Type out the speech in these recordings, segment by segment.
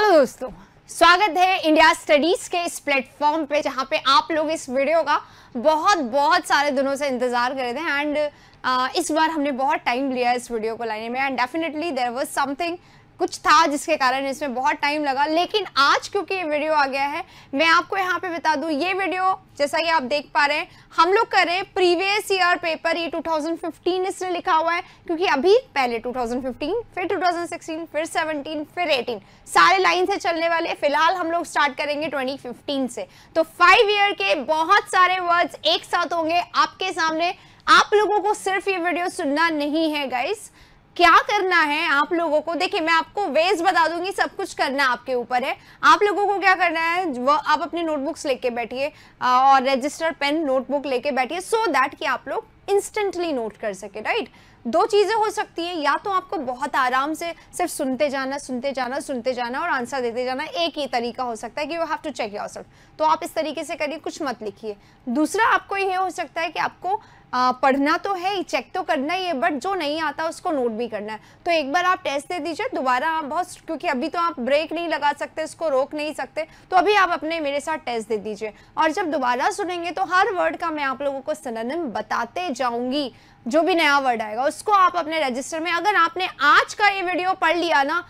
Hello दोस्तों स्वागत है इंडिया स्टडीज के इस प्लेटफॉर्म पे जहाँ पे आप लोग इस वीडियो का बहुत बहुत सारे दिनों से इंतज़ार कर रहे थे एंड uh, इस बार हमने बहुत टाइम लिया इस वीडियो को लाने में and definitely there was something कुछ था जिसके कारण इसमें बहुत टाइम लगा लेकिन आज क्योंकि ये वीडियो आ गया है मैं आपको यहाँ पे बता दूँ ये वीडियो जैसा कि आप देख पा रहे हैं हम लोग कर रहे हैं प्रीवियस ईयर पेपर ये 2015 इसने लिखा हुआ है क्योंकि अभी पहले 2015 फिर 2016 फिर 17 फिर 18 सारे लाइन से चलने वाले फिलहाल हम लोग स्टार्ट करेंगे 2015 से तो फाइव ईयर के बहुत सारे वर्ड्स एक साथ होंगे आपके सामने आप लोगों को सिर्फ ये वीडियो सुनना नहीं है गाइस क्या करना है आप लोगों को देखिए मैं आपको वेज बता दूंगी सब कुछ करना आपके ऊपर है आप लोगों को क्या करना है वो आप अपने नोटबुक्स लेके बैठिए और रजिस्टर पेन नोटबुक लेके बैठिए सो दैट कि आप लोग इंस्टेंटली नोट कर सके राइट दो चीज़ें हो सकती हैं या तो आपको बहुत आराम से सिर्फ सुनते जाना सुनते जाना सुनते जाना और आंसर देते जाना एक ही तरीका हो सकता है कि you have to check your तो आप इस तरीके से करिए कुछ मत लिखिए दूसरा आपको ये हो सकता है कि आपको आ, पढ़ना तो है ही चेक तो करना ही है बट जो नहीं आता उसको नोट भी करना है तो एक बार आप टेस्ट दे दीजिए दोबारा आप बहुत क्योंकि अभी तो आप ब्रेक नहीं लगा सकते उसको रोक नहीं सकते तो अभी आप अपने मेरे साथ टेस्ट दे दीजिए और जब दोबारा सुनेंगे तो हर वर्ड का मैं आप लोगों को सनन बताते जाऊंगी जो भी नया वर्ड आएगा उसको आप अपने रजिस्टर में अगर आपने आज का ये वीडियो पढ़ लिया ना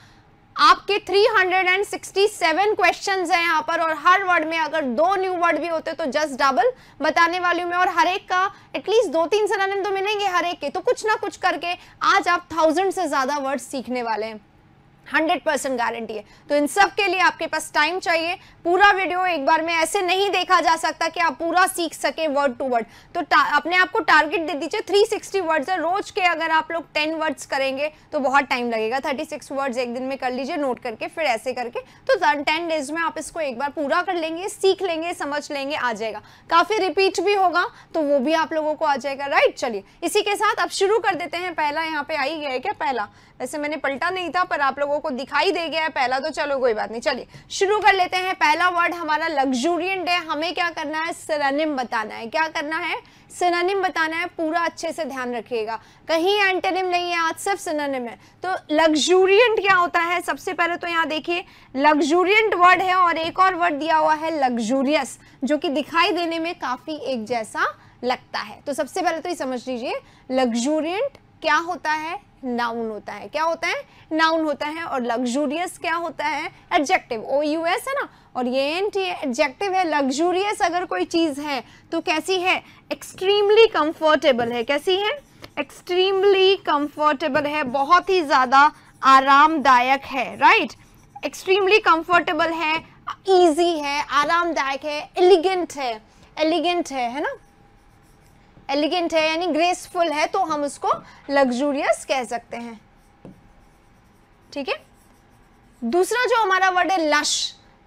आपके 367 क्वेश्चंस हैं यहाँ पर और हर वर्ड में अगर दो न्यू वर्ड भी होते तो जस्ट डबल बताने वाली हूँ मैं और हर एक का एटलीस्ट दो तीन सनानम तो मिलेंगे हर एक के तो कुछ ना कुछ करके आज आप थाउजेंड से ज़्यादा वर्ड सीखने वाले हैं हंड्रेड परसेंट गारंटी है तो इन सब के लिए आपके पास टाइम चाहिए पूरा वीडियो एक बार में ऐसे नहीं देखा जा सकता कि आप पूरा सीख सके वर्ड टू वर्ड तो अपने आप को टारगेट दे दीजिए थ्री सिक्सटी वर्ड रोज के अगर आप लोग टेन वर्ड्स करेंगे तो बहुत टाइम लगेगा थर्टी सिक्स वर्ड्स एक दिन में कर लीजिए नोट करके फिर ऐसे करके तो टेन डेज में आप इसको एक बार पूरा कर लेंगे सीख लेंगे समझ लेंगे आ जाएगा काफ़ी रिपीट भी होगा तो वो भी आप लोगों को आ जाएगा राइट चलिए इसी के साथ आप शुरू कर देते हैं पहला यहाँ पे आई गया है क्या पहला वैसे मैंने पलटा नहीं था पर आप लोगों को दिखाई दे गया है पहला तो चलो कोई बात नहीं चलिए शुरू कर लेते हैं पहला वर्ड हमारा लग्जूरियंट है हमें क्या करना है सरनिम बताना है क्या करना है सिनानिम बताना है पूरा अच्छे से ध्यान रखिएगा कहीं एंटेनिम नहीं है आज सिर्फ सिनानिम है तो लग्जूरियंट क्या होता है सबसे पहले तो यहाँ देखिए लग्जूरियंट वर्ड है और एक और वर्ड दिया हुआ है लग्जूरियस जो कि दिखाई देने में काफ़ी एक जैसा लगता है तो सबसे पहले तो ये समझ लीजिए लग्जूरियंट क्या होता है नाउन होता है क्या होता है नाउन होता है और लग्जूरियस क्या होता है एडजेक्टिव ओ यू एस है ना और ये एन टी एडजेक्टिव है लग्जूरियस अगर कोई चीज़ है तो कैसी है एक्सट्रीमली कंफर्टेबल है कैसी है एक्सट्रीमली कंफर्टेबल है बहुत ही ज़्यादा आरामदायक है राइट एक्सट्रीमली कंफर्टेबल है ईजी है आरामदायक है एलिगेंट है एलिगेंट है है ना एलिगेंट है यानी ग्रेसफुल है तो हम उसको लग्जूरियस कह सकते हैं ठीक है दूसरा जो हमारा वर्ड है लश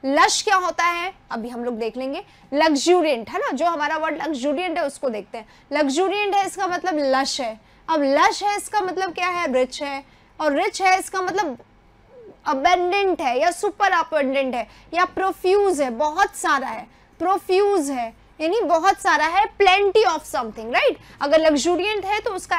लश क्या होता है अभी हम लोग देख लेंगे लग्जूरियंट है ना जो हमारा वर्ड लग्जूरियंट है उसको देखते हैं लग्जूरियंट है इसका मतलब लश है अब लश है इसका मतलब क्या है रिच है और रिच है इसका मतलब अबेंडेंट है या सुपर अबेंडेंट है या प्रोफ्यूज है बहुत सारा है प्रोफ्यूज है यानी बहुत सारा है प्लेंटी ऑफ समथिंग राइट अगर लग्जूरियंट है तो उसका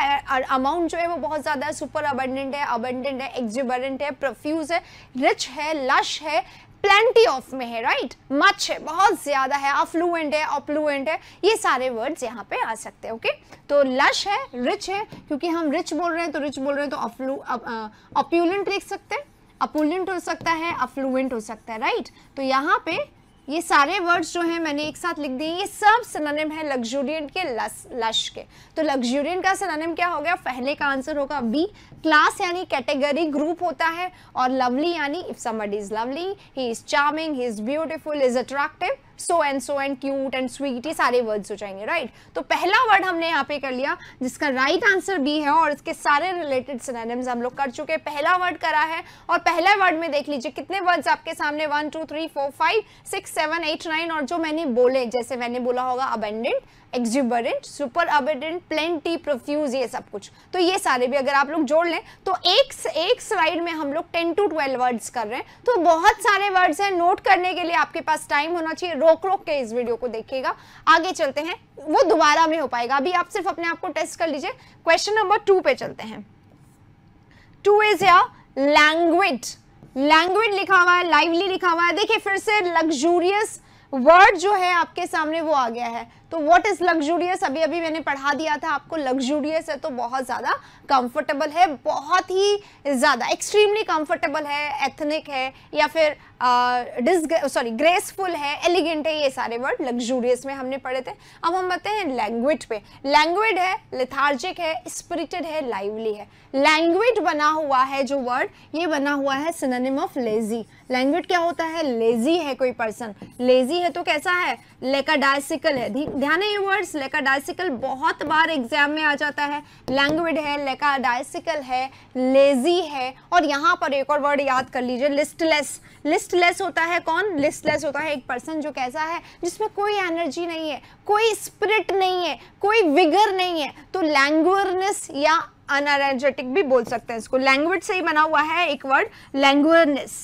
अमाउंट जो है वो बहुत ज़्यादा है सुपर अबेंडेंट है अबेंडेंट है एग्जिबरेंट है प्रफ्यूज है रिच है लश है प्लेंटी ऑफ में है राइट right? मच है बहुत ज़्यादा है अफ्लुएंट है अपलुएंट है ये सारे वर्ड्स यहाँ पे आ सकते हैं ओके okay? तो लश है रिच है क्योंकि हम रिच बोल रहे हैं तो रिच बोल रहे हैं तो अफ्लू अप्यूलेंट लिख सकते हैं अपुलेंट हो सकता है अफ्लुएंट हो सकता है राइट right? तो यहाँ पे ये सारे वर्ड्स जो हैं मैंने एक साथ लिख दिए ये सब सिनोनिम है लग्जूरियंट के लस लश के तो लग्जूरियंट का सिनोनिम क्या हो गया पहले का आंसर होगा बी क्लास यानी कैटेगरी ग्रुप होता है और लवली यानी if somebody is lovely he is charming he is beautiful is attractive so and so and cute and sweet ये सारे वर्ड्स हो जाएंगे राइट right? तो पहला वर्ड हमने यहाँ पे कर लिया जिसका राइट right आंसर बी है और इसके सारे रिलेटेड सिनेम्स हम लोग कर चुके पहला वर्ड करा है और पहले वर्ड में देख लीजिए कितने वर्ड्स आपके सामने one two three four five six seven eight nine और जो मैंने बोले जैसे मैंने बोला होगा abundant exuberant super abundant plenty profuse ये सब कुछ तो ये सारे भी अगर आप लोग जोड़ लें तो एक एक स्लाइड में हम लोग टेन टू ट्वेल्व वर्ड्स कर रहे हैं तो बहुत सारे वर्ड्स हैं नोट करने के लिए आपके पास टाइम होना चाहिए रोक रोक के इस वीडियो को देखिएगा आगे चलते हैं वो दोबारा में हो पाएगा अभी आप सिर्फ अपने आप को टेस्ट कर लीजिए क्वेश्चन नंबर टू पे चलते हैं टू इज या लैंग्वेज लैंग्वेज लिखा हुआ है लाइवली लिखा हुआ है देखिए फिर से लग्जूरियस वर्ड जो है आपके सामने वो आ गया है तो व्हाट इज़ लग्जूरियस अभी अभी मैंने पढ़ा दिया था आपको लग्जूरियस है तो बहुत ज़्यादा कंफर्टेबल है बहुत ही ज़्यादा एक्सट्रीमली कंफर्टेबल है एथनिक है या फिर डिस सॉरी ग्रेसफुल है एलिगेंट है ये सारे वर्ड लग्जूरियस में हमने पढ़े थे अब हम बताते हैं लैंग्वेज पे लैंग्वेज है लिथार्जिक है स्पिरिटेड है लाइवली है लैंग्वेज बना हुआ है जो वर्ड ये बना हुआ है सिनेम ऑफ लेजी लैंग्वेज क्या होता है लेजी है कोई पर्सन लेजी है तो कैसा है लेकाडाइसिकल है ध्यान है ये वर्ड्स लेका लेकाडाइसिकल बहुत बार एग्जाम में आ जाता है लैंग्वेज है लेका लेकाडाइसिकल है लेजी है और यहाँ पर एक और वर्ड याद कर लीजिए लिस्टलेस लिस्टलेस होता है कौन लिस्टलेस होता है एक पर्सन जो कैसा है जिसमें कोई एनर्जी नहीं है कोई स्पिरिट नहीं है कोई विगर नहीं है तो लैंग्वरनेस या अनएनर्जेटिक भी बोल सकते हैं इसको लैंग्वेज से ही बना हुआ है एक वर्ड लैंग्वरनेस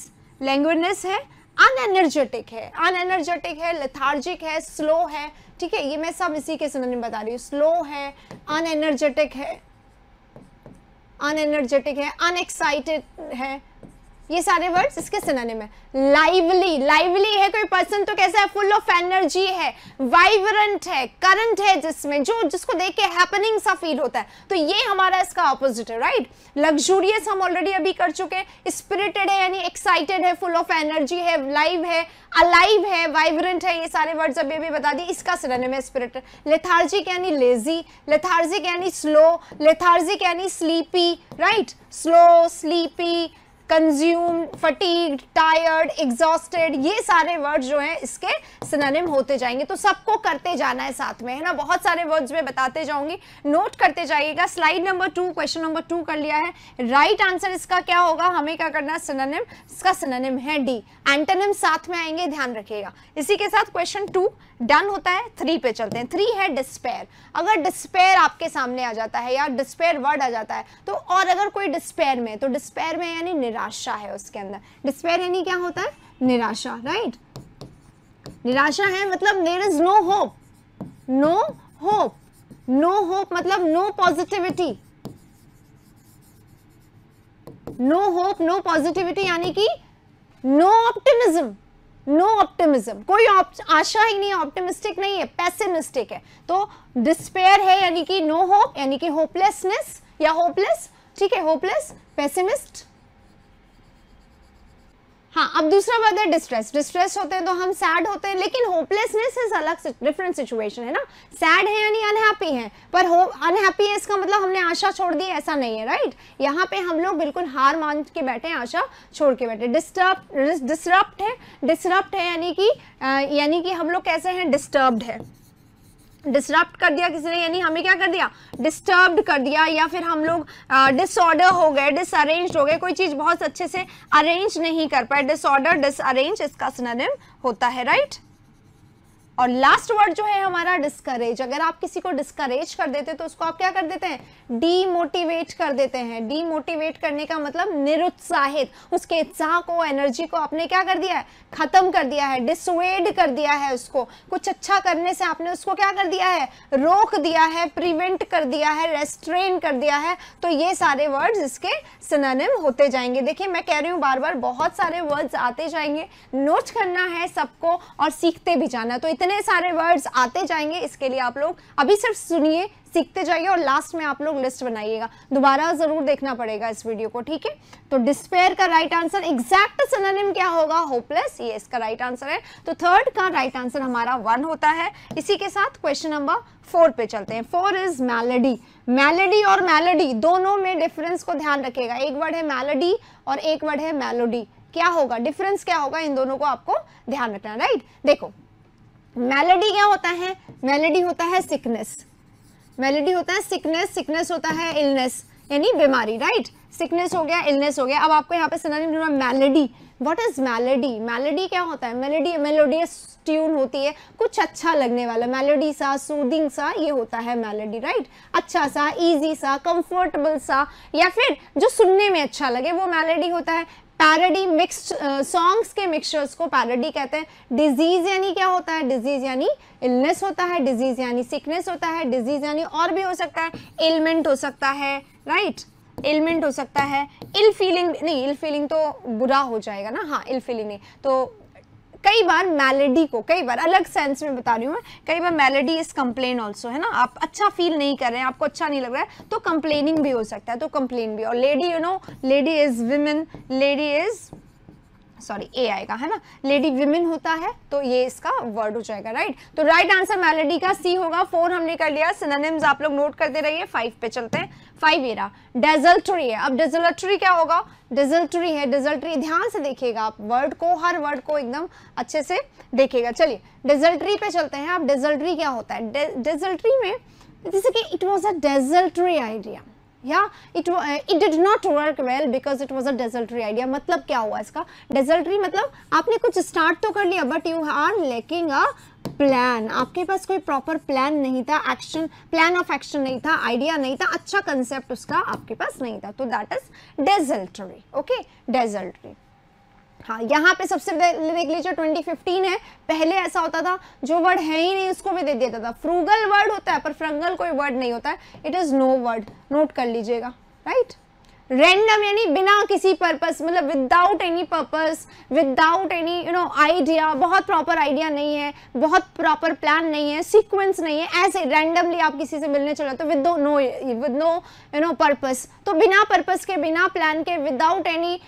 लैंग्वरनेस है अनएनर्जेटिक है अनएनर्जेटिक है लिथार्जिक है स्लो है ठीक है ये मैं सब इसी के सुनने में बता रही हूँ स्लो है अनएनर्जेटिक है अनएनर्जेटिक है अनएक्साइटेड है ये सारे वर्ड्स इसके सिनोनिम है लाइवली लाइवली है कोई पर्सन तो कैसा है फुल ऑफ एनर्जी है वाइब्रेंट है करंट है जिसमें जो जिसको देख के हैपनिंग सा फील होता है तो ये हमारा इसका ऑपोजिट है राइट लग्जूरियस हम ऑलरेडी अभी कर चुके हैं स्पिरिटेड है यानी एक्साइटेड है फुल ऑफ एनर्जी है लाइव है अलाइव है वाइब्रेंट है ये सारे वर्ड्स अभी अभी बता दिए इसका सिनोनिम है स्पिरिटेड लेथार्जिक यानी लेजी लेथार्जिक यानी स्लो लेथार्जिक यानी sleepy right slow sleepy consume fatigue tired exhausted ये सारे वर्ड जो है इसके सिनानिम होते जाएंगे तो सबको करते जाना है साथ में है ना बहुत सारे वर्ड्स में बताते जाऊंगी नोट करते जाइएगा slide number two question number two कर लिया है राइट right आंसर इसका क्या होगा हमें क्या करना है सिनोनिम इसका सिनोनिम है डी एंटनिम साथ में आएंगे ध्यान रखिएगा इसी के साथ क्वेश्चन टू डन होता है थ्री पे चलते हैं थ्री है डिस्पेयर अगर डिस्पेयर आपके सामने आ जाता है या डिस्पेयर वर्ड आ जाता है तो और अगर कोई डिस्पेयर में तो डिस्पेयर में यानी निराशा है उसके अंदर डिस्पेयर यानी क्या होता है निराशा राइट निराशा है मतलब there is no hope no hope no hope मतलब no positivity no hope no positivity यानी कि no optimism no no optimism कोई आशा ही नहीं है ऑप्टिमिस्टिक नहीं है पैसिमिस्टिक है तो डिस्पेयर है यानी कि नो होप यानी कि होपलेसनेस या होपलेस ठीक है होपलेस पैसिमिस्ट हाँ अब दूसरा वर्ड है डिस्ट्रेस डिस्ट्रेस होते हैं तो हम सैड होते हैं लेकिन होपलेसनेस इज अलग डिफरेंट सिचुएशन है ना सैड है यानी अनहैप्पी है पर हो अनहैप्पी है इसका मतलब हमने आशा छोड़ दी ऐसा नहीं है राइट यहाँ पे हम लोग बिल्कुल हार मान के बैठे हैं आशा छोड़ के बैठे डिस्टर्ब डिस्टरप्ट है डिस्टरप्ट है यानी कि यानी कि हम लोग कैसे हैं डिस्टर्ब्ड है डिस्टर्ब कर दिया किसी ने यानी हमें क्या कर दिया डिस्टर्ब्ड कर दिया या फिर हम लोग डिसऑर्डर हो गए डिसअरेंज हो गए कोई चीज़ बहुत अच्छे से अरेंज नहीं कर पाए डिसऑर्डर डिसअरेंज इसका सिनोनिम होता है राइट right? और लास्ट वर्ड जो है हमारा डिस्करेज अगर आप किसी को डिस्करेज कर देते तो उसको आप क्या कर देते हैं डीमोटिवेट कर देते हैं डीमोटिवेट करने का मतलब निरुत्साहित उसके उत्साह को एनर्जी को आपने क्या कर दिया है खत्म कर दिया है डिसवेड कर दिया है उसको कुछ अच्छा करने से आपने उसको क्या कर दिया है रोक दिया है प्रिवेंट कर दिया है रेस्ट्रेन कर दिया है तो ये सारे वर्ड इसके सिनोनिम होते जाएंगे देखिए मैं कह रही हूँ बार बार बहुत सारे वर्ड्स आते जाएंगे नोट करना है सबको और सीखते भी जाना तो इतने इतने सारे वर्ड्स आते जाएंगे इसके लिए आप लोग अभी सिर्फ सुनिए सीखते जाइए और लास्ट में आप लोग लिस्ट बनाइएगा दोबारा ज़रूर देखना पड़ेगा इस वीडियो को ठीक है तो डिस्पेयर का राइट आंसर एग्जैक्ट सिनोनिम क्या होगा होपलेस ये इसका राइट आंसर है तो थर्ड का राइट आंसर हमारा वन होता है इसी के साथ क्वेश्चन नंबर फोर पे चलते हैं फोर इज मैलेडी मैलेडी और मैलेडी दोनों में डिफरेंस को ध्यान रखेगा एक वर्ड है मैलेडी और एक वर्ड है मेलोडी क्या होगा डिफरेंस क्या होगा इन दोनों को आपको ध्यान रखना राइट देखो मेलेडी क्या होता है मेलेडी होता है सिकनेस मेलेडी होता है सिकनेस सिकनेस होता है इलनेस यानी बीमारी राइट सिकनेस हो गया इलनेस हो गया अब आपको यहाँ पे सिनोनिम ढूंढना malady what is malady malady क्या होता है मेलेडी मेलोडियस ट्यून होती है कुछ अच्छा लगने वाला मेलोडी सा सूदिंग सा ये होता है मेलेडी राइट right? अच्छा सा इजी सा कंफर्टेबल सा या फिर जो सुनने में अच्छा लगे वो मेलेडी होता है पैरडी मिक्स सॉन्ग्स के मिक्सचर्स को पैरडी कहते हैं डिजीज यानी क्या होता है डिजीज यानी इलनेस होता है डिजीज यानी सिकनेस होता है डिजीज यानी और भी हो सकता है एलमेंट हो सकता है राइट एलमेंट हो सकता है इल फीलिंग नहीं इल फीलिंग तो बुरा हो जाएगा ना हाँ इल फीलिंग नहीं तो कई बार मेलेडी को कई बार अलग सेंस में बता रही हूँ मैं कई बार मेलेडी इज कंप्लेन ऑल्सो है ना आप अच्छा फील नहीं कर रहे हैं आपको अच्छा नहीं लग रहा है तो कंप्लेनिंग भी हो सकता है तो कंप्लेन भी और lady you know lady is women lady is sorry A आएगा है ना लेडी विमेन होता है तो ये इसका वर्ड हो जाएगा राइट तो राइट आंसर मेलेडी का सी होगा फोर हमने कर लिया सिनोनिम्स आप लोग नोट करते रहिए फाइव पे चलते हैं फाइव एरा डेजल्ट्री है अब डेजल्ट्री क्या होगा डेजल्ट्री है डेजल्ट्री ध्यान से देखिएगा आप वर्ड को हर वर्ड को एकदम अच्छे से देखिएगा चलिए डेजल्ट्री पे चलते हैं आप डेजल्ट्री क्या होता है डेजल्ट्री में जैसे कि it was a desultory idea या it it did not work well because it was a desultory idea मतलब क्या हुआ इसका डेजल्ट्री मतलब आपने कुछ स्टार्ट तो कर लिया but you are lacking a plan आपके पास कोई प्रॉपर प्लान नहीं था एक्शन प्लान ऑफ एक्शन नहीं था आइडिया नहीं था अच्छा कंसेप्ट उसका आपके पास नहीं था तो that is desultory okay desultory हाँ यहाँ पे सबसे पहले देख लीजिए 2015 है पहले ऐसा होता था जो वर्ड है ही नहीं उसको भी दे दिया था फ्रूगल वर्ड होता है पर फ्रंगल कोई वर्ड नहीं होता है it is no word note कर लीजिएगा राइट रैंडम यानी बिना किसी पर्पस मतलब without any purpose without any you know idea बहुत प्रॉपर आइडिया नहीं है बहुत प्रॉपर प्लान नहीं है सीक्वेंस नहीं है ऐसे रैंडमली आप किसी से मिलने चले तो with no with no you know purpose तो बिना पर्पस के बिना प्लान के without any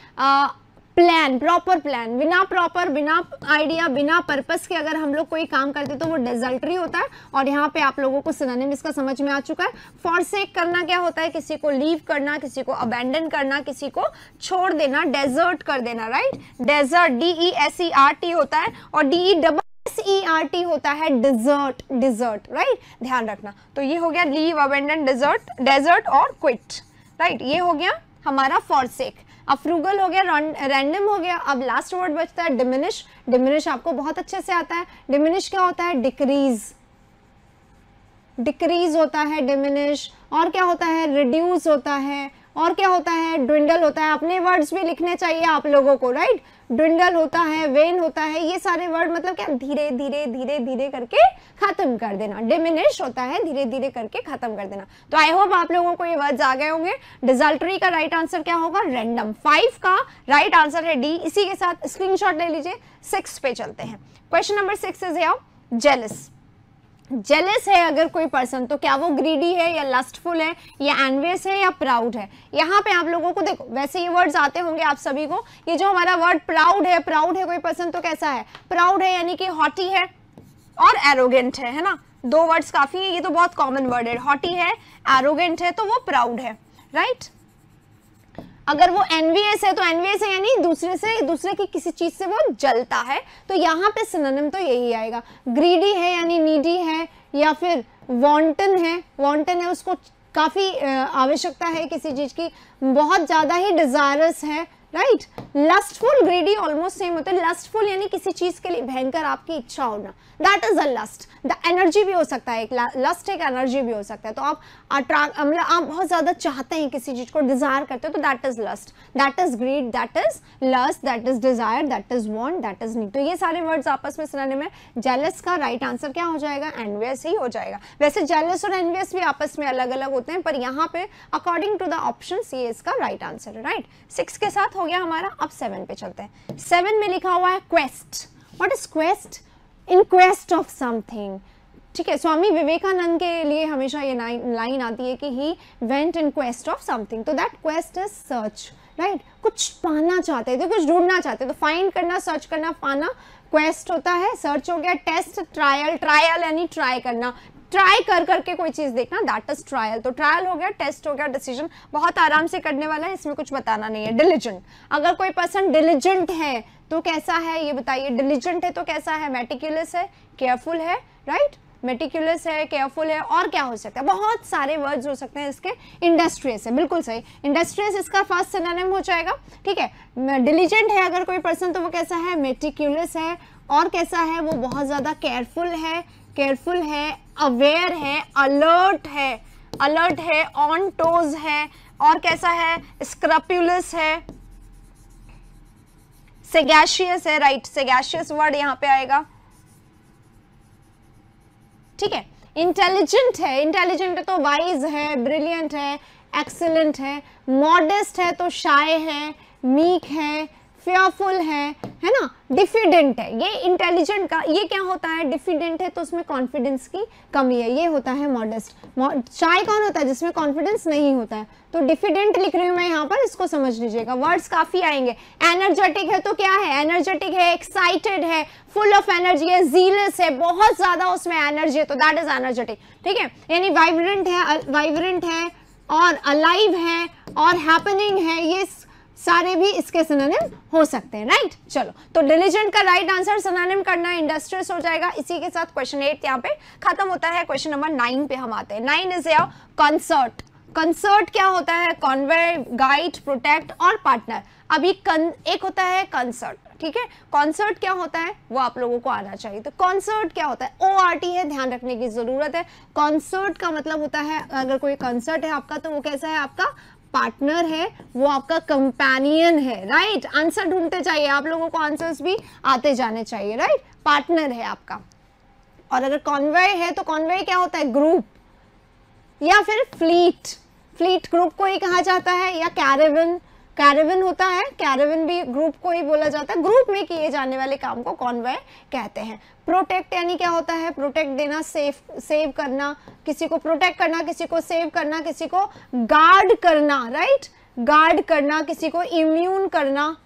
plan proper plan बिना प्रॉपर बिना आइडिया बिना पर्पस के अगर हम लोग कोई काम करते तो वो डेजल्ट्री होता है और यहाँ पे आप लोगों को में इसका समझ में आ चुका है फॉरसेक करना क्या होता है किसी को लीव करना किसी को अबेंडन करना किसी को छोड़ देना डेजर्ट कर देना right desert D E S E R T होता है और D E double S E R T होता है डिजर्ट डिजर्ट राइट ध्यान रखना तो ये हो गया लीव अबेंडन डिजर्ट डेजर्ट और क्विट राइट ये हो गया हमारा फॉरसेक अब फ्रूगल हो गया रैंडम हो गया अब लास्ट वर्ड बचता है डिमिनिश डिमिनिश आपको बहुत अच्छे से आता है डिमिनिश क्या होता है डिक्रीज डिक्रीज होता है डिमिनिश और क्या होता है रिड्यूस होता है और क्या होता है ड्विंडल होता है अपने वर्ड्स भी लिखने चाहिए आप लोगों को राइट ड्रिंडल होता है वेन होता है ये सारे वर्ड मतलब क्या धीरे धीरे धीरे धीरे करके ख़त्म कर देना डिमिनिश होता है धीरे धीरे करके ख़त्म कर देना तो आई होप आप लोगों को ये वर्ड आ गए होंगे डिजल्ट्री का राइट आंसर क्या होगा रेंडम फाइव का राइट आंसर है डी इसी के साथ स्क्रीन ले लीजिए सिक्स पे चलते हैं क्वेश्चन नंबर सिक्स इज याओ जेलस जेलस है अगर कोई पर्सन तो क्या वो ग्रीडी है या लस्टफुल है या एनवियस है या प्राउड है यहाँ पे आप लोगों को देखो वैसे ये वर्ड्स आते होंगे आप सभी को ये जो हमारा वर्ड प्राउड है प्राउड है कोई पर्सन तो कैसा है प्राउड है यानी कि हॉटी है और एरोगेंट है है ना दो वर्ड्स काफ़ी है ये तो बहुत कॉमन वर्ड है हॉटी है एरोगेंट है तो वो प्राउड है राइट right? अगर वो एनवीएस है तो एनवीएस है यानी दूसरे से दूसरे की किसी चीज़ से वो जलता है तो यहाँ पे सिनोनिम तो यही आएगा ग्रीडी है यानी नीडी है या फिर वॉन्टन है वॉन्टन है उसको काफ़ी आवश्यकता है किसी चीज़ की बहुत ज़्यादा ही डिज़ायरस है right lustful greedy almost same होता है लस्टफुल यानी किसी चीज़ के लिए भयंकर आपकी इच्छा होना that is a lust the energy भी हो सकता है एक लस्ट एक एनर्जी भी हो सकता है तो आप अट्रैक्ट मतलब आप बहुत ज़्यादा चाहते हैं किसी चीज़ को डिज़ायर करते हो तो that is lust that is greed that is lust that is desire that is want that is need तो ये सारे वर्ड्स आपस में सुनाने में जेलस का राइट right आंसर क्या हो जाएगा एनवियस ही हो जाएगा वैसे जेलस और एनवियस भी आपस में अलग अलग होते हैं पर यहाँ पे अकॉर्डिंग टू द ऑप्शन ये इसका राइट right आंसर है राइट right? सिक्स के साथ हो गया हमारा अब सेवन पे चलते हैं सेवन में लिखा हुआ है quest what is quest in quest of something ठीक है स्वामी विवेकानंद के लिए हमेशा ये लाइन आती है कि he went in quest of something तो that quest is search right कुछ पाना चाहते थे तो कुछ ढूंढना चाहते तो फाइंड करना सर्च करना पाना क्वेस्ट होता है सर्च हो गया टेस्ट ट्रायल ट्रायल यानी ट्राई करना ट्राई कर करके कोई चीज़ देखना दैट इज ट्रायल तो ट्रायल हो गया टेस्ट हो गया डिसीजन बहुत आराम से करने वाला है इसमें कुछ बताना नहीं है डिलीजेंट अगर कोई पर्सन डिलीजेंट है तो कैसा है ये बताइए डिलीजेंट है तो कैसा है मेटिक्यूलस है केयरफुल है राइट right? है केयरफुल है और क्या हो सकता है बहुत सारे वर्ड्स हो सकते हैं इसके इंडस्ट्रियस है बिल्कुल सही इंडस्ट्रियस इसका फास्ट सिनोनिम हो जाएगा ठीक है डिलीजेंट है अगर कोई पर्सन तो वो कैसा है मेटिक्यूलस है और कैसा है वो बहुत ज़्यादा केयरफुल है केयरफुल है अवेयर है अलर्ट है अलर्ट है ऑन टोज है और कैसा है स्क्रपुलस है सेगैशियस है राइट सेगैशियस वर्ड यहाँ पे आएगा ठीक है इंटेलिजेंट है इंटेलिजेंट तो वाइज है ब्रिलियंट है एक्सेलेंट है मॉडेस्ट है तो शाय है मीक है फेयरफुल है है ना डिफिडेंट है ये इंटेलिजेंट का ये क्या होता है डिफिडेंट है तो उसमें कॉन्फिडेंस की कमी है ये होता है मॉडेस्ट चाय कौन होता है जिसमें कॉन्फिडेंस नहीं होता है तो डिफिडेंट लिख रही हूँ मैं यहाँ पर इसको समझ लीजिएगा वर्ड्स काफ़ी आएंगे एनर्जेटिक है तो क्या है एनर्जेटिक है एक्साइटेड है फुल ऑफ एनर्जी है जीलस है बहुत ज़्यादा उसमें एनर्जी है तो दैट इज़ एनर्जेटिक ठीक है यानी वाइब्रेंट है वाइब्रेंट है और अलाइव है और हैपनिंग है ये सारे भी इसके सिनोनिम हो सकते हैं राइट चलो तो डिलीजेंट का राइट आंसर सिनोनिम करना इंडस्ट्रियस हो जाएगा इसी के साथ क्वेश्चन एट यहाँ पे खत्म होता है क्वेश्चन नंबर नाइन पे हम आते हैं nine is your consort consort क्या होता है कॉन्वे गाइड प्रोटेक्ट और पार्टनर अभी कन, एक होता है कंसर्ट ठीक है कॉन्सर्ट क्या होता है वो आप लोगों को आना चाहिए तो कॉन्सर्ट क्या होता है ओ आर टी है ध्यान रखने की जरूरत है कॉन्सर्ट का मतलब होता है अगर कोई कंसर्ट है आपका तो वो कैसा है आपका पार्टनर है वो आपका कंपेनियन है राइट आंसर ढूंढते चाहिए आप लोगों को आंसर्स भी आते जाने चाहिए राइट पार्टनर है आपका और अगर कॉन्वे है तो कॉन्वे क्या होता है ग्रुप या फिर फ्लीट फ्लीट ग्रुप को ही कहा जाता है या कैरेवन कैरेविन होता है कैरेविन भी ग्रुप को ही बोला जाता है ग्रुप में किए जाने वाले काम को कॉन्वय कहते हैं प्रोटेक्ट यानी क्या होता है प्रोटेक्ट देना सेफ सेव करना किसी को प्रोटेक्ट करना किसी को सेव करना किसी को गार्ड करना राइट गार्ड करना किसी को इम्यून करना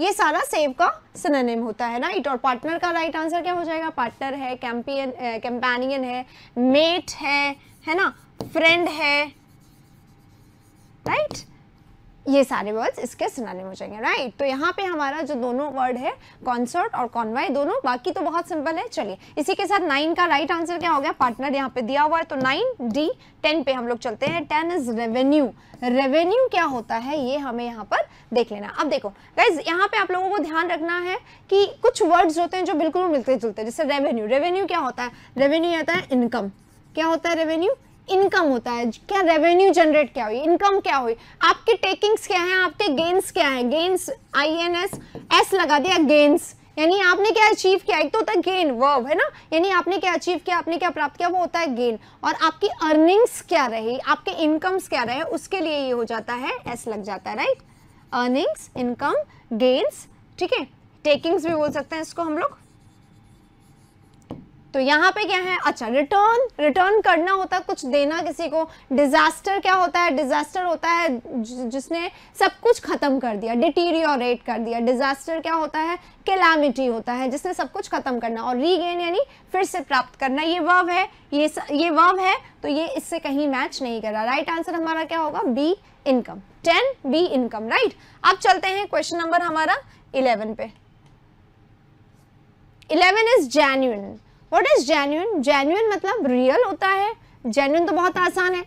ये सारा सेव का सिनेम होता है राइट और पार्टनर का राइट आंसर क्या हो जाएगा पार्टनर है कैंपियन कैंपेनियन है मेट है है ना फ्रेंड है राइट right? ये सारे वर्ड्स इसके सिनानिम हो जाएंगे राइट तो यहाँ पे हमारा जो दोनों वर्ड है कॉन्सर्ट और कॉन्वाई दोनों बाकी तो बहुत सिंपल है चलिए इसी के साथ नाइन का राइट आंसर क्या हो गया पार्टनर यहाँ पे दिया हुआ है तो नाइन डी टेन पे हम लोग चलते हैं टेन इज रेवेन्यू रेवेन्यू क्या होता है ये हमें यहाँ पर देख लेना अब देखो गाइज यहाँ पे आप लोगों को ध्यान रखना है कि कुछ वर्ड्स होते हैं जो बिल्कुल मिलते जुलते जैसे रेवेन्यू रेवेन्यू क्या होता है रेवेन्यू होता है इनकम क्या होता है रेवेन्यू इनकम होता है क्या रेवेन्यू जनरेट क्या हुई इनकम क्या हुई आपके टेकिंग्स क्या हैं आपके गेंस क्या हैं gains I N S S लगा दिया गेंस यानी आपने क्या अचीव किया एक तो होता है गेन वर्व है ना यानी आपने क्या अचीव किया आपने क्या प्राप्त किया वो होता है गेन और आपकी अर्निंग्स क्या रही आपके इनकम्स क्या रहे उसके लिए ये हो जाता है एस लग जाता है राइट अर्निंग्स इनकम गेन्स ठीक है टेकिंग्स भी बोल सकते हैं इसको हम लोग तो यहाँ पे क्या है अच्छा रिटर्न रिटर्न करना होता है कुछ देना किसी को डिजास्टर क्या होता है डिजास्टर होता है जिसने सब कुछ खत्म कर दिया डिटीरियोरेट कर दिया डिजास्टर क्या होता है कैलामिटी होता है जिसने सब कुछ खत्म करना और रीगेन यानी फिर से प्राप्त करना ये वर्व है ये स, ये वर्व है तो ये इससे कहीं मैच नहीं कर रहा राइट आंसर हमारा क्या होगा B income ten B income right अब चलते हैं क्वेश्चन नंबर हमारा इलेवन पे eleven is genuine what is genuine genuine मतलब रियल होता है जेन्यून तो बहुत आसान है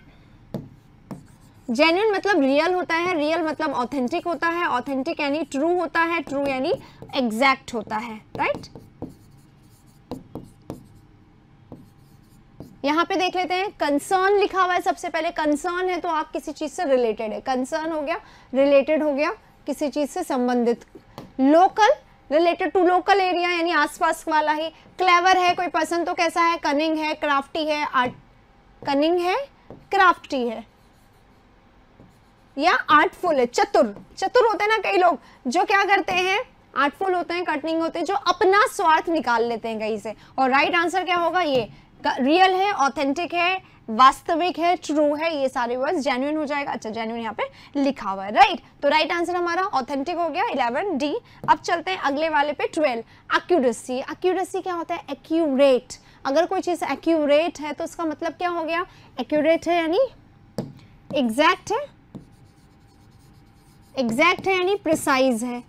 जेन्यून मतलब रियल होता है रियल मतलब ऑथेंटिक होता है ऑथेंटिक यानी ट्रू होता है ट्रू यानी एग्जैक्ट होता है राइट यहाँ पे देख लेते हैं कंसर्न लिखा हुआ है सबसे पहले कंसर्न है तो आप किसी चीज से रिलेटेड है कंसर्न हो गया रिलेटेड हो गया किसी चीज से संबंधित local related to local area यानी आसपास वाला ही क्लेवर है कोई पर्सन तो कैसा है कनिंग है क्राफ्टी है आर्ट कनिंग है क्राफ्टी है या आर्टफुल है चतुर चतुर होते हैं ना कई लोग जो क्या करते हैं आर्टफुल होते हैं कटनिंग होते हैं जो अपना स्वार्थ निकाल लेते हैं कहीं से और राइट right आंसर क्या होगा ये रियल है ऑथेंटिक है वास्तविक है ट्रू है ये सारे वर्ड जेन्यून हो जाएगा अच्छा जेन्यून यहाँ पे लिखा हुआ है राइट तो राइट आंसर हमारा ऑथेंटिक हो गया इलेवन डी अब चलते हैं अगले वाले पे ट्वेल्व एक्यूरेसी एक्यूरेसी क्या होता है एक्यूरेट अगर कोई चीज़ एक्यूरेट है तो उसका मतलब क्या हो गया एक्यूरेट है यानी एग्जैक्ट है एग्जैक्ट है यानी प्रिसाइज है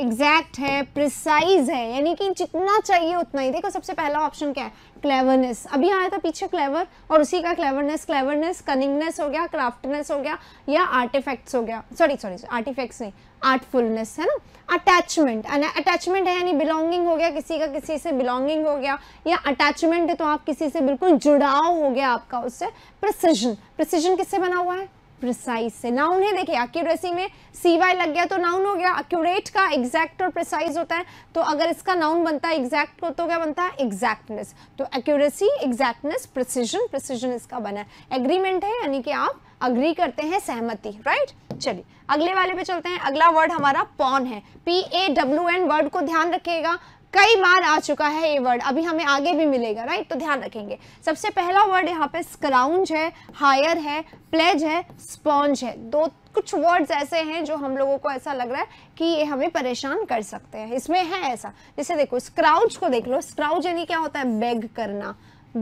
एग्जैक्ट है प्रिसाइज है यानी कि जितना चाहिए उतना ही देखो सबसे पहला ऑप्शन क्या है क्लेवरनेस अभी आया था पीछे क्लेवर और उसी का क्लेवरनेस क्लेवरनेस कनिंगनेस हो गया क्राफ्टनेस हो गया या आर्टिफैक्ट्स हो गया सॉरी सॉरी आर्टिफैक्ट्स नहीं आर्टफुलनेस है ना अटैचमेंट अटैचमेंट है यानी बिलोंगिंग हो गया किसी का किसी से बिलोंगिंग हो गया या अटैचमेंट है तो आप किसी से बिल्कुल जुड़ाव हो गया आपका उससे प्रिसीजन प्रिसीजन किससे बना हुआ है प्रिसाइज से नाउन है देखिए एक्यूरेसी में सी वाई लग गया तो नाउन हो गया एक्यूरेट का एग्जैक्ट और प्रिसाइज होता है तो अगर इसका नाउन बनता है एग्जैक्ट हो तो क्या बनता है एग्जैक्टनेस तो एक्यूरेसी एग्जैक्टनेस प्रिसीजन प्रिसीजन इसका बना है एग्रीमेंट है यानी कि आप अग्री करते हैं सहमति राइट चलिए अगले वाले पे चलते हैं अगला वर्ड हमारा पॉन है P A W N word को ध्यान रखिएगा कई बार आ चुका है ये वर्ड अभी हमें आगे भी मिलेगा राइट तो ध्यान रखेंगे सबसे पहला वर्ड यहाँ पे स्क्राउंज है हायर है प्लेज है स्पॉन्ज है दो कुछ वर्ड्स ऐसे हैं जो हम लोगों को ऐसा लग रहा है कि ये हमें परेशान कर सकते हैं इसमें है ऐसा जैसे देखो स्क्राउज को देख लो स्क्राउज यानी क्या होता है बेग करना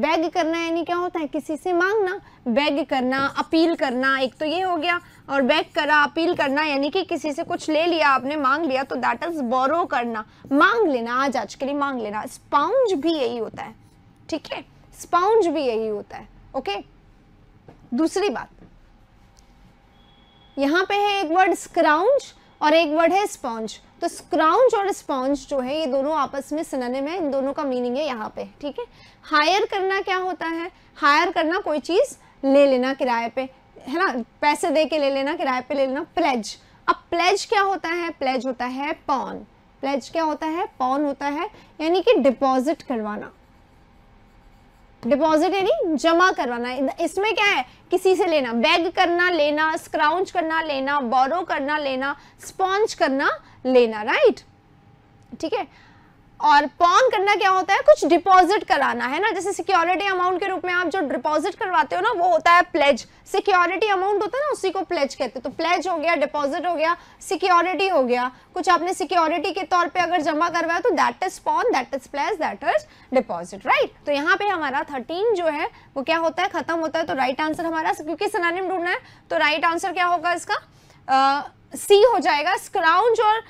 बैग करना यानी क्या होता है किसी से मांगना बैग करना अपील करना एक तो ये हो गया और बैग करा अपील करना यानी कि किसी से कुछ ले लिया आपने मांग लिया तो दैट इज बोरो करना मांग लेना आज आज के लिए मांग लेना स्पाउंज भी यही होता है ठीक है स्पाउंज भी यही होता है ओके दूसरी बात यहां पे है एक वर्ड स्क्राउंज और एक वर्ड है स्पॉन्ज तो स्क्राउंज और स्पॉन्ज जो है ये दोनों आपस में सुनने में इन दोनों का मीनिंग है यहाँ पे ठीक है हायर करना क्या होता है हायर करना कोई चीज़ ले लेना किराए पे है ना पैसे दे के ले लेना किराए पे ले लेना प्लेज अब प्लेज क्या होता है प्लेज होता है पॉन प्लेज क्या होता है पॉन होता है यानी कि डिपॉजिट करवाना डिपॉजिट यानी जमा करवाना इसमें क्या है किसी से लेना बैग करना लेना स्क्राउंच करना लेना बोरो करना लेना स्पॉन्ज करना लेना राइट ठीक है और पॉन करना क्या होता है कुछ डिपॉजिट कराना है ना जैसे सिक्योरिटी अमाउंट के रूप में आप जो डिपॉजिट करवाते हो ना वो होता है प्लेज सिक्योरिटी अमाउंट होता है ना उसी को प्लेज कहते हैं तो प्लेज हो गया डिपॉजिट हो गया सिक्योरिटी हो गया कुछ आपने सिक्योरिटी के तौर पे अगर जमा करवाया तो that is pawn that is pledge that is deposit right तो यहाँ पे हमारा थर्टीन जो है वो क्या होता है खत्म होता है तो राइट right आंसर हमारा क्योंकि सिनानिम ढूंढना है तो राइट right आंसर क्या होगा इसका सी uh, हो जाएगा स्क्राउंज और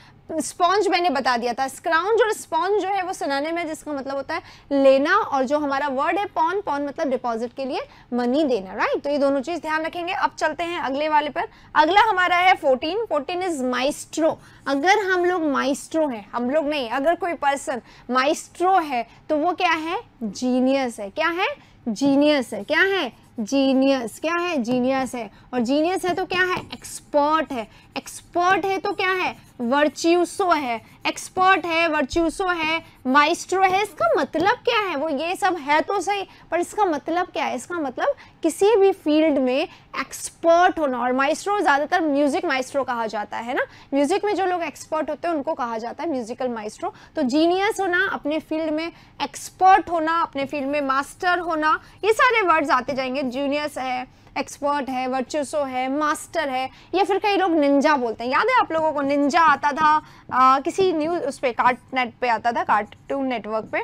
स्पॉन्ज मैंने बता दिया था स्क्राउंज और स्पॉन्ज जो है वो सुनाने में जिसका मतलब होता है लेना और जो हमारा वर्ड है पॉन पॉन मतलब डिपॉजिट के लिए मनी देना राइट तो ये दोनों चीज़ ध्यान रखेंगे अब चलते हैं अगले वाले पर अगला हमारा है फोर्टीन फोर्टीन इज माइस्ट्रो अगर हम लोग माइस्ट्रो हैं हम लोग नहीं अगर कोई पर्सन माइस्ट्रो है तो वो क्या है जीनियस है क्या है जीनियस है क्या है जीनियस क्या है जीनियस है और जीनियस है तो क्या है एक्सपर्ट है एक्सपर्ट है तो क्या है वर्च्यूसो है एक्सपर्ट है वर्च्यूसो है माइस्ट्रो है इसका मतलब क्या है वो ये सब है तो सही पर इसका मतलब क्या है इसका मतलब किसी भी फील्ड में एक्सपर्ट होना और माइस्ट्रो ज़्यादातर म्यूज़िक माइस्ट्रो कहा जाता है ना म्यूज़िक में जो लोग एक्सपर्ट होते हैं उनको कहा जाता है म्यूज़िकल माइस्ट्रो तो जीनियस होना अपने फील्ड में एक्सपर्ट होना अपने फील्ड में मास्टर होना ये सारे वर्ड्स आते जाएंगे जूनियस है एक्सपर्ट है वर्चुसो है मास्टर है या फिर कई लोग निंजा बोलते हैं याद है आप लोगों को निंजा आता था आ, किसी न्यूज़ उस पर कार्ट नेट पर आता था कार्टून नेटवर्क पे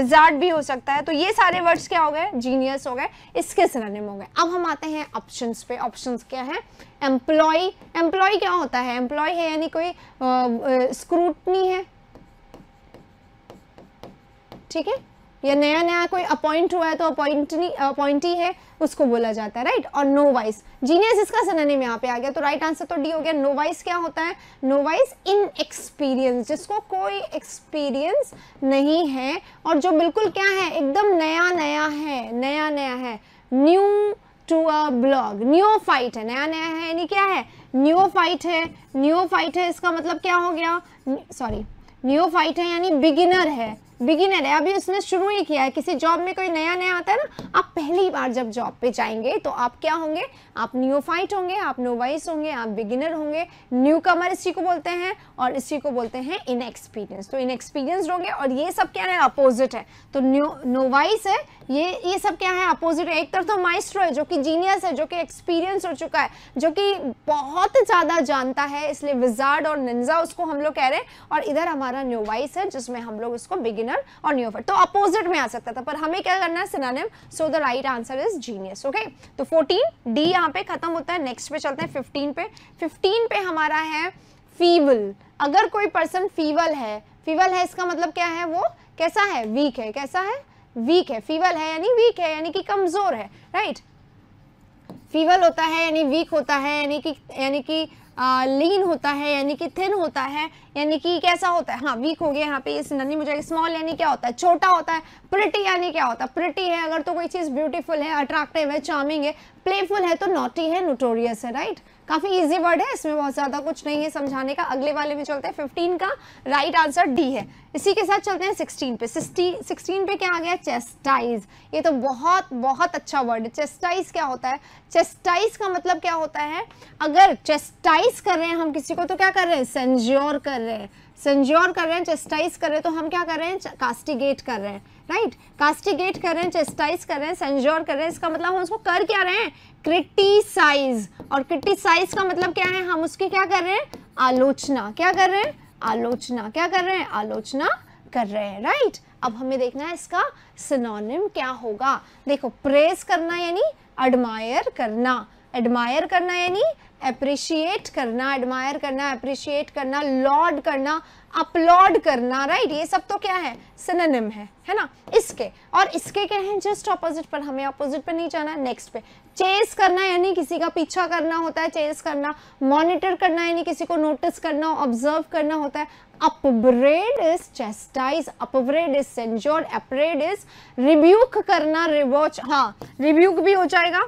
विजार्ड भी हो सकता है तो ये सारे वर्ड्स क्या हो गए जीनियस हो गए इसके सिरानिम हो गए अब हम आते हैं ऑप्शंस पे ऑप्शंस क्या है एम्प्लॉय एम्प्लॉय क्या होता है एम्प्लॉय है यानी कोई स्क्रूटनी है ठीक है या नया नया कोई अपॉइंट हुआ है तो अपॉइंटी अपॉइंटी है उसको बोला जाता है राइट और नो वाइस जीनियस इसका सननेम यहाँ पे आ गया तो राइट आंसर तो डी हो गया नो वाइस क्या होता है नो वाइस इन एक्सपीरियंस जिसको कोई एक्सपीरियंस नहीं है और जो बिल्कुल क्या है एकदम नया नया है नया नया है new to a blog neophyte है नया नया है यानी क्या है न्यू फाइट है न्यू फाइट है इसका मतलब क्या हो गया सॉरी न्यू फाइट है यानी बिगिनर है बिगिनर है अभी उसने शुरू ही किया है किसी जॉब में कोई नया नया आता है ना आप पहली बार जब जॉब पे जाएंगे तो आप क्या होंगे आप न्यूफाइट होंगे आप नोवाइस होंगे आप बिगिनर होंगे न्यू कमर इसी को बोलते हैं और इसी को बोलते हैं इनएक्सपीरियंस तो इनएक्सपीरियंस होंगे और ये सब क्या है अपोजिट है तो नोवाइस है ये ये सब क्या है अपोजिट है एक तरफ तो माइस्ट्रो है जो कि जीनियस है जो कि एक्सपीरियंस हो चुका है जो कि बहुत ज़्यादा जानता है इसलिए विजार्ड और निंजा उसको हम लोग कह रहे हैं और इधर हमारा न्यूवाइस है जिसमें हम लोग उसको बिगिनर और न्यूफाइट तो अपोजिट में आ सकता था पर हमें क्या करना है synonym so the right answer is genius okay तो फोर्टीन डी यहाँ पे ख़त्म होता है नेक्स्ट पे चलते हैं फिफ्टीन पे फिफ्टीन पे हमारा है फीवल अगर कोई पर्सन फीवल है फीवल है इसका मतलब क्या है वो कैसा है वीक है कैसा है वीक है फीवल है यानी वीक है यानी कि कमज़ोर है राइट फीवल होता है यानी वीक होता है यानी कि यानी कि लीन होता है यानी कि थिन होता है यानी कि कैसा होता है हाँ वीक हो गया यहाँ पे इस सिनोनिम मुझे स्मॉल यानी क्या होता है छोटा होता है प्रिटी यानी क्या होता है प्रिटी है अगर तो कोई चीज़ ब्यूटीफुल है अट्रैक्टिव है चार्मिंग है प्लेफुल है तो नॉटी है नोटोरियस है राइट right? काफ़ी इजी वर्ड है इसमें बहुत ज़्यादा कुछ नहीं है समझाने का अगले वाले में चलते हैं फिफ्टीन का राइट आंसर डी है इसी के साथ चलते हैं सिक्सटीन पे सिक्सटीन पे क्या आ गया चेस्टाइज ये तो बहुत बहुत अच्छा वर्ड है चेस्टाइज क्या होता है चेस्टाइज का मतलब क्या होता है अगर चेस्टाइज कर रहे हैं हम किसी को तो क्या कर रहे हैं सेंज्योर कर रहे हैं सेंज्योर कर रहे हैं चेस्टाइज कर रहे हैं तो हम क्या कर रहे हैं कास्टिगेट कर रहे हैं राइट कास्टिगेट कर रहे हैं चेस्टाइज कर रहे हैं सेंजोर कर रहे हैं इसका मतलब हम उसको कर क्या रहे हैं क्रिटिसाइज और क्रिटिसाइज का मतलब क्या है हम उसकी क्या कर रहे हैं आलोचना क्या कर रहे हैं आलोचना क्या कर रहे हैं आलोचना कर रहे हैं राइट अब हमें देखना है इसका सिनोनिम क्या होगा देखो प्रेस करना यानी एडमायर करना एडमायर करना यानी अप्रिशिएट करना एडमायर करना अप्रिशिएट करना लॉर्ड करना अपलॉड करना राइट right? ये सब तो क्या है सिनेम है है ना इसके और इसके क्या है जस्ट ऑपोजिट पर हमें ऑपोजिट पर नहीं जाना नेक्स्ट पे चेस करना यानी किसी का पीछा करना होता है चेस करना मॉनिटर करना यानी किसी को नोटिस करना ऑब्जर्व करना होता है upbraid is chastise upbraid is censure upbraid is rebuke करना रिवॉच हाँ रिब्यूक भी हो जाएगा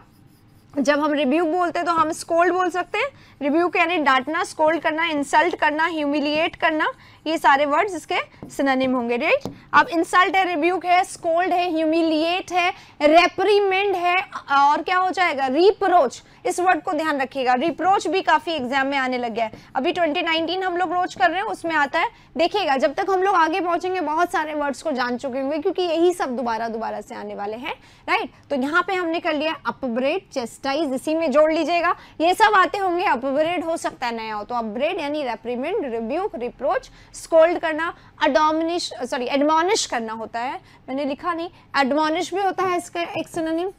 जब हम रिब्यूक बोलते हैं तो हम स्कोल्ड बोल सकते हैं रिव्यू के यानी डांटना स्कोल्ड करना इंसल्ट करना ह्यूमिलिएट करना ये सारे वर्ड्स इसके सिनोनिम होंगे राइट अब इंसल्ट है रिव्यू है स्कोल्ड है ह्यूमिलिएट है रेप्रीमेंड है और क्या हो जाएगा रिप्रोच इस वर्ड को ध्यान रखिएगा रिप्रोच भी काफ़ी एग्जाम में आने लग गया है अभी 2019 हम लोग रोच कर रहे हैं उसमें आता है देखिएगा जब तक हम लोग आगे पहुंचेंगे बहुत सारे वर्ड्स को जान चुके होंगे क्योंकि यही सब दोबारा दोबारा से आने वाले हैं राइट तो यहाँ पे हमने कर लिया अपब्रेड चेस्टाइज इसी में जोड़ लीजिएगा ये सब आते होंगे अप अपग्रेड हो सकता है नया हो तो अपग्रेड यानी रेप्रीमेंट रिव्यू रिप्रोच स्कोल्ड करना अडोमिनिश सॉरी एडमोनिश करना होता है मैंने लिखा नहीं एडमोनिश भी होता है इसका एक सिनोनिम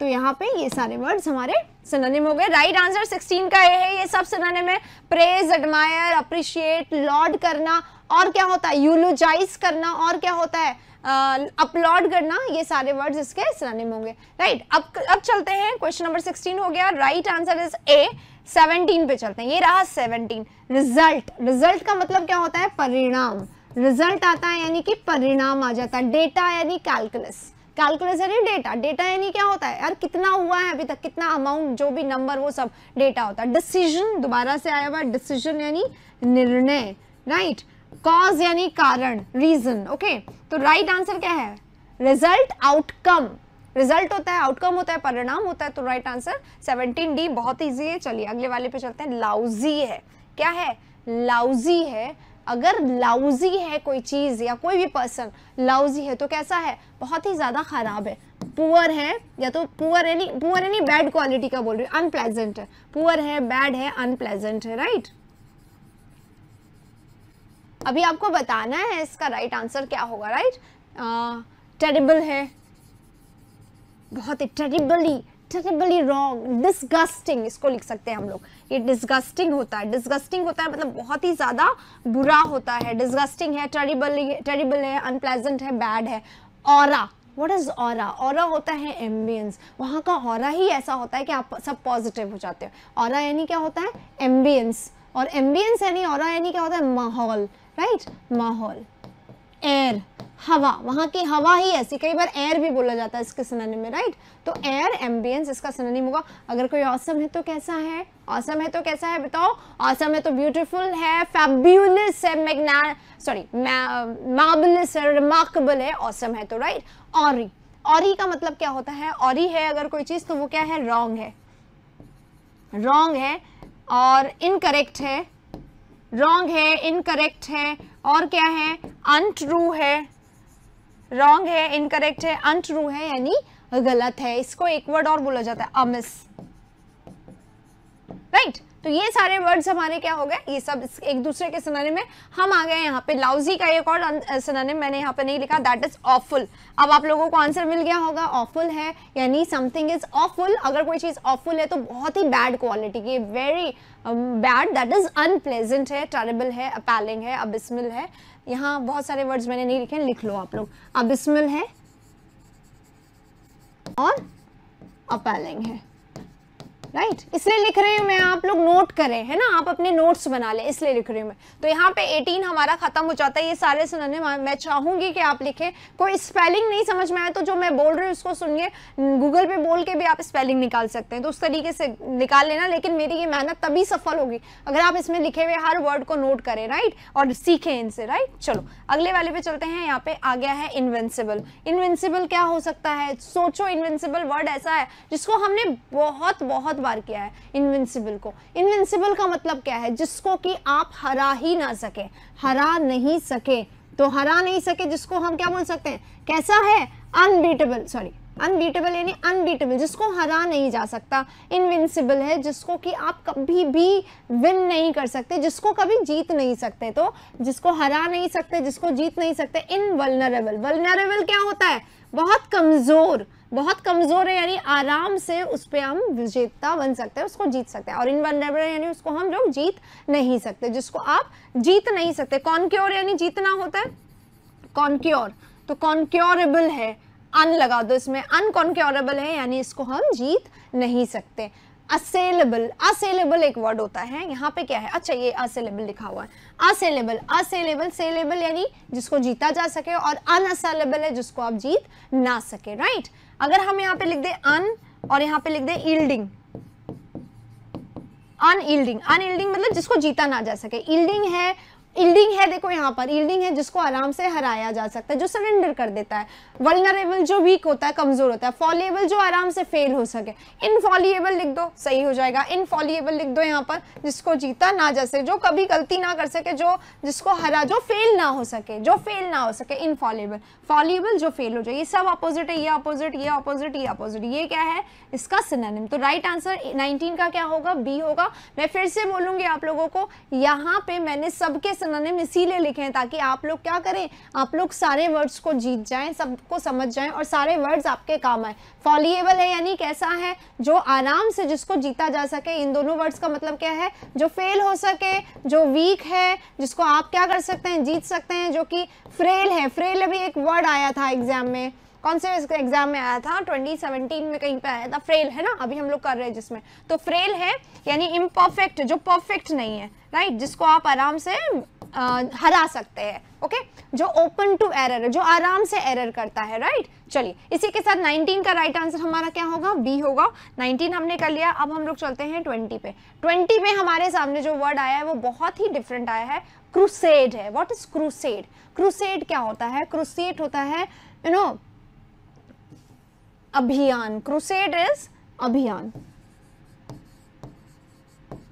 तो यहाँ पे ये सारे वर्ड्स हमारे सिनोनिम हो गए राइट आंसर 16 का ए है ये सब सिनोनिम है प्रेज एडमायर अप्रिशिएट लॉर्ड करना और क्या होता है यूलोजाइज करना और क्या होता है अपलोड करना ये सारे वर्ड इसके सिनोनिम होंगे राइट अब अब चलते हैं क्वेश्चन नंबर सिक्सटीन हो गया right answer is A seventeen पे चलते हैं ये रहा सेवनटीन रिजल्ट रिजल्ट का मतलब क्या होता है परिणाम रिजल्ट आता है यानी कि परिणाम आ जाता है डेटा यानी कैलकुलस कैलकुलस यानी डेटा डेटा यानी क्या होता है यार कितना हुआ है अभी तक कितना अमाउंट जो भी नंबर वो सब डेटा होता है डिसीजन दोबारा से आया हुआ डिसीजन यानी निर्णय राइट कॉज यानी कारण रीजन ओके तो राइट right आंसर क्या है रिजल्ट आउटकम रिजल्ट होता है आउटकम होता है परिणाम होता है तो राइट आंसर 17 डी बहुत इजी है चलिए अगले वाले पे चलते हैं लाउजी है क्या है लाउजी है अगर लाउजी है कोई चीज़ या कोई भी पर्सन लाउजी है तो कैसा है बहुत ही ज़्यादा ख़राब है पुअर है या तो पुअर यानी पुअर यानी बैड क्वालिटी का बोल रही हूँ अनप्लेजेंट है पुअर है बैड है अनप्लेजेंट है राइट right? अभी आपको बताना है इसका राइट आंसर क्या होगा राइट टेरिबल है बहुत ही टेरिबली टेरिबली रॉन्ग डिस्गस्टिंग इसको लिख सकते हैं हम लोग ये डिस्गस्टिंग होता है डिस्गस्टिंग होता है मतलब बहुत ही ज़्यादा बुरा होता है डिस्गस्टिंग है टेरिबली टेरिबल है अनप्लेजेंट है बैड है और वट इज़ और और होता है एम्बियंस वहाँ का और ही ऐसा होता है कि आप सब पॉजिटिव हो जाते हो और यानी क्या होता है एम्बियंस और एम्बियंस यानी और यानी क्या होता है माहौल राइट माहौल एयर हवा वहां की हवा ही ऐसी कई बार एयर भी बोला जाता है इसके सिनोनिम में राइट तो एयर एम्बियंस इसका सिनोनिम होगा अगर कोई औसम है तो कैसा है औसम है तो कैसा है बताओ औसम है तो ब्यूटीफुल है फैब्यूलिस है मैगना सॉरी मार्बलस है रिमार्केबल है औसम है तो राइट ऑरी ऑरी का मतलब क्या होता है ऑरी है अगर कोई चीज़ तो वो क्या है रॉन्ग है रॉन्ग है और इनकरेक्ट है रॉन्ग है इनकरेक्ट है और क्या है अनट्रू है रॉन्ग है इनकरेक्ट है अनट्रू है यानी गलत है इसको एक वर्ड और बोला जाता है अमिस राइट right? तो ये सारे वर्ड्स हमारे क्या हो गए ये सब एक दूसरे के सुनाने में हम आ गए यहाँ पे लाउजी का एक और सिनाने अं, मैंने यहाँ पे नहीं लिखा दैट इज ऑफुल अब आप लोगों को आंसर मिल गया होगा ऑफुल है यानी समथिंग इज ऑफुल अगर कोई चीज़ ऑफुल है तो बहुत ही बैड क्वालिटी की very bad that is unpleasant है टेरेबल है अपैलिंग है अबिस्मिल है यहाँ बहुत सारे वर्ड्स मैंने नहीं लिखे लिख लो आप लोग अबिस्मिल है और अपैलिंग है राइट right? इसलिए लिख रही हूँ मैं आप लोग नोट करें है ना आप अपने नोट्स बना लें इसलिए लिख रही हूँ मैं तो यहाँ पे 18 हमारा ख़त्म हो जाता है ये सारे सुनने हाँ, मैं चाहूंगी कि आप लिखें कोई स्पेलिंग नहीं समझ में आए तो जो मैं बोल रही हूँ उसको सुनिए गूगल पे बोल के भी आप स्पेलिंग निकाल सकते हैं तो उस तरीके से निकाल लेना लेकिन मेरी ये मेहनत तभी सफल होगी अगर आप इसमें लिखे हुए हर वर्ड को नोट करें राइट और सीखें इनसे राइट चलो अगले वाले पे चलते हैं यहाँ पे आ गया है इन्वेंसिबल इन्वेंसिबल क्या हो सकता है सोचो इन्वेंसिबल वर्ड ऐसा है जिसको हमने बहुत बहुत बार किया है इनविंसिबल को इनविंसिबल का मतलब क्या है जिसको कि आप हरा ही ना सके हरा नहीं सके तो हरा नहीं सके जिसको हम क्या बोल सकते हैं कैसा है अनबीटेबल सॉरी अनबीटेबल यानी अनबीटेबल जिसको हरा नहीं जा सकता इनविंसिबल है जिसको कि आप कभी भी विन नहीं कर सकते जिसको कभी जीत नहीं सकते तो जिसको हरा नहीं सकते जिसको जीत नहीं सकते इन वलनरेबल वलनरेबल क्या होता है बहुत कमज़ोर बहुत कमज़ोर है यानी आराम से उस पर हम विजेता बन सकते हैं उसको जीत सकते हैं और इन यानी उसको हम लोग जीत नहीं सकते जिसको आप जीत नहीं सकते कॉन्क्योर यानी जीतना होता है कॉन्क्योर तो कॉन्क्योरेबल है अन लगा दो इसमें अनकॉन्क्योरेबल है यानी इसको हम जीत नहीं सकते असेलेबल असेलेबल एक वर्ड होता है यहाँ पे क्या है अच्छा ये असेलेबल लिखा हुआ है असेलेबल असेलेबल सेलेबल यानी जिसको जीता जा सके और अनअसेलेबल है जिसको आप जीत ना सके राइट right? अगर हम यहाँ पे लिख दे अन और यहाँ पे लिख दे ईल्डिंग अन अनईल्डिंग मतलब जिसको जीता ना जा सके ईल्डिंग है इल्डिंग है देखो यहाँ पर इल्डिंग है जिसको आराम से हराया जा सकता है जो सरेंडर कर देता है वलनरेबल जो वीक होता है कमजोर होता है फॉलिएबल जो आराम से फेल हो सके इनफॉलिएबल लिख दो सही हो जाएगा फॉलिएबल लिख दो यहाँ पर जिसको जीता ना जा सके जो कभी गलती ना कर सके जो जिसको हरा जो फेल ना हो सके जो फेल ना हो सके इनफॉलिएबल फॉलिएबल जो फेल हो जाए ये सब अपोजिट है ये अपोजिट ये अपोजिट ये अपोजिट ये क्या है इसका सिनानिम तो राइट आंसर नाइनटीन का क्या होगा बी होगा मैं फिर से बोलूँगी आप लोगों को यहाँ पे मैंने सबके सननेम इसीलिए लिखे हैं ताकि आप लोग क्या करें आप लोग सारे वर्ड्स को जीत जाएं सबको समझ जाएं और सारे वर्ड्स आपके काम आए फॉलिएबल है यानी कैसा है जो आराम से जिसको जीता जा सके इन दोनों वर्ड्स का मतलब क्या है जो फेल हो सके जो वीक है जिसको आप क्या कर सकते हैं जीत सकते हैं जो कि फ्रेल है फ्रेल अभी एक वर्ड आया था एग्जाम में कौन से एग्जाम में आया था 2017 में कहीं पे आया था फ्रेल है ना अभी हम लोग कर रहे हैं जिसमें तो फ्रेल है यानी इम्परफेक्ट जो परफेक्ट नहीं है राइट जिसको आप आराम से आ, हरा सकते हैं ओके जो ओपन टू एरर जो आराम से एरर करता है राइट चलिए इसी के साथ 19 का राइट आंसर हमारा क्या होगा बी होगा 19 हमने कर लिया अब हम लोग चलते हैं 20 पे 20 में हमारे सामने जो वर्ड आया है वो बहुत ही डिफरेंट आया है क्रूसेड है व्हाट इज क्रूसेड क्रूसेड क्या होता है क्रूसेड होता है यू you नो know, अभियान क्रूसेड इज अभियान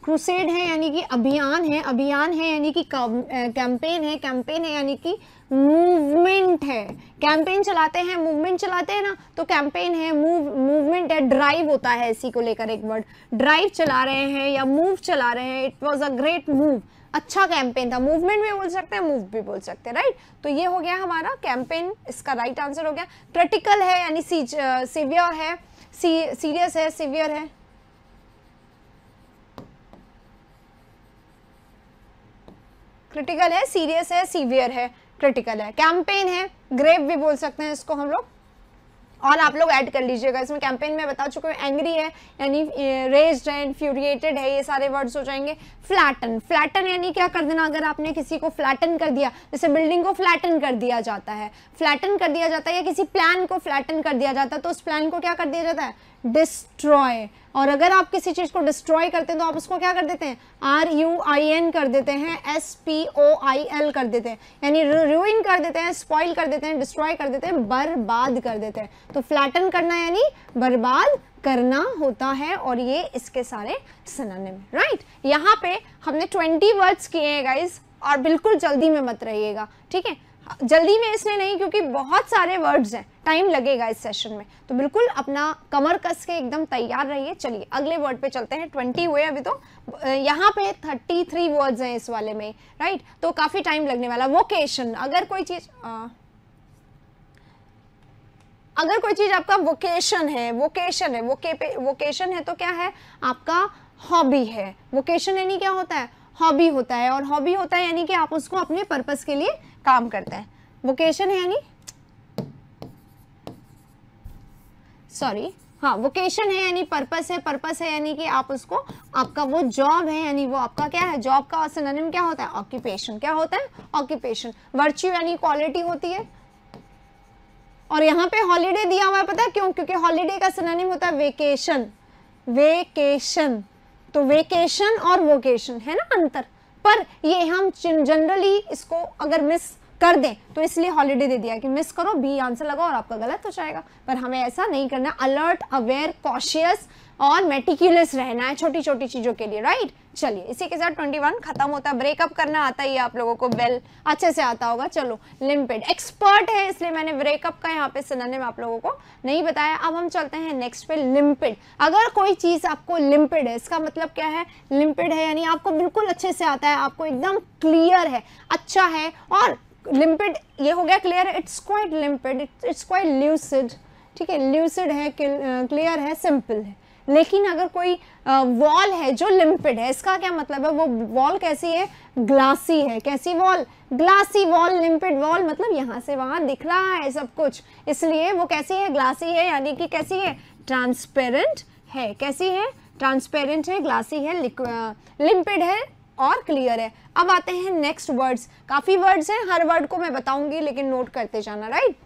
क्रूसेड है यानी कि अभियान है अभियान है यानी कि कैंपेन है कैंपेन है यानी कि मूवमेंट है कैंपेन चलाते हैं मूवमेंट चलाते हैं ना तो कैंपेन है मूव मूवमेंट है ड्राइव होता है इसी को लेकर एक वर्ड ड्राइव चला रहे हैं या मूव चला रहे हैं it was a great move अच्छा कैंपेन था मूवमेंट भी बोल सकते हैं मूव भी बोल सकते हैं राइट तो ये हो गया हमारा कैंपेन इसका राइट आंसर हो गया क्रिटिकल है यानी सीवियर है सीरियस है सीवियर है क्रिटिकल है सीरियस है सीवियर है क्रिटिकल है कैंपेन है ग्रेव भी बोल सकते हैं इसको हम लोग और आप लोग ऐड कर लीजिएगा इसमें कैंपेन में बता चुके हैं एंग्री है यानी रेज है इन्फ्यूरिएटेड है ये सारे वर्ड्स हो जाएंगे फ्लैटन फ्लैटन यानी क्या कर देना अगर आपने किसी को फ्लैटन कर दिया जैसे बिल्डिंग को फ्लैटन कर दिया जाता है फ्लैटन कर दिया जाता है या किसी प्लान को फ्लैटन कर दिया जाता है तो उस प्लान को क्या कर दिया जाता है डिस्ट्रॉय और अगर आप किसी चीज़ को डिस्ट्रॉय करते हैं तो आप उसको क्या कर देते हैं आर यू आई एन कर देते हैं S P O I L कर देते हैं यानी रूइन कर देते हैं स्पॉइल कर देते हैं डिस्ट्रॉय कर देते हैं बर्बाद कर देते हैं तो फ्लैटन करना यानी बर्बाद करना होता है और ये इसके सारे में राइट यहाँ पे हमने ट्वेंटी वर्ड्स किए हैं गाइज और बिल्कुल जल्दी में मत रहिएगा ठीक है जल्दी में इसलिए नहीं क्योंकि बहुत सारे वर्ड्स हैं टाइम लगेगा इस सेशन में तो बिल्कुल अपना कमर कस के एकदम तैयार रहिए चलिए अगले वर्ड पे चलते हैं ट्वेंटी हुए अभी तो यहाँ पे थर्टी थ्री वर्ड्स हैं इस वाले में राइट तो काफ़ी टाइम लगने वाला वोकेशन अगर कोई चीज़ अगर कोई चीज़ आपका वोकेशन है वोकेशन है वोके वोकेशन है तो क्या है आपका हॉबी है वोकेशन यानी क्या होता है हॉबी होता है और हॉबी होता है यानी कि आप उसको अपने पर्पस के लिए काम करते हैं वोकेशन है यानी सॉरी हाँ वोकेशन है यानी पर्पस है पर्पस है यानी कि आप उसको आपका वो जॉब है यानी वो आपका क्या है जॉब का सिनोनिम क्या होता है ऑक्यूपेशन क्या होता है ऑक्यूपेशन वर्च्यू यानी क्वालिटी होती है और यहाँ पे हॉलीडे दिया हुआ है पता है क्यों क्योंकि हॉलीडे का सिनोनिम होता है वेकेशन वेकेशन तो वेकेशन और वोकेशन है ना अंतर पर ये हम जनरली इसको अगर मिस कर दें तो इसलिए हॉलीडे दे दिया कि मिस करो बी आंसर लगाओ और आपका गलत हो जाएगा पर हमें ऐसा नहीं करना अलर्ट अवेयर कॉशियस और मेटिक्यूलस रहना है छोटी छोटी चीज़ों के लिए राइट चलिए इसी के साथ 21 खत्म होता है ब्रेकअप करना आता ही आप लोगों को वेल अच्छे से आता होगा चलो लिम्पिड एक्सपर्ट है इसलिए मैंने ब्रेकअप का यहाँ पे में आप लोगों को नहीं बताया अब हम चलते हैं नेक्स्ट पे लिमिटेड अगर कोई चीज़ आपको लिमिटेड है इसका मतलब क्या है लिमिटेड है यानी आपको बिल्कुल अच्छे से आता है आपको एकदम क्लियर है अच्छा है और लिमिटेड ये हो गया clear it's quite limited it's quite lucid ठीक है ल्यूसिड है क्लियर है सिंपल है लेकिन अगर कोई वॉल है जो लिम्पिड है इसका क्या मतलब है वो वॉल कैसी है ग्लासी है कैसी wall glassy wall limpid wall मतलब यहाँ से वहाँ दिख रहा है सब कुछ इसलिए वो कैसी है ग्लासी है यानी कि कैसी है ट्रांसपेरेंट है कैसी है ट्रांसपेरेंट है ग्लासी है लिम्पिड है और क्लियर है अब आते हैं नेक्स्ट वर्ड्स काफ़ी वर्ड्स हैं हर वर्ड को मैं बताऊंगी लेकिन नोट करते जाना राइट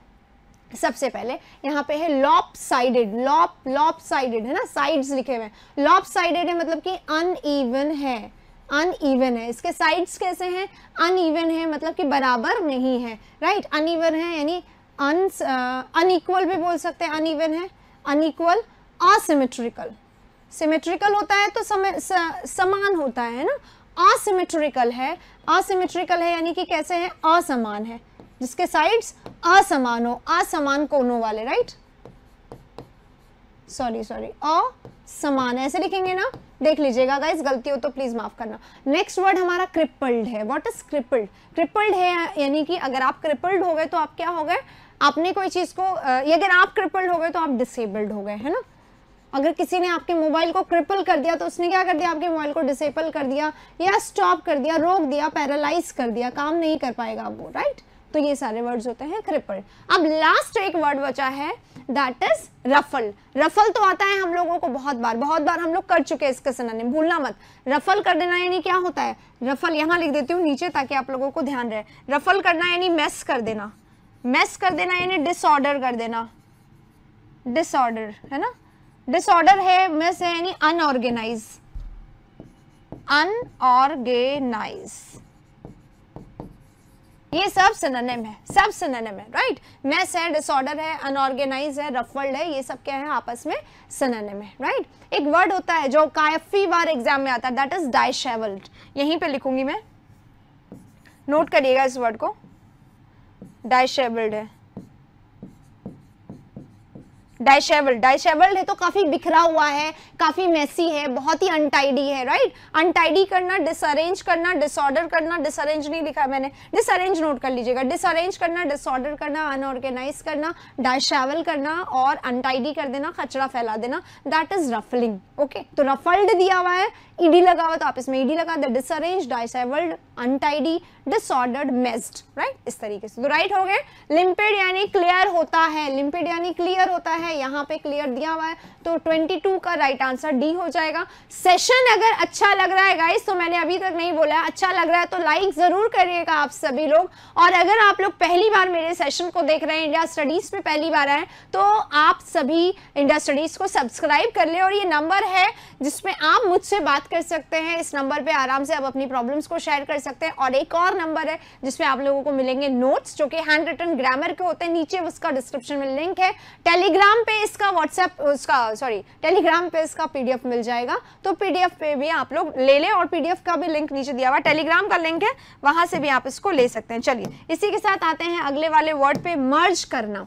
सबसे पहले यहाँ पे है lopsided lop lopsided है ना साइड्स लिखे हुए हैं लॉप साइडेड है मतलब कि ईवन है ईवन है इसके साइड्स कैसे हैं ईवन है मतलब कि बराबर नहीं है राइट ईवन है यानी अन अनइक्वल uh, भी बोल सकते हैं ईवन है अनइक्वल असिमेट्रिकल सिमेट्रिकल होता है तो सम, स, समान होता है ना असिमेट्रिकल है असिमेट्रिकल है यानी कि कैसे है असमान है जिसके साइड्स असमान हो असमान कोनों वाले राइट सॉरी सॉरी असमान ऐसे लिखेंगे ना देख लीजिएगा गाइस गलती हो तो प्लीज माफ करना नेक्स्ट वर्ड हमारा क्रिपल्ड है व्हाट इज क्रिपल्ड क्रिपल्ड है यानी कि अगर आप क्रिपल्ड हो गए तो आप क्या हो गए आपने कोई चीज को अगर आप क्रिपल्ड हो गए तो आप डिसेबल्ड हो गए है ना अगर किसी ने आपके मोबाइल को क्रिपल कर दिया तो उसने क्या कर दिया आपके मोबाइल को डिसेबल कर दिया या स्टॉप कर दिया रोक दिया पैरालाइज कर दिया काम नहीं कर पाएगा वो राइट तो ये सारे वर्ड्स होते हैं क्रिपल अब लास्ट एक वर्ड बचा है दैट इज रफल रफल तो आता है हम लोगों को बहुत बार बहुत बार हम लोग कर चुके हैं इसका सिनोनिम भूलना मत रफल कर देना यानी क्या होता है रफल यहाँ लिख देती हूँ नीचे ताकि आप लोगों को ध्यान रहे रफल करना यानी मेस कर देना मेस कर देना यानी डिसऑर्डर कर देना डिसऑर्डर है ना डिसऑर्डर है मिस है यानी अनऑर्गेनाइज अनऑर्गेनाइज ये सब सिनोनिम है सब सिनोनिम है राइट मेस है डिसऑर्डर है अनऑर्गेनाइज है रफल्ड है ये सब क्या है आपस में सिनोनिम है राइट एक वर्ड होता है जो काफी बार एग्जाम में आता है दैट इज डाइशेवल्ड यहीं पे लिखूंगी मैं नोट करिएगा इस वर्ड को डाइशेवल्ड है डाइशेबल्ड डाइशेबल्ड है तो काफ़ी बिखरा हुआ है काफ़ी मैसी है बहुत ही अनटाइडी है राइट अनटाइडी करना डिसअरेंज करना डिसऑर्डर करना डिसअरेंज नहीं लिखा मैंने डिसअरेंज नोट कर लीजिएगा डिसअरेंज करना डिसऑर्डर करना अनऑर्गेनाइज करना डाइशेवल करना और अनटाइडी कर देना खचरा फैला देना दैट इज रफलिंग ओके तो रफल्ड दिया हुआ है ईडी लगा हुआ तो आप इसमें ईडी लगा दें disarrange disabled untidy disordered messed right इस तरीके से तो राइट हो गए लिम्पेड यानी क्लियर होता है लिम्पेड यानी क्लियर होता है यहाँ पे क्लियर दिया हुआ है तो 22 का राइट आंसर डी हो जाएगा सेशन अगर अच्छा लग रहा है गाइस तो मैंने अभी तक नहीं बोला अच्छा लग रहा है तो लाइक ज़रूर करिएगा आप सभी लोग और अगर आप लोग पहली बार मेरे सेशन को देख रहे हैं इंडिया स्टडीज़ में पहली बार आए तो आप सभी इंडिया स्टडीज़ को सब्सक्राइब कर ले और ये नंबर है जिसमें आप मुझसे बात कर सकते हैं इस नंबर पर आराम से आप अपनी प्रॉब्लम्स को शेयर कर सकते हैं और एक और नंबर है जिसमें आप लोगों को मिलेंगे नोट्स जो कि हैंड रिटर्न ग्रामर के होते हैं नीचे उसका डिस्क्रिप्शन में लिंक है टेलीग्राम पे इसका व्हाट्सएप उसका सॉरी टेलीग्राम पे इसका पीडीएफ मिल जाएगा तो पीडीएफ पे भी आप लोग ले लें और पीडीएफ का भी लिंक नीचे दिया हुआ टेलीग्राम का लिंक है वहां से भी आप इसको ले सकते हैं चलिए इसी के साथ आते हैं अगले वाले वर्ड पे मर्ज करना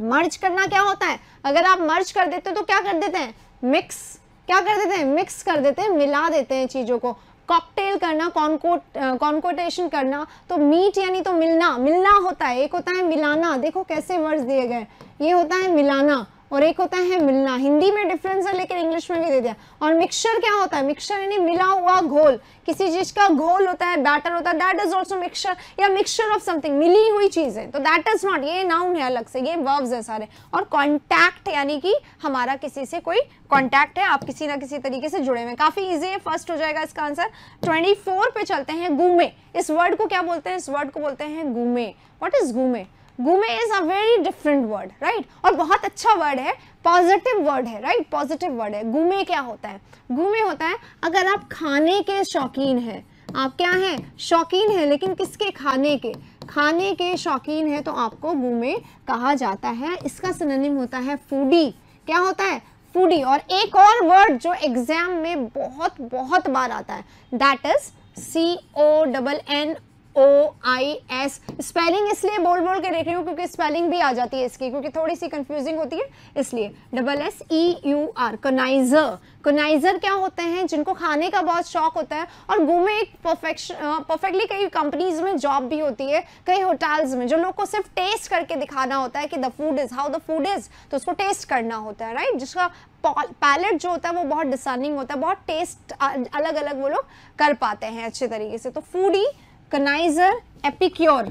मर्ज करना क्या होता है अगर आप मर्ज कर देते तो क्या कर देते हैं मिक्स क्या कर देते हैं मिक्स कर देते हैं मिला देते हैं चीज़ों को कॉकटेल करना कॉन्कोट uh, करना तो मीट यानी तो मिलना मिलना होता है एक होता है मिलाना देखो कैसे वर्ड्स दिए गए ये होता है मिलाना और एक होता है मिलना हिंदी में डिफरेंस है लेकिन इंग्लिश में भी दे दिया और मिक्सचर क्या होता है मिक्सचर यानी मिला हुआ घोल किसी चीज का घोल होता है बैटर होता है दैट इज ऑल्सो मिक्सचर या मिक्सचर ऑफ समथिंग मिली हुई है तो दैट इज नॉट ये नाउन है अलग से ये वर्ब्स है सारे और कॉन्टैक्ट यानी कि हमारा किसी से कोई कॉन्टैक्ट है आप किसी ना किसी तरीके से जुड़े हुए काफी ईजी है फर्स्ट हो जाएगा इसका आंसर ट्वेंटी पे चलते हैं गुमे इस वर्ड को क्या बोलते हैं इस वर्ड को बोलते हैं gourmet what is gourmet gourmet is a very different word right और बहुत अच्छा वर्ड है पॉजिटिव वर्ड है राइट पॉजिटिव वर्ड है गुमे क्या होता है गुमे होता है अगर आप खाने के शौकीन हैं आप क्या हैं शौकीन हैं लेकिन किसके खाने के खाने के शौकीन है तो आपको गुमे कहा जाता है इसका सिनोनिम होता है फूडी क्या होता है फूडी और एक और वर्ड जो एग्जाम में बहुत बहुत बार आता है that is C O double N O I S spelling इसलिए बोल बोल के देख रही हूँ क्योंकि स्पेलिंग भी आ जाती है इसकी क्योंकि थोड़ी सी कंफ्यूजिंग होती है इसलिए double S E U R connoisseur connoisseur क्या होते हैं जिनको खाने का बहुत शौक होता है और गो में एक परफेक्शन परफेक्टली कई कंपनीज में जॉब भी होती है कई होटल्स में जो लोग को सिर्फ टेस्ट करके दिखाना होता है कि the food is how the food is तो उसको टेस्ट करना होता है राइट जिसका पैलेट जो होता है वो बहुत डिसर्निंग होता है बहुत टेस्ट अलग अलग वो लोग कर पाते हैं अच्छे तरीके से तो फूडी कनाइजर एपिक्योर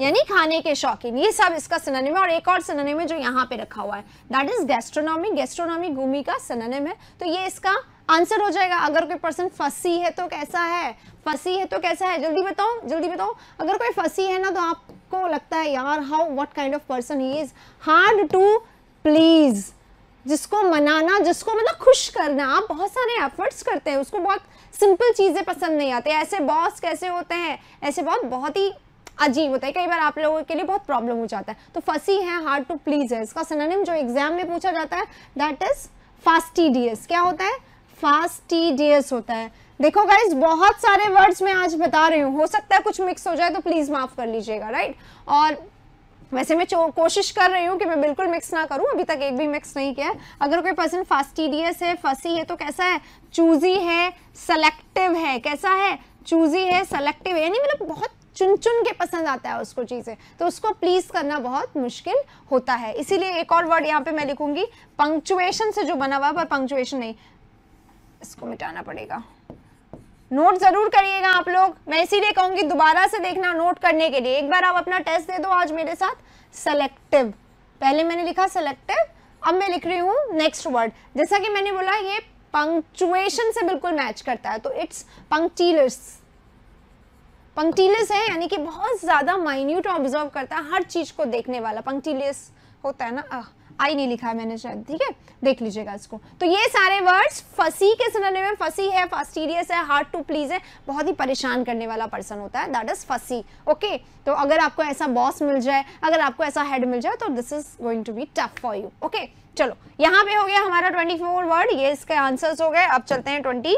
यानी खाने के शौकीन ये सब इसका सिनोनिम है और एक और सिनोनिम है जो यहाँ पे रखा हुआ है that is gastronomy gastronomy gourmet का सिनोनिम है तो ये इसका आंसर हो जाएगा अगर कोई पर्सन फसी है तो कैसा है फसी है तो कैसा है जल्दी बताओ जल्दी बताओ अगर कोई फसी है ना तो आपको लगता है यार how what kind of person he is hard to please जिसको मनाना जिसको मतलब खुश करना आप बहुत सारे एफर्ट्स करते हैं उसको बहुत सिंपल चीज़ें पसंद नहीं आती ऐसे बॉस कैसे होते हैं ऐसे बॉस बहुत ही अजीब होता है कई बार आप लोगों के लिए बहुत प्रॉब्लम हो जाता है तो फंसी है हार्ड टू प्लीज है इसका सिनोनिम जो एग्जाम में पूछा जाता है दैट इज फास्टिडियस क्या होता है फास्टीडियस होता है देखो गाइज बहुत सारे वर्ड्स मैं आज बता रही हूँ हो सकता है कुछ मिक्स हो जाए तो प्लीज़ माफ़ कर लीजिएगा राइट और वैसे मैं कोशिश कर रही हूँ कि मैं बिल्कुल मिक्स ना करूँ अभी तक एक भी मिक्स नहीं किया अगर कोई पर्सन फास्टीडियस है फसी है तो कैसा है चूजी है सेलेक्टिव है कैसा है चूजी है सेलेक्टिव है यानी मतलब बहुत चुन चुन के पसंद आता है उसको चीज़ें तो उसको प्लीज़ करना बहुत मुश्किल होता है इसीलिए एक और वर्ड यहाँ पे मैं लिखूँगी पंक्चुएशन से जो बना हुआ है पर पंक्चुएशन नहीं इसको मिटाना पड़ेगा नोट ज़रूर करिएगा आप लोग मैं इसीलिए कहूँगी दोबारा से देखना नोट करने के लिए एक बार आप अपना टेस्ट दे दो आज मेरे साथ सेलेक्टिव पहले मैंने लिखा सेलेक्टिव अब मैं लिख रही हूँ नेक्स्ट वर्ड जैसा कि मैंने बोला ये पंक्चुएशन से बिल्कुल मैच करता है तो इट्स पंक्टीलस पंक्टीलस है यानी कि बहुत ज़्यादा माइन्यूट ऑब्जर्व करता है हर चीज़ को देखने वाला पंक्टीलियस होता है ना आई नहीं लिखा है मैंने शायद ठीक है देख लीजिएगा इसको तो ये सारे वर्ड्स फसी के सुनने में फसी है फास्टीरियस है हार्ड टू प्लीज है बहुत ही परेशान करने वाला पर्सन होता है दैट इज फसी ओके तो अगर आपको ऐसा बॉस मिल जाए अगर आपको ऐसा हेड मिल जाए तो this is going to be tough for you okay चलो यहाँ पे हो गया हमारा 24 वर्ड ये इसके आंसर्स हो गए अब चलते हैं 25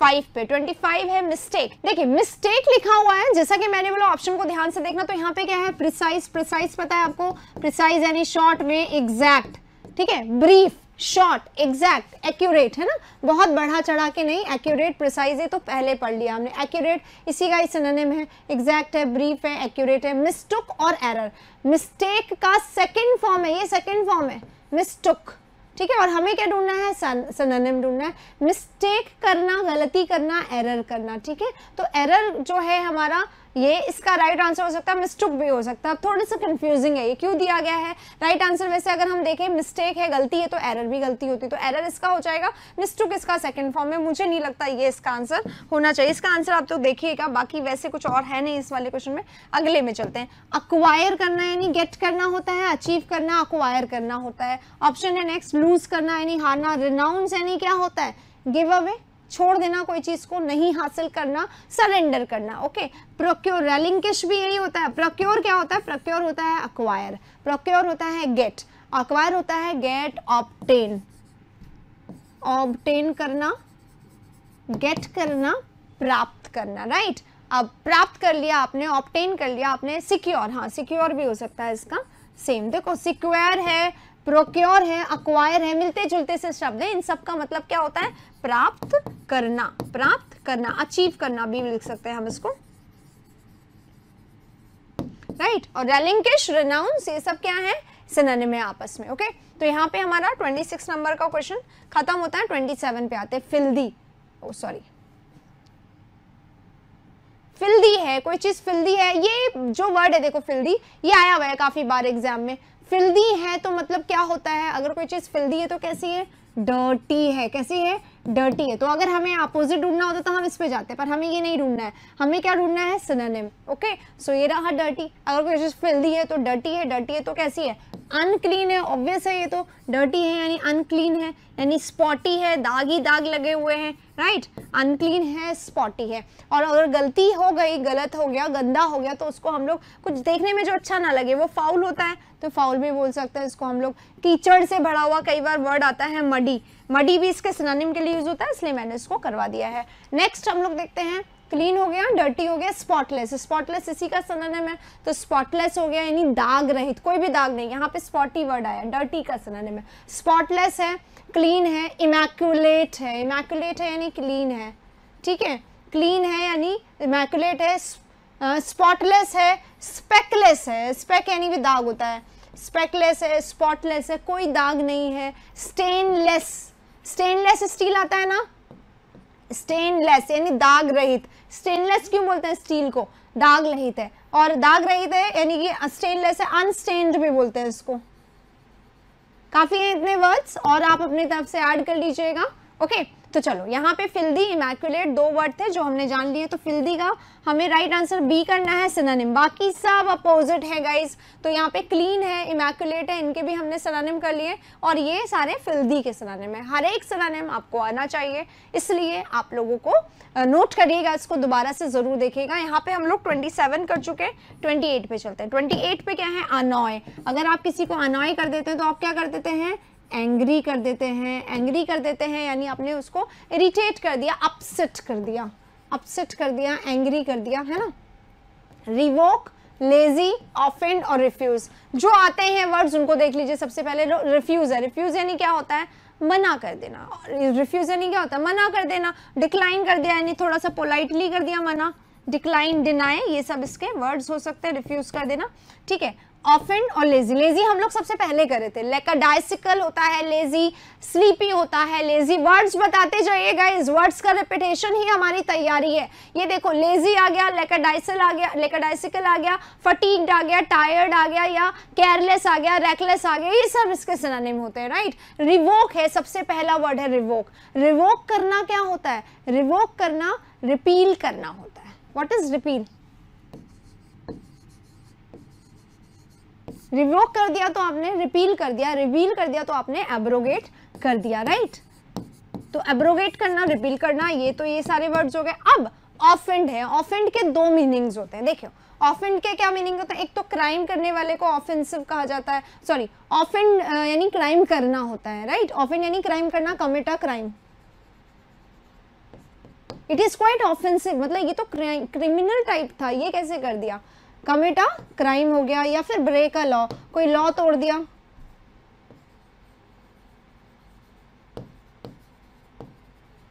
फाइव पे ट्वेंटी फाइव है मिस्टेक देखिए मिस्टेक लिखा हुआ है जैसा कि मैंने बोला ऑप्शन को ध्यान से देखना तो यहाँ पे क्या है प्रिसाइज प्रिसाइज पता है आपको प्रिसाइज यानी शॉर्ट में एग्जैक्ट ठीक है ब्रीफ शॉर्ट एग्जैक्ट एक्यूरेट है ना बहुत बढ़ा चढ़ा के नहीं एक्यूरेट प्रिसाइज है तो पहले पढ़ लिया हमने एक्यूरेट इसी का ही सिनोनिम है एग्जैक्ट है ब्रीफ है एक्यूरेट है मिस्टुक और एरर मिस्टेक का सेकेंड फॉर्म है ये सेकेंड फॉर्म है मिस्टुक ठीक है और हमें क्या ढूंढना है सननिम ढूंढना है मिस्टेक करना गलती करना एरर करना ठीक है तो एरर जो है हमारा ये इसका राइट आंसर हो सकता है मिस्टुक भी हो सकता है थोड़ा सा कंफ्यूजिंग है ये क्यों दिया गया है राइट right आंसर वैसे अगर हम देखें मिस्टेक है गलती है तो एरर भी गलती होती है तो एरर इसका हो जाएगा मिस्टुक इसका सेकंड फॉर्म है मुझे नहीं लगता ये इसका आंसर होना चाहिए इसका आंसर आप तो देखिएगा बाकी वैसे कुछ और है नहीं इस वाले क्वेश्चन में अगले में चलते हैं अक्वायर करना यानी गेट करना होता है अचीव करना अक्वायर करना होता है ऑप्शन है नेक्स्ट लूज करना यानी हारना रिनाउंस यानी क्या होता है गिव अवे छोड़ देना कोई चीज को नहीं हासिल करना सरेंडर करना ओके प्रोक्योर रेलिंकिश भी यही होता है प्रोक्योर क्या होता है प्रोक्योर होता है अक्वायर प्रोक्योर होता है गेट अक्वायर होता है गेट ऑप्टेन ऑप्टेन करना गेट करना प्राप्त करना राइट अब प्राप्त कर लिया आपने ऑप्टेन कर लिया आपने सिक्योर हाँ सिक्योर भी हो सकता है इसका सेम देखो सिक्योर है प्रोक्योर है अक्वायर है मिलते जुलते से शब्द है इन सब का मतलब क्या होता है प्राप्त करना प्राप्त करना अचीव करना भी लिख सकते हैं हम इसको राइट right? और रेलिंकिश रिनाउंस ये सब क्या है सिनोनिम आपस में ओके okay? तो यहाँ पे हमारा 26 नंबर का क्वेश्चन खत्म होता है 27 पे आते फिल्दी ओ सॉरी फिल्दी है कोई चीज़ फिल्दी है ये जो वर्ड है देखो फिल्दी ये आया हुआ है काफ़ी बार एग्जाम में फिल्दी है तो मतलब क्या होता है अगर कोई चीज़ फिल्दी है तो कैसी है डर्टी है कैसी है डर्टी है तो अगर हमें अपोजिट ढूंढना होता तो हम इस पे जाते पर हमें ये नहीं ढूंढना है हमें क्या ढूंढना है सिनोनिम ओके सो ये रहा डर्टी अगर कोई चीज़ फिल्दी है तो डर्टी है डर्टी है तो कैसी है अनक्लीन है ऑब्वियस है ये तो डर्टी है यानी अनक्लीन है यानी स्पॉटी है दागी दाग लगे हुए हैं राइट अनक्लीन है स्पॉटी है और अगर गलती हो गई गलत हो गया गंदा हो गया तो उसको हम लोग कुछ देखने में जो अच्छा ना लगे वो फाउल होता है तो फाउल भी बोल सकते हैं इसको हम लोग कीचड़ से भरा हुआ कई बार वर्ड आता है मडी मडी भी इसके सिनानिम के लिए यूज होता है इसलिए मैंने इसको करवा दिया है नेक्स्ट हम लोग देखते हैं क्लीन हो गया डर्टी हो गया स्पॉटलेस स्पॉटलेस इसी का सननम है तो स्पॉटलेस हो गया यानी दाग रहित कोई भी दाग नहीं यहाँ पे स्पॉटी वर्ड आया डर्टी का सननम है स्पॉटलेस है क्लीन है इमैक्युलेट है इमैक्युलेट है यानी क्लीन है ठीक है क्लीन है यानी इमैक्युलेट है स्पॉटलेस है स्पेकलेस है स्पेक यानी भी दाग होता है स्पेकलेस है स्पॉटलेस है कोई दाग नहीं है स्टेनलेस स्टेनलेस स्टील आता है ना स्टेनलेस यानी दाग रहित स्टेनलेस क्यों बोलते हैं स्टील को दाग रहित है और दाग रहित है यानी कि स्टेनलेस है अनस्टेन्ड भी बोलते हैं इसको काफी है इतने वर्ड्स और आप अपनी तरफ से ऐड कर लीजिएगा ओके okay. तो चलो यहाँ पे फिल्दी इमेकुलेट दो वर्ड थे जो हमने जान लिए तो फिल्दी का हमें राइट आंसर बी करना है सिनानिम बाकी सब अपोजिट है गाइज तो यहाँ पे क्लीन है इमेकुलेट है इनके भी हमने सिनानिम कर लिए और ये सारे फिल्दी के सिनानिम है हर एक सिनानिम आपको आना चाहिए इसलिए आप लोगों को नोट करिएगा इसको दोबारा से ज़रूर देखिएगा यहाँ पे हम लोग ट्वेंटी कर चुके हैं पे चलते हैं ट्वेंटी पे क्या है अनॉय अगर आप किसी को अनॉय कर देते हैं तो आप क्या कर देते हैं एंग्री कर देते हैं एंग्री कर देते हैं यानी आपने उसको इरिटेट कर दिया अपसेट कर दिया अपसेट कर दिया एंग्री कर दिया है ना रिवोक लेजी ऑफेंड और रिफ्यूज जो आते हैं वर्ड्स उनको देख लीजिए सबसे पहले रिफ्यूज है रिफ्यूज यानी क्या होता है मना कर देना रिफ्यूज यानी क्या होता है मना कर देना डिक्लाइन कर दिया यानी थोड़ा सा पोलाइटली कर दिया मना डिक्लाइन डिनाई ये सब इसके वर्ड्स हो सकते हैं रिफ्यूज कर देना ठीक है ऑफेंड और लेजी लेजी हम लोग सबसे पहले करे थे लेकाडाइसिकल होता है लेजी स्लीपी होता है लेजी वर्ड्स बताते जाइएगा इस वर्ड्स का रिपीटेशन ही हमारी तैयारी है ये देखो लेजी आ गया लेकाडाइसल आ गया लेकाडाइसिकल आ गया फटीक्ड आ गया टायर्ड आ गया या केयरलेस आ गया रेकलेस आ गया ये सब इसके सिनानिम होते हैं राइट रिवोक है सबसे पहला वर्ड है रिवोक रिवोक करना क्या होता है रिवोक करना रिपील करना होता है वॉट इज रिपील रिवोक कर दिया तो आपने रिपील कर दिया रिवील कर दिया तो आपने एब्रोगेट कर दिया राइट तो एब्रोगेट करना रिपील करना ये तो ये सारे वर्ड्स हो गए अब ऑफेंड है ऑफेंड के दो मीनिंग होते हैं देखियो ऑफेंड के क्या मीनिंग होता है एक तो क्राइम करने वाले को ऑफेंसिव कहा जाता है सॉरी ऑफेंड यानी क्राइम करना होता है राइट ऑफेंड यानी क्राइम करना commit a crime it is quite offensive मतलब ये तो क्रिमिनल टाइप था ये कैसे कर दिया कमिट अ क्राइम हो गया या फिर ब्रेक अ लॉ कोई लॉ तोड़ दिया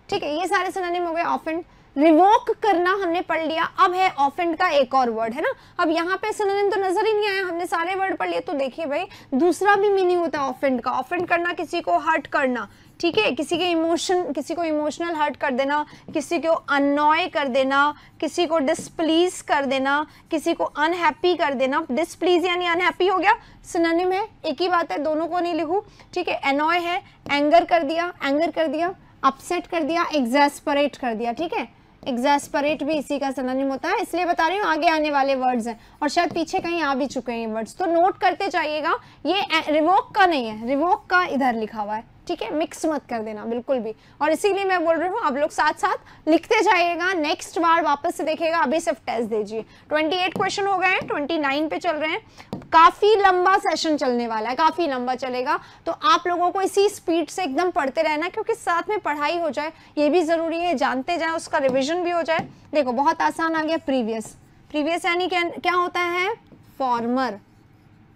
ठीक है ये सारे सिनोनिम हो गए ऑफेंड रिवोक करना हमने पढ़ लिया अब है ऑफेंड का एक और वर्ड है ना अब यहाँ पे सिनोनिम तो नजर ही नहीं आया हमने सारे वर्ड पढ़ लिए तो देखिए भाई दूसरा भी मीनिंग होता है ऑफेंड का ऑफेंड करना किसी को हर्ट करना ठीक है किसी के इमोशन किसी को इमोशनल हर्ट कर देना किसी को अनॉय कर देना किसी को डिसप्लीज कर देना किसी को अनहैप्पी कर देना डिसप्लीज यानी अनहैप्पी हो गया सुनानिम है एक ही बात है दोनों को नहीं लिखूँ ठीक है अनॉय है एंगर कर दिया एंगर कर दिया अपसेट कर दिया एग्जैसपरेट कर दिया ठीक है एग्जैसपरेट भी इसी का सनानिम होता है इसलिए बता रही हूँ आगे आने वाले वर्ड्स हैं और शायद पीछे कहीं आ भी चुके हैं ये वर्ड्स तो नोट करते जाइएगा ये रिवोक का नहीं है रिवोक का इधर लिखा हुआ है ठीक है मिक्स मत कर देना बिल्कुल भी और इसीलिए मैं बोल रही हूँ आप लोग साथ साथ लिखते जाइएगा नेक्स्ट बार वापस से देखेगा अभी सिर्फ टेस्ट दीजिए 28 क्वेश्चन हो गए हैं 29 पे चल रहे हैं काफ़ी लंबा सेशन चलने वाला है काफ़ी लंबा चलेगा तो आप लोगों को इसी स्पीड से एकदम पढ़ते रहना क्योंकि साथ में पढ़ाई हो जाए ये भी ज़रूरी है जानते जाए उसका रिविजन भी हो जाए देखो बहुत आसान आ गया प्रीवियस प्रीवियस यानी क्या होता है फॉर्मर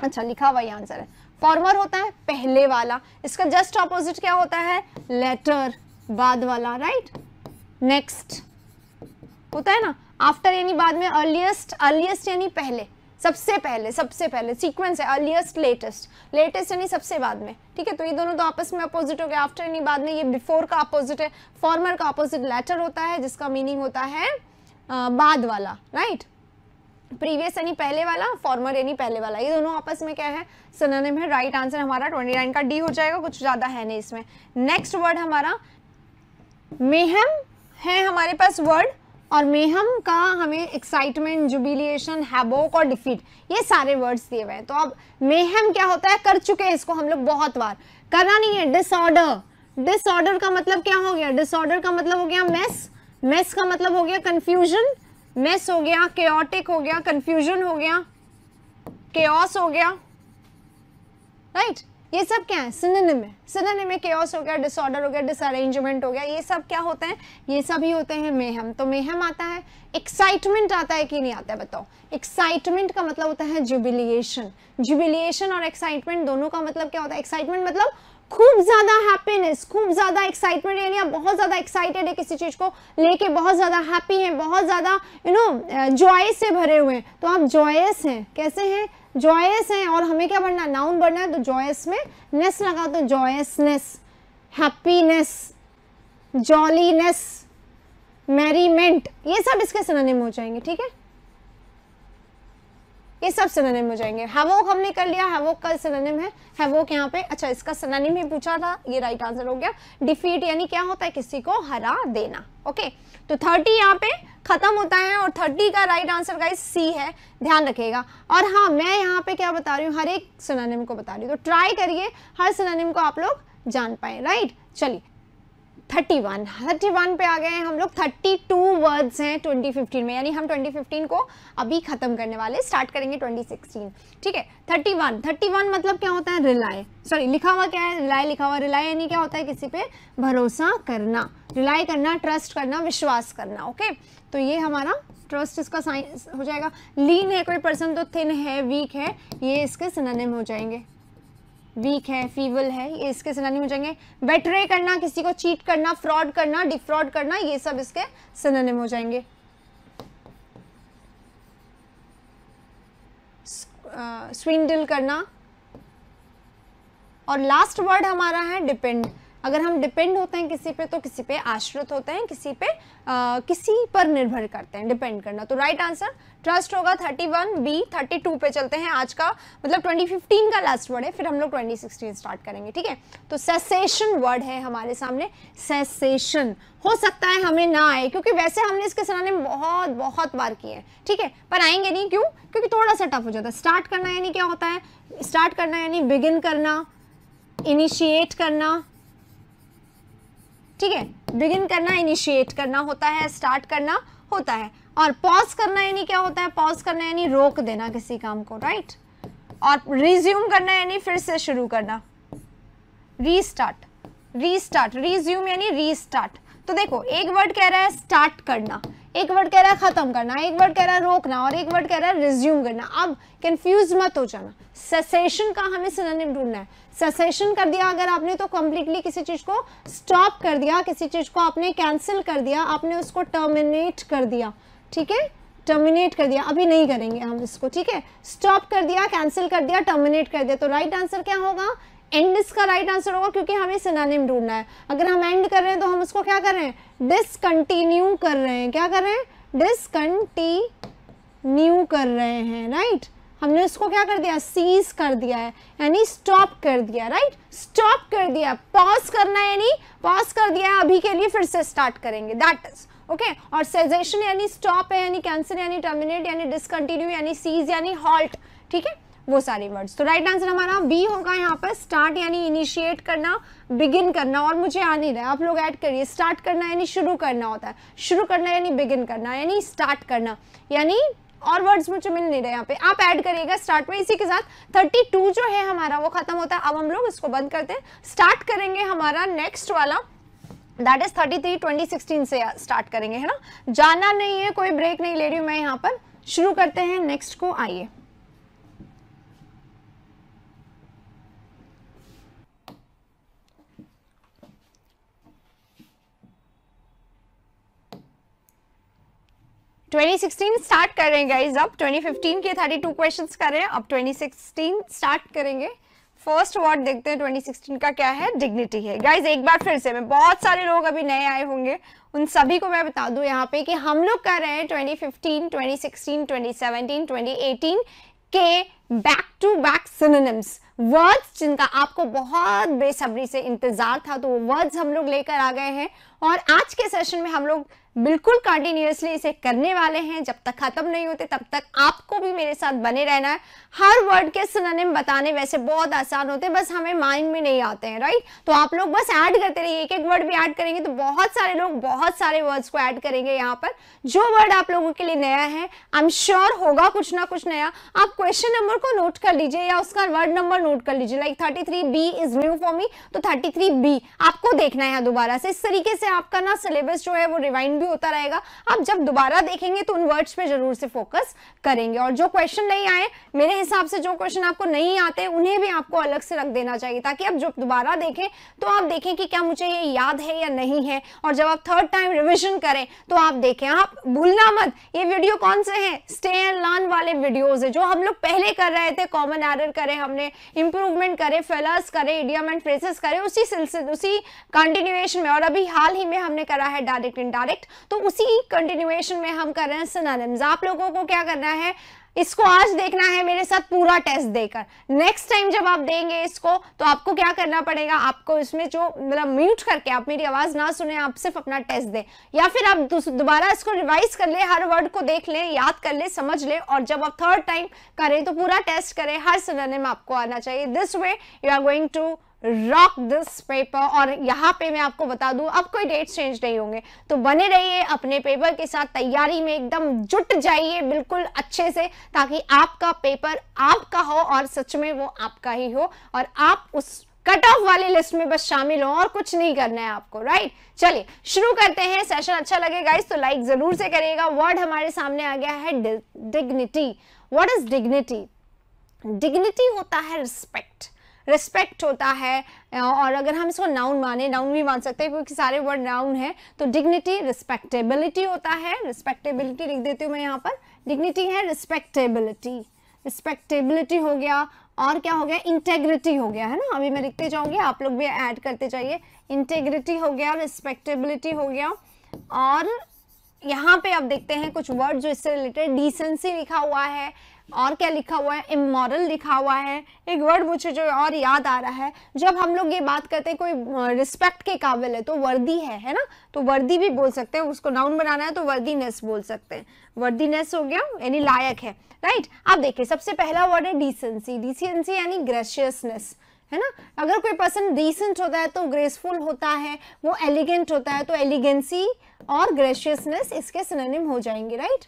अच्छा लिखा हुआ आंसर है फॉर्मर होता है पहले वाला इसका जस्ट ऑपोजिट क्या होता है लेटर बाद वाला राइट नेक्स्ट होता है ना आफ्टर यानी बाद में अर्लीस्ट अर्लीस्ट यानी पहले सबसे पहले सबसे पहले सीक्वेंस है अर्लीस्ट लेटेस्ट लेटेस्ट यानी सबसे बाद में ठीक है तो ये दोनों तो आपस में अपोजिट हो गया आफ्टर यानी बाद में ये बिफोर का अपोजिट है फॉर्मर का अपोजिट लेटर होता है जिसका मीनिंग होता है आ, बाद वाला राइट right? प्रीवियस यानी पहले वाला फॉर्मर यानी पहले वाला ये दोनों आपस में क्या है सननिम है राइट right आंसर हमारा 29 का डी हो जाएगा कुछ ज़्यादा है नहीं इसमें नेक्स्ट वर्ड हमारा मेहम है हमारे पास वर्ड और मेहम का हमें एक्साइटमेंट जुबिलियशन हैबोक और डिफीट ये सारे वर्ड्स दिए हुए हैं तो अब मेहम क्या होता है कर चुके हैं इसको हम लोग बहुत बार करना नहीं है डिसऑर्डर डिसऑर्डर का मतलब क्या हो गया डिसऑर्डर का मतलब हो गया मेस मेस का मतलब हो गया कन्फ्यूजन मिस हो गया केटिक हो गया कंफ्यूजन हो गया केस हो गया राइट right? ये सब क्या है सिनेनिम है सिनेनिम में केस हो गया डिसऑर्डर हो गया डिसअरेंजमेंट हो गया ये सब क्या होते हैं ये सब ही होते हैं मेहम तो मेहम आता है एक्साइटमेंट आता है कि नहीं आता है बताओ एक्साइटमेंट का मतलब होता है जुबिलिएशन जुबिलिएशन और एक्साइटमेंट दोनों का मतलब क्या होता है एक्साइटमेंट मतलब खूब ज़्यादा हैप्पीनेस खूब ज़्यादा एक्साइटमेंट यानी आप बहुत ज़्यादा एक्साइटेड है किसी चीज़ को लेके बहुत ज़्यादा हैप्पी हैं बहुत ज़्यादा यू नो जॉयस से भरे हुए हैं तो आप जॉयस हैं कैसे हैं जॉयस हैं और हमें क्या बढ़ना नाउन बढ़ना है तो जॉयस में नेस लगा तो जॉयसनेस हैप्पीनेस जॉलीनेस मैरीमेंट ये सब इसके में हो जाएंगे ठीक है ये सब सिनोनिम हो जाएंगे हैवोक हमने कर लिया हैवोक का सिनोनिम है हैवोक यहाँ पे अच्छा इसका सिनोनिम ही पूछा था ये राइट आंसर हो गया डिफीट यानी क्या होता है किसी को हरा देना ओके तो थर्टी यहाँ पे खत्म होता है और थर्टी का राइट आंसर का सी है ध्यान रखिएगा और हाँ मैं यहाँ पे क्या बता रही हूँ हर एक सिनोनिम को बता रही हूँ तो ट्राई करिए हर सिनोनिम को आप लोग जान पाए राइट चलिए थर्टी वन थर्टी वन पे आ गए हैं हम लोग थर्टी टू वर्ड्स हैं ट्वेंटी फिफ्टीन में यानी हम ट्वेंटी फिफ्टीन को अभी ख़त्म करने वाले स्टार्ट करेंगे ट्वेंटी सिक्सटीन ठीक है थर्टी वन थर्टी वन मतलब क्या होता है रिलाय सॉरी लिखा हुआ क्या है रिलाय लिखा हुआ रिलाय यानी क्या होता है किसी पे भरोसा करना रिलाय करना ट्रस्ट करना विश्वास करना ओके तो ये हमारा ट्रस्ट इसका साइंस हो जाएगा लीन है कोई पर्सन तो थिन है वीक है ये इसके सिनेम हो जाएंगे वीक है फीवल है ये इसके सिनोनिम हो जाएंगे बेटरे करना किसी को चीट करना फ्रॉड करना डिफ्रॉड करना ये सब इसके सिनोनिम हो जाएंगे स्विंडल करना और लास्ट वर्ड हमारा है डिपेंड अगर हम डिपेंड होते हैं किसी पे तो किसी पे आश्रित होते हैं किसी पे आ, किसी पर निर्भर करते हैं डिपेंड करना तो राइट आंसर ट्रस्ट होगा 31 बी 32 पे चलते हैं आज का मतलब 2015 का लास्ट वर्ड है फिर हम लोग 2016 स्टार्ट करेंगे ठीक है तो सेसेशन वर्ड है हमारे सामने सेसेशन हो सकता है हमें ना आए क्योंकि वैसे हमने इसके सराहने बहुत बहुत बार किए हैं ठीक है पर आएंगे नहीं क्यों क्योंकि थोड़ा सा टफ हो जाता है स्टार्ट करना यानी क्या होता है स्टार्ट करना यानी बिगिन करना इनिशिएट करना ठीक है बिगिन करना इनिशिएट करना होता है स्टार्ट करना होता है और पॉज करना यानी क्या होता है पॉज करना यानी रोक देना किसी काम को राइट और रिज्यूम करना यानी फिर से शुरू करना रीस्टार्ट रीस्टार्ट रिज्यूम यानी रीस्टार्ट तो देखो एक वर्ड कह रहा है स्टार्ट करना एक वर्ड कह रहा है खत्म करना एक वर्ड कह रहा है रोकना और एक वर्ड कह रहा है रिज्यूम करना अब कंफ्यूज मत हो जाना ससेशन का हमें सिनोनिम ढूंढना है ससेशन कर दिया अगर आपने तो कम्प्लीटली किसी चीज़ को स्टॉप कर दिया किसी चीज़ को आपने कैंसिल कर दिया आपने उसको टर्मिनेट कर दिया ठीक है टर्मिनेट कर दिया अभी नहीं करेंगे हम इसको ठीक है स्टॉप कर दिया कैंसिल कर दिया टर्मिनेट कर दिया तो राइट right आंसर क्या होगा एंड इसका राइट आंसर होगा क्योंकि हमें सिनानिम ढूंढना है अगर हम एंड कर रहे हैं तो हम उसको क्या कर रहे हैं डिसकंटिन्यू कर रहे हैं क्या कर रहे हैं डिसकंटिन्यू कर रहे हैं राइट हमने उसको क्या कर दिया सीज कर दिया है यानी स्टॉप कर दिया राइट स्टॉप कर दिया पॉज करना है यानी पॉज कर दिया है अभी के लिए फिर से स्टार्ट करेंगे दैट इज ओके और सेजेशन यानी स्टॉप है यानी कैंसिल यानी टर्मिनेट यानी डिसकंटिन्यू यानी सीज यानी हॉल्ट ठीक है वो सारे वर्ड्स तो राइट आंसर हमारा बी होगा यहाँ पर स्टार्ट यानी इनिशिएट करना बिगिन करना और मुझे आ नहीं रहा आप लोग ऐड करिए स्टार्ट करना यानी शुरू करना होता है शुरू करना यानी बिगिन करना यानी स्टार्ट करना यानी और वर्ड्स मुझे मिल नहीं रहे यहाँ पे आप ऐड करिएगा स्टार्ट में इसी के साथ 32 जो है हमारा वो खत्म होता है अब हम लोग इसको बंद करते हैं स्टार्ट करेंगे हमारा नेक्स्ट वाला दैट इज 33 2016 से स्टार्ट करेंगे है ना जाना नहीं है कोई ब्रेक नहीं ले रही हूँ मैं यहाँ पर शुरू करते हैं नेक्स्ट को आइए 2016 स्टार्ट कर रहे हैं गाइज अब 2015 के 32 क्वेश्चंस कर रहे हैं अब 2016 स्टार्ट करेंगे फर्स्ट वर्ड देखते हैं 2016 का क्या है डिग्निटी है गाइज एक बार फिर से मैं बहुत सारे लोग अभी नए आए होंगे उन सभी को मैं बता दूं यहाँ पे कि हम लोग कर रहे हैं 2015, 2016, 2017, 2018 के back to back synonyms words जिनका आपको बहुत बेसब्री से इंतजार था तो वो वर्ड्स हम लोग लेकर आ गए हैं और आज के सेशन में हम लोग बिल्कुल कंटिन्यूसली इसे करने वाले हैं जब तक ख़त्म नहीं होते तब तक आपको भी मेरे साथ बने रहना है हर वर्ड के सिनोनिम बताने वैसे बहुत आसान होते हैं बस हमें माइंड में नहीं आते हैं राइट तो आप लोग बस ऐड करते रहिए एक एक वर्ड भी ऐड करेंगे तो बहुत सारे लोग बहुत सारे वर्ड्स को ऐड करेंगे यहाँ पर जो वर्ड आप लोगों के लिए नया है आई एम श्योर होगा कुछ ना कुछ नया आप क्वेश्चन नंबर को नोट कर लीजिए या उसका वर्ड नंबर नोट कर लीजिए like thirty three B is new for me तो थर्टी थ्री बी आपको देखना है दोबारा से इस तरीके से आपका ना सिलेबस जो है वो रिवाइंड भी भी होता रहेगा आप जब दोबारा देखेंगे तो उन वर्ड्स पे जरूर से फोकस करेंगे और जो क्वेश्चन नहीं आए मेरे हिसाब से जो क्वेश्चन आपको नहीं आते उन्हें भी आपको अलग से रख देना चाहिए ताकि आप जब दोबारा देखें तो आप देखें कि क्या मुझे ये याद है या नहीं है और जब आप थर्ड टाइम रिविजन करें तो आप देखें आप भूलना मत ये वीडियो कौन से है स्टे एंड लर्न वाले वीडियोज है जो हम लोग पहले कर रहे थे कॉमन एरर करें हमने इंप्रूवमेंट करें फेलर्स करें इडियम एंड फ्रेसेस करें उसी सिलसिले उसी कंटिन्यूएशन में और अभी हाल ही में हमने करा है डायरेक्ट इनडायरेक्ट तो उसी कंटिन्यूएशन में हम कर रहे हैं आप लोगों को क्या करना है इसको आज देखना है मेरे साथ पूरा टेस्ट देकर नेक्स्ट टाइम जब आप देंगे इसको तो आपको क्या करना पड़ेगा आपको इसमें जो मतलब म्यूट करके आप मेरी आवाज ना सुने आप सिर्फ अपना टेस्ट दें या फिर आप दोबारा इसको रिवाइज कर ले हर वर्ड को देख ले याद कर ले समझ ले और जब आप थर्ड टाइम करें तो पूरा टेस्ट करें हर सिनोनिम आपको आना चाहिए this way you are going to rock this paper और यहाँ पे मैं आपको बता दू अब कोई डेट चेंज नहीं होंगे तो बने रहिए अपने पेपर के साथ तैयारी में एकदम जुट जाइए बिल्कुल अच्छे से ताकि आपका पेपर आपका हो और सच में वो आपका ही हो और आप उस कट ऑफ वाली लिस्ट में बस शामिल हो और कुछ नहीं करना है आपको राइट चलिए शुरू करते हैं सेशन अच्छा लगेगा इस तो लाइक जरूर से करिएगा वर्ड हमारे सामने आ गया है dignity what is dignity dignity होता है रिस्पेक्ट रिस्पेक्ट होता है और अगर हम इसको नाउन माने नाउन भी मान सकते हैं क्योंकि सारे वर्ड नाउन है तो डिग्निटी रिस्पेक्टेबिलिटी होता है रिस्पेक्टेबिलिटी लिख देती हूँ मैं यहाँ पर डिग्निटी है रिस्पेक्टेबिलिटी रिस्पेक्टेबिलिटी हो गया और क्या हो गया इंटेग्रिटी हो गया है ना अभी मैं लिखते जाऊँगी आप लोग भी ऐड करते जाइए इंटेग्रिटी हो गया रिस्पेक्टेबिलिटी हो गया और यहाँ पे आप देखते हैं कुछ वर्ड जो इससे रिलेटेड डिसेंसी लिखा हुआ है और क्या लिखा हुआ है इमोरल लिखा हुआ है एक वर्ड मुझे जो और याद आ रहा है जब हम लोग ये बात करते हैं कोई रिस्पेक्ट के काबिल है तो वर्दी है है ना तो वर्दी भी बोल सकते हैं उसको नाउन बनाना है तो वर्दीनेस बोल सकते हैं वर्दीनेस हो गया यानी लायक है राइट आप देखिए सबसे पहला वर्ड है डिसेंसी डिसेंसी यानी ग्रेशियसनेस है ना अगर कोई पर्सन डिसेंट होता है तो ग्रेसफुल होता है वो एलिगेंट होता है तो एलिगेंसी और ग्रेशियसनेस इसके सिनोनिम हो जाएंगे राइट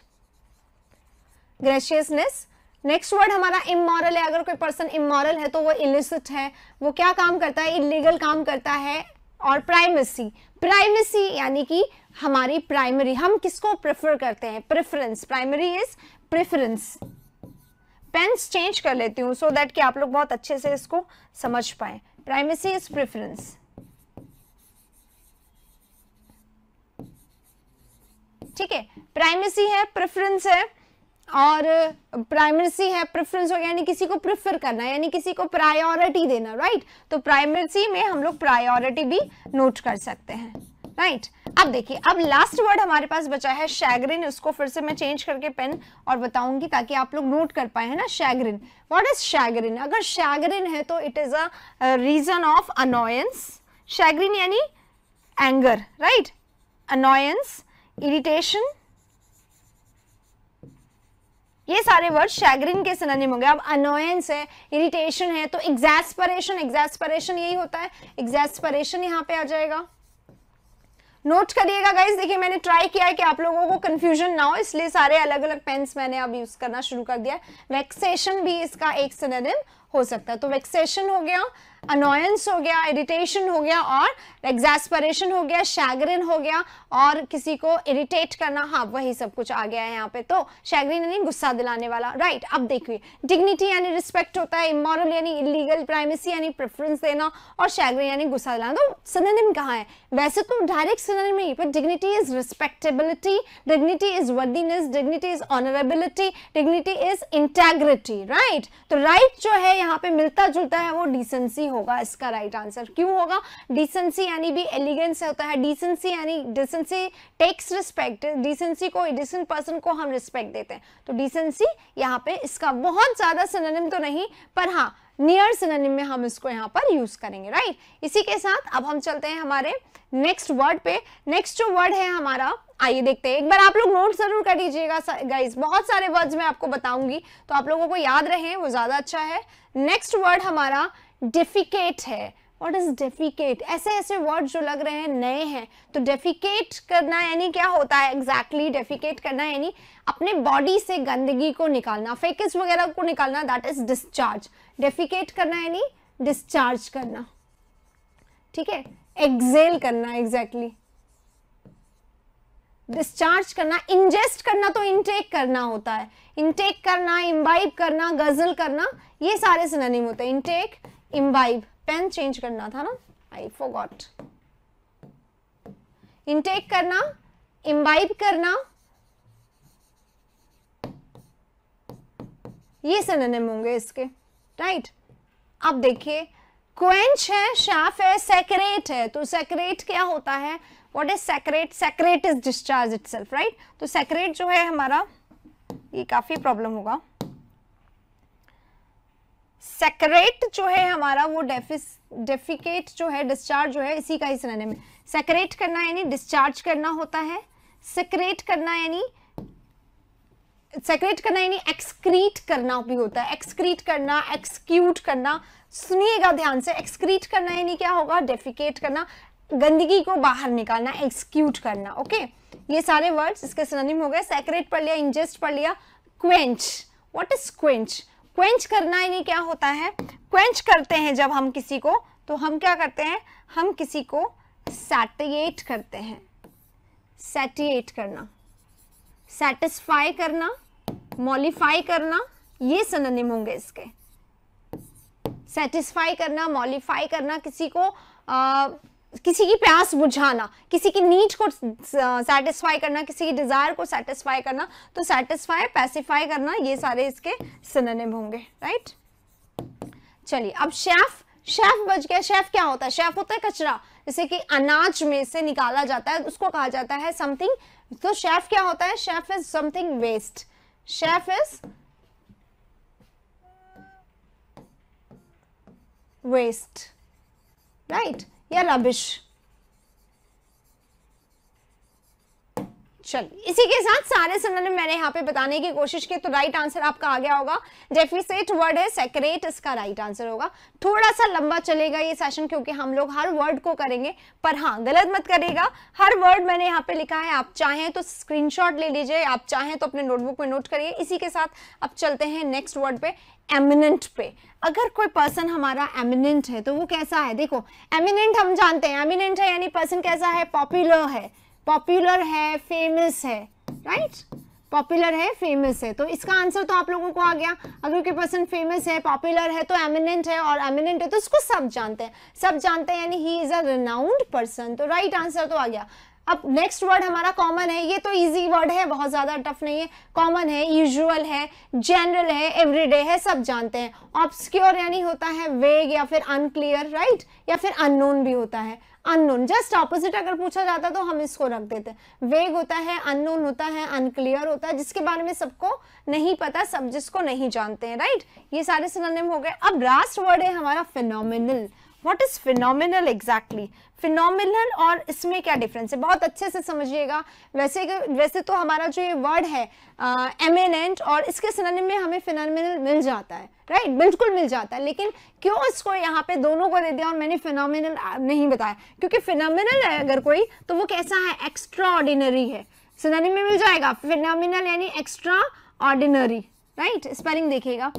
ग्रेशियसनेस नेक्स्ट वर्ड हमारा इमोरल है अगर कोई पर्सन इमोरल है तो वो इलिसिट है वो क्या काम करता है इलीगल काम करता है और प्राइमेसी प्राइमेसी यानी कि हमारी प्राइमरी हम किसको प्रेफर करते हैं preference primary is preference pens change कर लेती हूँ सो दैट कि आप लोग बहुत अच्छे से इसको समझ पाए प्राइमेसी इज प्रेफरेंस ठीक है प्राइमेसी है प्रेफरेंस है और प्राइमरसी है प्रेफरेंस हो गया यानी किसी को प्रेफर करना यानी किसी को प्रायोरिटी देना राइट तो प्राइमरसी में हम लोग प्रायोरिटी भी नोट कर सकते हैं राइट अब देखिए अब लास्ट वर्ड हमारे पास बचा है शैगरिन उसको फिर से मैं चेंज करके पेन और बताऊंगी ताकि आप लोग नोट कर पाए है ना शैगरिन वॉट इज शैगरिन अगर शैगरिन है तो it is a reason of annoyance chagrin यानी एंगर राइट अनोयंस इरिटेशन ये सारे वर्ड शैग्रिन के सिनोनिम हो गए अब अनोयंस है इरिटेशन है तो एग्जैस्परेशन एग्जैस्परेशन यही होता है एग्जैस्परेशन यहाँ पे आ जाएगा नोट करिएगा गाइज देखिए मैंने ट्राई किया है कि आप लोगों को कंफ्यूजन ना हो इसलिए सारे अलग अलग पेन्स मैंने अब यूज करना शुरू कर दिया वैक्सेशन भी इसका एक सिनोनिम हो सकता है तो वैक्सेशन हो गया अनोयंस हो गया इरिटेशन हो गया और एग्जास्परेशन हो गया शैगरिन हो गया और किसी को इरिटेट करना हाँ वही सब कुछ आ गया है यहाँ पे तो शैगरिन यानी गुस्सा दिलाने वाला राइट अब देखिए डिग्निटी यानी रिस्पेक्ट होता है इमोरल यानी इलीगल प्राइमेसी यानी प्रेफरेंस देना और शैगरिन यानी गुस्सा दिलाना तो सिनोनिम कहाँ है वैसे तो डायरेक्ट सिनोनिम ही पर dignity is respectability dignity is worthiness dignity is honourability dignity is integrity right तो राइट right जो है यहाँ पे मिलता जुलता है वो डिसेंसी होगा इसका राइट आंसर क्यों होगा डिसेंसी यानी भी एलिगेंस होता है डिसेंसी यानी डिसेंसी टेक्स रिस्पेक्ट डिसेंसी को डिसेंट पर्सन को हम रिस्पेक्ट देते हैं तो डिसेंसी यहाँ पे इसका बहुत ज़्यादा सिनोनिम तो नहीं पर हाँ नियर सिनोनिम में हम इसको यहाँ पर यूज़ करेंगे राइट इसी के साथ अब हम चलते हैं हमारे नेक्स्ट वर्ड पे नेक्स्ट जो वर्ड है हमारा आइए देखते हैं एक बार आप लोग नोट जरूर कर लीजिएगा गाइज बहुत सारे वर्ड्स मैं आपको बताऊंगी तो आप लोगों को याद रहे वो ज़्यादा अच्छा है नेक्स्ट वर्ड हमारा डेफिकेट है वॉट इज डेफिकेट ऐसे ऐसे वर्ड जो लग रहे हैं नए हैं तो डेफिकेट करना यानी क्या होता है एग्जैक्टली exactly, डेफिकेट करना यानी अपने बॉडी से गंदगी को निकालना फेकिस वगैरह को निकालना दैट इज डिस्चार्ज डेफिकेट करना यानी डिस्चार्ज करना ठीक है एक्सेल करना एग्जैक्टली exactly. डिस्चार्ज करना इंजेस्ट करना तो इनटेक करना होता है इनटेक करना इम्बाइब करना गजल करना ये सारे सिनोनिम होते हैं इनटेक इम्बाइब पेन चेंज करना था ना आई फोगॉट इनटेक करना इम्बाइब करना ये सननिम होंगे इसके राइट अब देखिए क्वेंच है शाफ है सेक्रेट है तो सेक्रेट क्या होता है what is secrete secrete is discharge it right तो सेक्रेट जो है हमारा ये काफी प्रॉब्लम होगा सेक्रेट जो है हमारा वो डेफिस डेफिकेट जो है डिस्चार्ज जो है इसी का ही सुनने में सेक्रेट करना यानी डिस्चार्ज करना होता है सेक्रेट करना यानी सेक्रेट करना यानी एक्सक्रीट करना भी होता है एक्सक्रीट करना एक्सक्यूट करना सुनिएगा ध्यान से एक्सक्रीट करना यानी क्या होगा डेफिकेट करना गंदगी को बाहर निकालना एक्सक्यूट करना ओके ये सारे वर्ड्स इसके में हो गए सेक्रेट पढ़ लिया इंजेस्ट पढ़ लिया quench what is quench quench करना यानी क्या होता है क्वेंच करते हैं जब हम किसी को तो हम क्या करते हैं हम किसी को सैटिएट करते हैं सैटिएट करना सेटिस्फाई करना मॉलिफाई करना ये सननिम होंगे इसके सेटिस्फाई करना मॉलिफाई करना किसी को आ, किसी की प्यास बुझाना किसी की नीड को सेटिस्फाई करना किसी की डिज़ायर को सेटिस्फाई करना तो सेटिस्फाई पैसिफाई करना ये सारे इसके सिनेम होंगे राइट चलिए अब शेफ़ शेफ बच गया शेफ क्या होता है शेफ होता है कचरा जैसे कि अनाज में से निकाला जाता है उसको कहा जाता है समथिंग तो शेफ क्या होता है chaff is something waste chaff is waste right या रबिश चल इसी के साथ सारे सिनोनिम मैंने यहाँ पे बताने की कोशिश की तो राइट आंसर आपका आ गया होगा डेफिसिट वर्ड है सेक्रेट इसका राइट आंसर होगा थोड़ा सा लंबा चलेगा ये सेशन क्योंकि हम लोग हर वर्ड को करेंगे पर हाँ गलत मत करेगा हर वर्ड मैंने यहाँ पे लिखा है आप चाहें तो स्क्रीन ले लीजिए आप चाहें तो अपने नोटबुक में नोट करिए इसी के साथ अब चलते हैं नेक्स्ट वर्ड पे एमिनेंट पे अगर कोई पर्सन हमारा एमिनेंट है तो वो कैसा है देखो एमिनेंट हम जानते हैं एमिनेंट है यानी पर्सन कैसा है पॉपुलर है पॉपुलर है फेमस है राइट पॉपुलर है फेमस है तो इसका आंसर तो आप लोगों को आ गया अगर कोई पर्सन फेमस है पॉपुलर है तो एमिनेंट है और एमिनेंट है तो उसको सब जानते हैं सब जानते हैं यानी he is a renowned person तो राइट right आंसर तो आ गया अब नेक्स्ट वर्ड हमारा कॉमन है ये तो इजी वर्ड है बहुत ज़्यादा टफ नहीं है कॉमन है यूजुअल है जनरल है एवरीडे है सब जानते हैं ऑब्सक्योर यानी होता है वेग या फिर अनक्लियर राइट right? या फिर अननोन भी होता है अननोन जस्ट ऑपोजिट अगर पूछा जाता तो हम इसको रख देते वेग होता है अननोन होता है अनक्लियर होता है जिसके बारे में सबको नहीं पता सब जिसको नहीं जानते हैं राइट ये सारे सिनोनिम हो गए अब लास्ट वर्ड है हमारा phenomenal what is final exactly phenomenal और इसमें क्या डिफरेंस है बहुत अच्छे से समझिएगा वैसे वैसे तो हमारा जो ये वर्ड है एमिनेंट uh, और इसके सिनोनिम में हमें फिनोमिनल मिल जाता है राइट right? बिल्कुल मिल जाता है लेकिन क्यों इसको यहाँ पे दोनों को दे दिया और मैंने फिनोमिनल नहीं बताया क्योंकि फिनोमिनल है अगर कोई तो वो कैसा है एक्स्ट्रा ऑर्डिनरी है सिनोनिम में मिल जाएगा फिनोमिनल यानी extraordinary right right? Spelling देखिएगा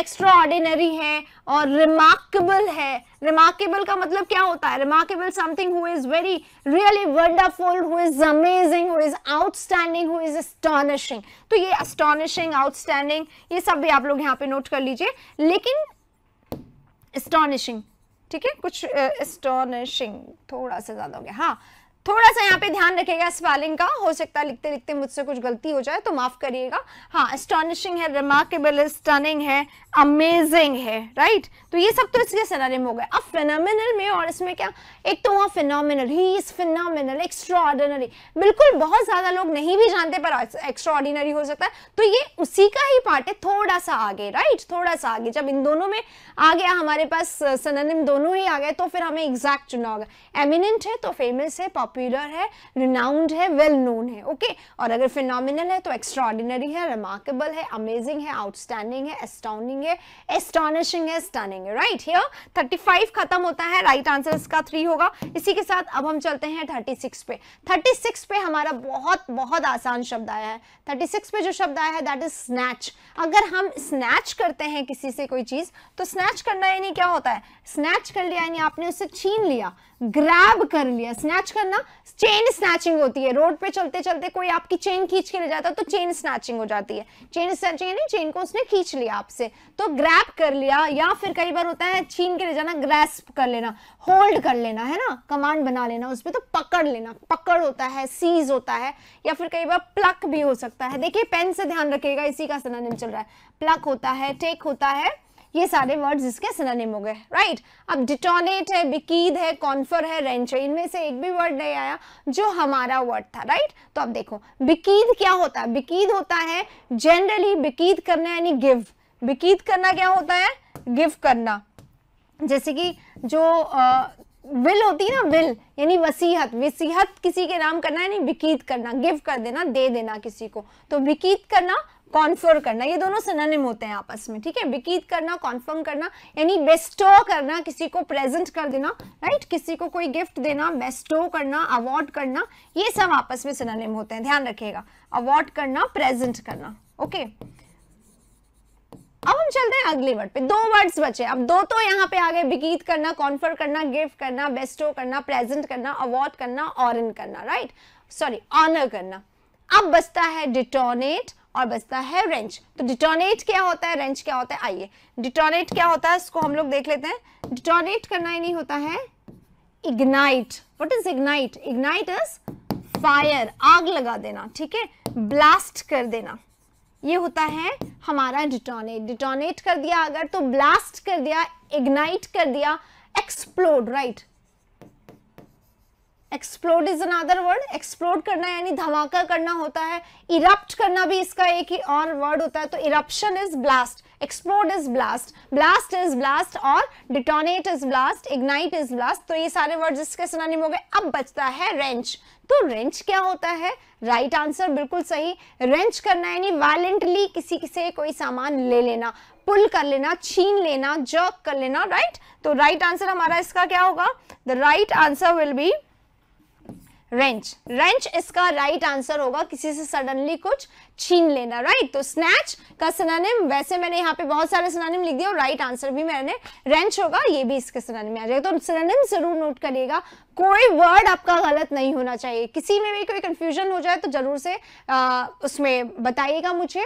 एक्स्ट्रा ऑर्डिनरी uh, है और रिमार्केबल है रिमार्केबल का मतलब क्या होता है remarkable something who is very really wonderful who is amazing who is outstanding who is astonishing तो ये अस्टॉनिशिंग आउटस्टैंडिंग ये सब भी आप लोग यहाँ पे नोट कर लीजिए लेकिन अस्टॉनिशिंग ठीक है कुछ अस्टॉनिशिंग uh, थोड़ा सा ज़्यादा हो गया हाँ थोड़ा सा यहाँ पे ध्यान रखेगा स्पेलिंग का हो सकता है लिखते लिखते मुझसे कुछ गलती हो जाए तो माफ करिएगा हाँ एस्टॉनिशिंग है रिमार्केबल है स्टनिंग है अमेजिंग है राइट तो ये सब तो इसके में हो गए अब फिनोमिनल में और इसमें क्या एक तो वहाँ phenomenal he is phenomenal extra बिल्कुल बहुत ज़्यादा लोग नहीं भी जानते पर एक्स्ट्रा ऑर्डिनरी हो सकता है तो ये उसी का ही पार्ट है थोड़ा सा आगे राइट थोड़ा सा आगे जब इन दोनों में आ गया हमारे पास सनानिम दोनों ही आ गए तो फिर हमें एग्जैक्ट चुनना होगा एमिनेंट है तो फेमस है पॉपुलर है रिनाउंड है वेल नोन है ओके और अगर फिनोमिनल है तो एक्स्ट्रा ऑर्डिनरी है रिमार्केबल है अमेजिंग है आउटस्टैंडिंग है एस्टाउनिंग है एस्टॉनिशिंग है स्टनिंग करेंगे राइट हियर थर्टी फाइव खत्म होता है राइट आंसर इसका थ्री होगा इसी के साथ अब हम चलते हैं थर्टी सिक्स पे थर्टी सिक्स पे हमारा बहुत बहुत आसान शब्द आया है थर्टी सिक्स पे जो शब्द आया है दैट इज स्नैच अगर हम स्नैच करते हैं किसी से कोई चीज तो स्नैच करना यानी क्या होता है स्नैच कर लिया यानी आपने उसे छीन लिया ग्रैब कर लिया स्नैच करना चेन स्नैचिंग होती है रोड पे चलते चलते कोई आपकी चेन खींच के ले जाता है तो चेन स्नैचिंग हो जाती है चेन स्नैचिंग यानी चेन को उसने खींच लिया आपसे तो ग्रैब कर लिया या फिर कहीं कई बार होता है छीन के ले जाना ग्रेस्प कर लेना होल्ड कर लेना है ना कमांड बना लेना उसमें तो पकड़ लेना पकड़ होता है सीज होता है या फिर कई बार प्लक भी हो सकता है देखिए पेन से ध्यान रखिएगा इसी का सनानिम चल रहा है प्लक होता है टेक होता है ये सारे वर्ड्स इसके सनानिम हो गए राइट अब डिटोनेट है बिकीद है कॉन्फर है रेंच है इनमें से एक भी वर्ड नहीं आया जो हमारा वर्ड था राइट तो अब देखो बिकीद क्या होता है बिकीद होता है जनरली बिकीद करना यानी गिव बिकीद करना क्या होता है गिव करना जैसे कि जो आ, विल होती है ना विल यानी वसीहत वसीहत किसी के नाम करना यानी विकीत करना गिव कर देना दे देना किसी को तो विकीत करना कॉन्फर्म करना ये दोनों सिनोनिम होते हैं आपस में ठीक है विकीत करना कॉन्फर्म करना यानी बेस्टो करना किसी को प्रेजेंट कर देना राइट किसी को कोई गिफ्ट देना बेस्टो करना अवार्ड करना ये सब आपस में सिनोनिम होते हैं ध्यान रखिएगा अवार्ड करना प्रेजेंट करना ओके okay? अब हम चलते हैं अगले वर्ड पे दो वर्ड्स बचे अब दो तो यहाँ पे आ गए विकीत करना कॉन्फर करना गिफ्ट करना बेस्टो करना प्रेजेंट करना अवॉर्ड करना ऑरन करना राइट सॉरी ऑनर करना अब बचता है डिटोनेट और बचता है रेंच तो डिटोनेट क्या होता है रेंच क्या होता है आइए डिटोनेट क्या होता है इसको हम लोग देख लेते हैं डिटोनेट करना ही नहीं होता है ignite what is ignite ignite is fire आग लगा देना ठीक है ब्लास्ट कर देना ये होता है हमारा डिटोनेट डिटोनेट कर दिया अगर तो ब्लास्ट कर दिया इग्नाइट कर दिया explode right explode is another word explode करना यानी धमाका करना होता है इरप्ट करना भी इसका एक ही और वर्ड होता है तो eruption is blast explode is blast blast is blast और detonate is blast ignite is blast तो ये सारे वर्ड इसके में हो गए अब बचता है रेंच तो रेंच क्या होता है राइट आंसर बिल्कुल सही रेंच करना यानी वायलेंटली किसी से कोई सामान ले लेना पुल कर लेना छीन लेना जर्क कर लेना राइट right? तो राइट right आंसर हमारा इसका क्या होगा the right answer will be wrench wrench इसका राइट right आंसर होगा किसी से सडनली कुछ छीन लेना राइट right? तो स्नैच का सनानिम वैसे मैंने यहाँ पे बहुत सारे सनानिम लिख दिया और राइट right आंसर भी मैंने रेंच होगा ये भी इसके सनानिम में आ जाएगा तो सनानिम जरूर नोट करिएगा कोई वर्ड आपका गलत नहीं होना चाहिए किसी में भी कोई कंफ्यूजन हो जाए तो जरूर से आ, उसमें बताइएगा मुझे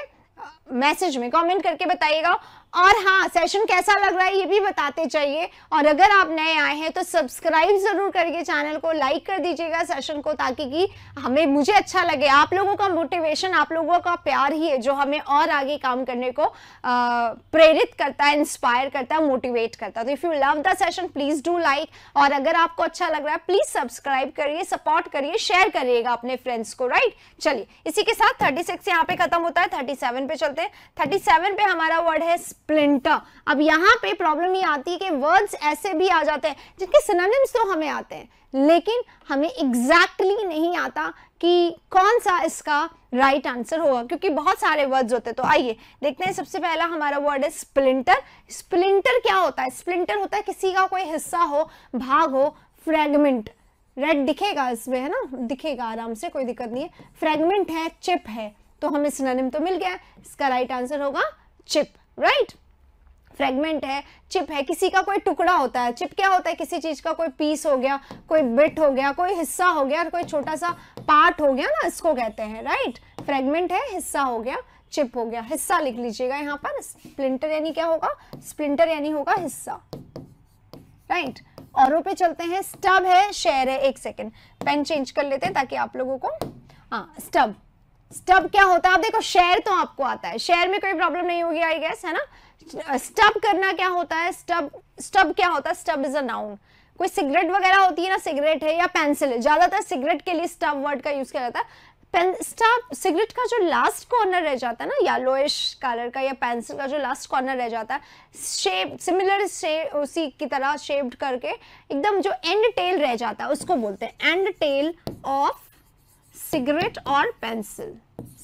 मैसेज में कॉमेंट करके बताइएगा और हाँ सेशन कैसा लग रहा है ये भी बताते चाहिए और अगर आप नए आए हैं तो सब्सक्राइब ज़रूर करके चैनल को लाइक कर दीजिएगा सेशन को ताकि कि हमें मुझे अच्छा लगे आप लोगों का मोटिवेशन आप लोगों का प्यार ही है जो हमें और आगे काम करने को आ, प्रेरित करता है इंस्पायर करता है मोटिवेट करता है तो if you love the session please do like और अगर आपको अच्छा लग रहा है प्लीज़ सब्सक्राइब करिए सपोर्ट करिए शेयर करिएगा अपने फ्रेंड्स को राइट चलिए इसी के साथ थर्टी सिक्स यहाँ पे खत्म होता है थर्टी सेवन पे चलते हैं थर्टी सेवन पे हमारा वर्ड है स्प्लिंटर अब यहाँ पे प्रॉब्लम ये आती है कि वर्ड्स ऐसे भी आ जाते हैं जिनके सिनोनिम्स तो हमें आते हैं लेकिन हमें एग्जैक्टली exactly नहीं आता कि कौन सा इसका राइट right आंसर होगा क्योंकि बहुत सारे वर्ड्स होते हैं तो आइए देखते हैं सबसे पहला हमारा वर्ड है स्प्लिंटर स्प्लिंटर क्या होता है स्प्लिंटर होता है किसी का कोई हिस्सा हो भाग हो फ्रेगमेंट रेड दिखेगा इसमें है ना दिखेगा आराम से कोई दिक्कत नहीं है फ्रेगमेंट है चिप है तो हमें सिनोनिम तो मिल गया इसका राइट right आंसर होगा चिप राइट फ्रेगमेंट है चिप है किसी का कोई टुकड़ा होता है चिप क्या होता है किसी चीज का कोई पीस हो गया कोई बिट हो गया कोई हिस्सा हो गया कोई छोटा सा पार्ट हो गया ना इसको कहते हैं राइट फ्रेगमेंट है हिस्सा हो गया चिप हो गया हिस्सा लिख लीजिएगा यहाँ पर स्प्लिंटर यानी क्या होगा स्प्लिंटर यानी होगा हिस्सा राइट और पे चलते हैं स्टब है शेयर है एक सेकेंड पेन चेंज कर लेते हैं ताकि आप लोगों को हाँ स्टब स्टब क्या होता है आप देखो शेयर तो आपको आता है शेयर में कोई प्रॉब्लम नहीं होगी आई गेस है ना स्टब uh, करना क्या होता है स्टब स्टब क्या होता है स्टब इज अ नाउन कोई सिगरेट वगैरह होती है ना सिगरेट है या पेंसिल है ज्यादातर सिगरेट के लिए स्टब वर्ड का यूज किया जाता है स्टब सिगरेट का जो लास्ट कॉर्नर रह जाता है ना येलोइश कलर का या पेंसिल का जो लास्ट कॉर्नर रह जाता है शेप सिमिलर शेप उसी की तरह शेप्ड करके एकदम जो एंड टेल रह जाता है उसको बोलते हैं एंड टेल ऑफ सिगरेट और पेंसिल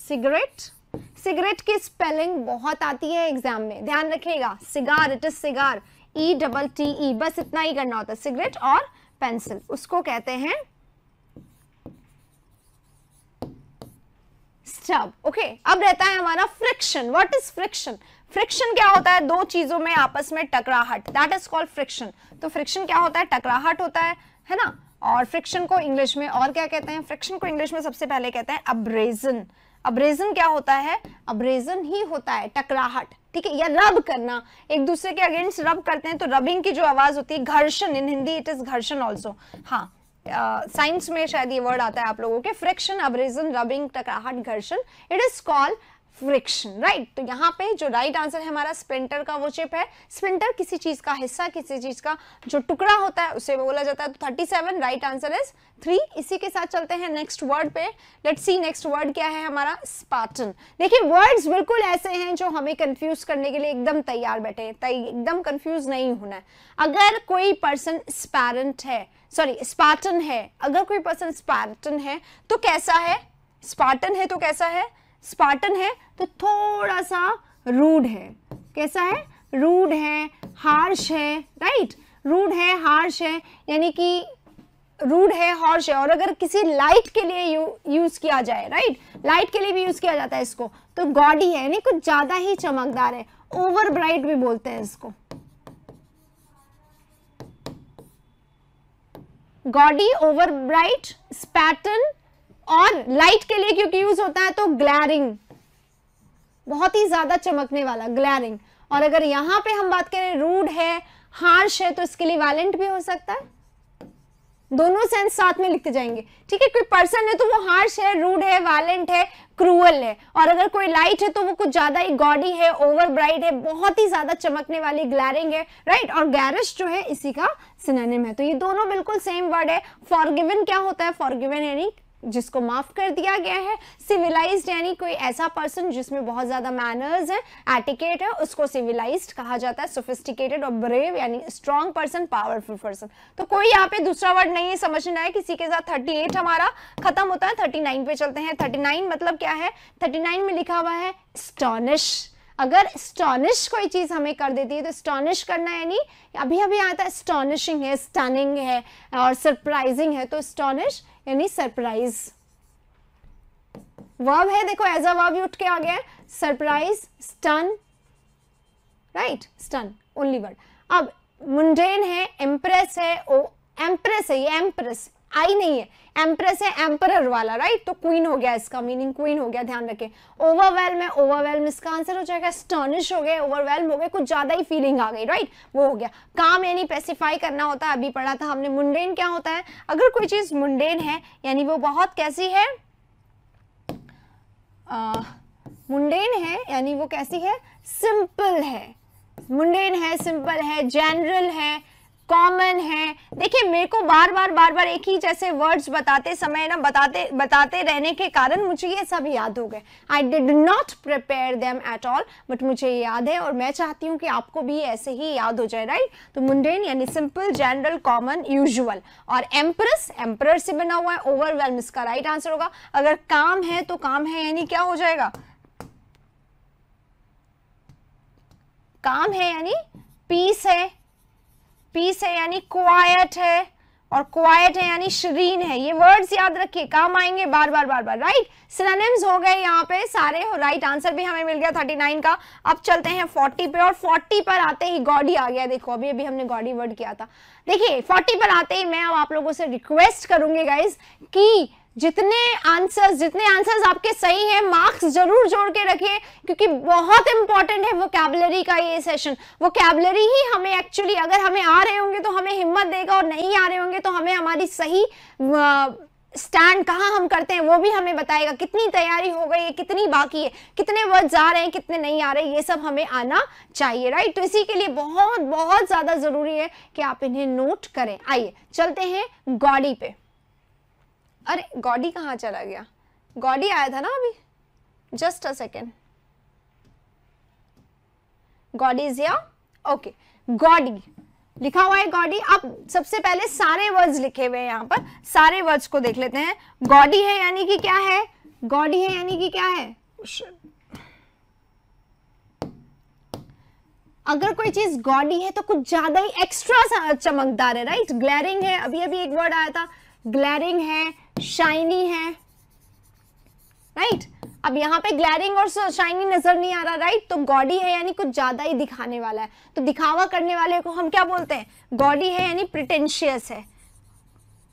सिगरेट सिगरेट की स्पेलिंग बहुत आती है एग्जाम में ध्यान रखिएगा cigar it is cigar E double T E बस इतना ही करना होता है सिगरेट और पेंसिल उसको कहते हैं स्टब ओके okay. अब रहता है हमारा friction what is friction friction क्या होता है दो चीजों में आपस में टकराहट दैट इज कॉल्ड फ्रिक्शन तो फ्रिक्शन क्या होता है टकराहट होता है है ना और फ्रिक्शन को इंग्लिश में और क्या कहते हैं फ्रिक्शन को इंग्लिश में सबसे पहले कहते हैं अब्रेजन अब्रेजन क्या होता है अब्रेजन ही होता है टकराहट ठीक है या रब करना एक दूसरे के अगेंस्ट रब करते हैं तो रबिंग की जो आवाज होती है घर्षण इन हिंदी इट इज घर्षण ऑल्सो हाँ साइंस uh, में शायद ये वर्ड आता है आप लोगों के फ्रिक्शन अब्रेजन रबिंग टकराहट घर्षण it is called friction right right? तो यहाँ पे जो राइट right आंसर है हमारा स्प्रिंटर का वो चिप है स्प्रिंटर किसी चीज का हिस्सा किसी चीज का जो टुकड़ा होता है उसे बोला जाता है तो 37 राइट आंसर इज थ्री इसी के साथ चलते हैं नेक्स्ट वर्ड पे लेट्स सी नेक्स्ट वर्ड क्या है हमारा स्पार्टन देखिए वर्ड्स बिल्कुल ऐसे हैं जो हमें कंफ्यूज करने के लिए एकदम तैयार बैठे हैं एकदम कंफ्यूज नहीं होना है अगर कोई पर्सन स्पैरेंट है सॉरी स्पार्टन है अगर कोई पर्सन स्पार्टन है तो कैसा है स्पार्टन है तो कैसा है स्पार्टन है तो थोड़ा सा रूड है कैसा है रूड है हार्श है राइट रूड है हार्श है यानी कि रूड है हॉर्श है और अगर किसी लाइट के लिए यू यूज़ किया जाए राइट लाइट के लिए भी यूज़ किया जाता है इसको तो गॉडी है यानी कुछ ज़्यादा ही चमकदार है ओवर ब्राइट भी बोलते हैं इसको गॉडी ओवर ब्राइट स्पैटन और लाइट के लिए क्योंकि यूज होता है तो ग्लैरिंग बहुत ही ज्यादा चमकने वाला ग्लैरिंग और अगर यहां पे हम बात करें रूड है हार्श है तो इसके लिए वायलेंट भी हो सकता है दोनों सेंस साथ में लिखते जाएंगे ठीक है कोई पर्सन है तो वो हार्श है रूड है वायलेंट है क्रूअल है और अगर कोई लाइट है तो वो कुछ ज्यादा ही गॉडी है ओवर ब्राइट है बहुत ही ज्यादा चमकने वाली ग्लैरिंग है राइट और गैरिश जो है इसी का सिनेम है तो ये दोनों बिल्कुल सेम वर्ड है फॉरगिवन क्या होता है फॉरगिवन यानी जिसको माफ कर दिया गया है सिविलाइज्ड यानी कोई ऐसा पर्सन जिसमें बहुत ज़्यादा मैनर्स है एटिकेट है उसको सिविलाइज्ड कहा जाता है सोफिस्टिकेटेड और ब्रेव यानी स्ट्रॉन्ग पर्सन पावरफुल पर्सन तो कोई यहाँ पे दूसरा वर्ड नहीं है समझ है आया किसी के साथ 38 हमारा खत्म होता है 39 पे चलते हैं 39 मतलब क्या है 39 में लिखा हुआ है स्टॉनिश अगर स्टॉनिश कोई चीज़ हमें कर देती है तो स्टॉनिश करना यानी अभी अभी आता है स्टॉनिशिंग है स्टनिंग है और सरप्राइजिंग है तो स्टॉनिश यानी सरप्राइज वर्ब है देखो एज अ वर्ब उठ के आ गया surprise stun right stun only word अब मुंडेन है एम्प्रेस है ओ एम्प्रेस है ये एम्प्रेस आई नहीं है एम्प्रेस है एम्परर वाला राइट तो क्वीन हो गया इसका मीनिंग क्वीन हो गया ध्यान रखें ओवरवेल्म है ओवरवेल्म इसका आंसर हो जाएगा स्टर्निश हो गए ओवरवेल्म हो गए कुछ ज़्यादा ही फीलिंग आ गई राइट वो हो गया काम यानी पेसिफाई करना होता है अभी पढ़ा था हमने मुंडेन क्या होता है अगर कोई चीज़ मुंडेन है यानी वो बहुत कैसी है आ, मुंडेन है यानी वो कैसी है सिंपल है मुंडेन है सिंपल है जनरल है कॉमन है देखिए मेरे को बार बार बार बार एक ही जैसे वर्ड्स बताते समय ना बताते बताते रहने के कारण मुझे ये सब याद हो गए I did not prepare them at all but मुझे याद है और मैं चाहती हूँ कि आपको भी ऐसे ही याद हो जाए राइट तो मुंडेन यानी सिंपल जनरल कॉमन यूजुअल और एम्प्रेस एम्पर से बना हुआ है ओवरवेलम इसका राइट आंसर होगा अगर काम है तो काम है यानी क्या हो जाएगा काम है यानी पीस है पीस है यानी क्वाइट है और क्वाइट है यानी शरीन है ये वर्ड्स याद रखिए काम आएंगे बार बार बार बार राइट सिनोनिम्स हो गए यहाँ पे सारे और राइट आंसर भी हमें मिल गया थर्टी नाइन का अब चलते हैं फोर्टी पे और फोर्टी पर आते ही गॉडी आ गया देखो अभी अभी हमने गॉडी वर्ड किया था देखिए फोर्टी पर आते ही मैं अब आप लोगों से रिक्वेस्ट करूंगी गाइज की जितने आंसर्स जितने आंसर्स आपके सही हैं मार्क्स जरूर जोड़ के रखिए क्योंकि बहुत इंपॉर्टेंट है वोकेबलरी का ये सेशन वोकेबलरी ही हमें एक्चुअली अगर हमें आ रहे होंगे तो हमें हिम्मत देगा और नहीं आ रहे होंगे तो हमें हमारी सही स्टैंड कहाँ हम करते हैं वो भी हमें बताएगा कितनी तैयारी हो गई है कितनी बाकी है कितने वर्ड्स आ रहे हैं कितने नहीं आ रहे ये सब हमें आना चाहिए राइट तो इसी के लिए बहुत बहुत ज़्यादा ज़रूरी है कि आप इन्हें नोट करें आइए चलते हैं गॉडी पे अरे गॉडी कहाँ चला गया गॉडी आया था ना अभी just a second gaudy is okay gaudy लिखा हुआ है गॉडी अब सबसे पहले सारे वर्ड्स लिखे हुए हैं यहाँ पर सारे वर्ड्स को देख लेते हैं गॉडी है यानी कि क्या है गॉडी है यानी कि क्या है अगर कोई चीज गॉडी है तो कुछ ज्यादा ही एक्स्ट्रा चमकदार है राइट ग्लैरिंग है अभी अभी एक वर्ड आया था ग्लैरिंग है शाइनी है राइट right? अब यहाँ पे ग्लैरिंग और शाइनी नजर नहीं आ रहा राइट तो गॉडी है यानी कुछ ज्यादा ही दिखाने वाला है तो दिखावा करने वाले को हम क्या बोलते हैं गॉडी है यानी प्रिटेंशियस है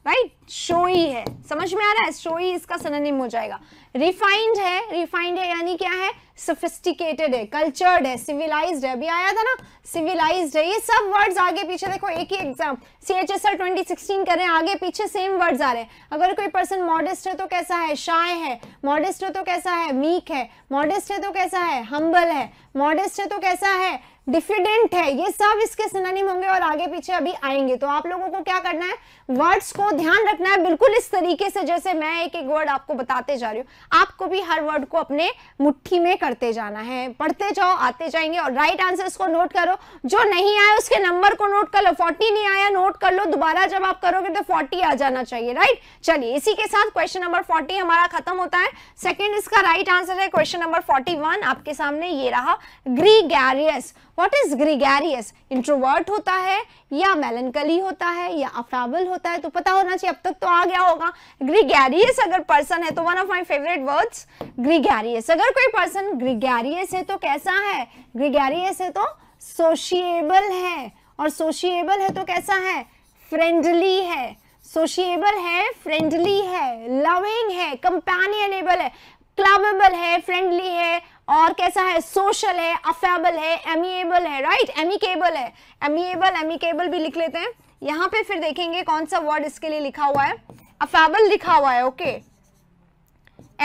राइट शोई है समझ में आ रहा है शोई इसका सननिम हो जाएगा रिफाइंड है रिफाइंड है यानी क्या है सोफिस्टिकेटेड है कल्चर्ड है सिविलाइज है अभी आया था ना सिविलाइज है ये सब वर्ड्स आगे पीछे देखो एक ही exam C H S R twenty sixteen कर रहे हैं आगे पीछे सेम वर्ड्स आ रहे हैं अगर कोई पर्सन मॉडेस्ट है तो कैसा है शाय है मॉडेस्ट है तो कैसा है मीक है मॉडेस्ट है तो कैसा है हम्बल है मॉडेस्ट है तो कैसा है डिफिडेंट है ये सब इसके सिनोनिम होंगे और आगे पीछे अभी आएंगे तो आप लोगों को क्या करना है वर्ड्स को ध्यान रखना है बिल्कुल इस तरीके से जैसे मैं एक एक वर्ड आपको बताते जा रही हूँ आपको भी हर वर्ड को अपने मुट्ठी में करते जाना है पढ़ते जाओ आते जाएंगे और राइट आंसर को नोट करो जो नहीं आया उसके नंबर को नोट कर लो फोर्टी नहीं आया नोट कर लो दोबारा जब आप करोगे तो फोर्टी आ जाना चाहिए राइट चलिए इसी के साथ क्वेश्चन नंबर फोर्टी हमारा खत्म होता है सेकेंड इसका राइट आंसर है क्वेश्चन नंबर फोर्टी आपके सामने ये रहा gregarious what is gregarious introvert होता है या मेलनकली होता है या अफेबल होता है तो पता होना चाहिए अब तक तो आ गया होगा ग्रीगैरियस अगर पर्सन है तो one of my favourite words gregarious अगर कोई पर्सन ग्रीगैरियस है तो कैसा है ग्रीगैरियस है तो सोशिएबल है और सोशिएबल है तो कैसा है फ्रेंडली है सोशिएबल है फ्रेंडली है लविंग है कंपेनियनेबल है क्लबेबल है फ्रेंडली है और कैसा है सोशल है अफेबल है एमिएबल है राइट एमिकेबल है एमिएबल एमिकेबल भी लिख लेते हैं यहाँ पे फिर देखेंगे कौन सा वर्ड इसके लिए लिखा हुआ है अफेबल लिखा हुआ है ओके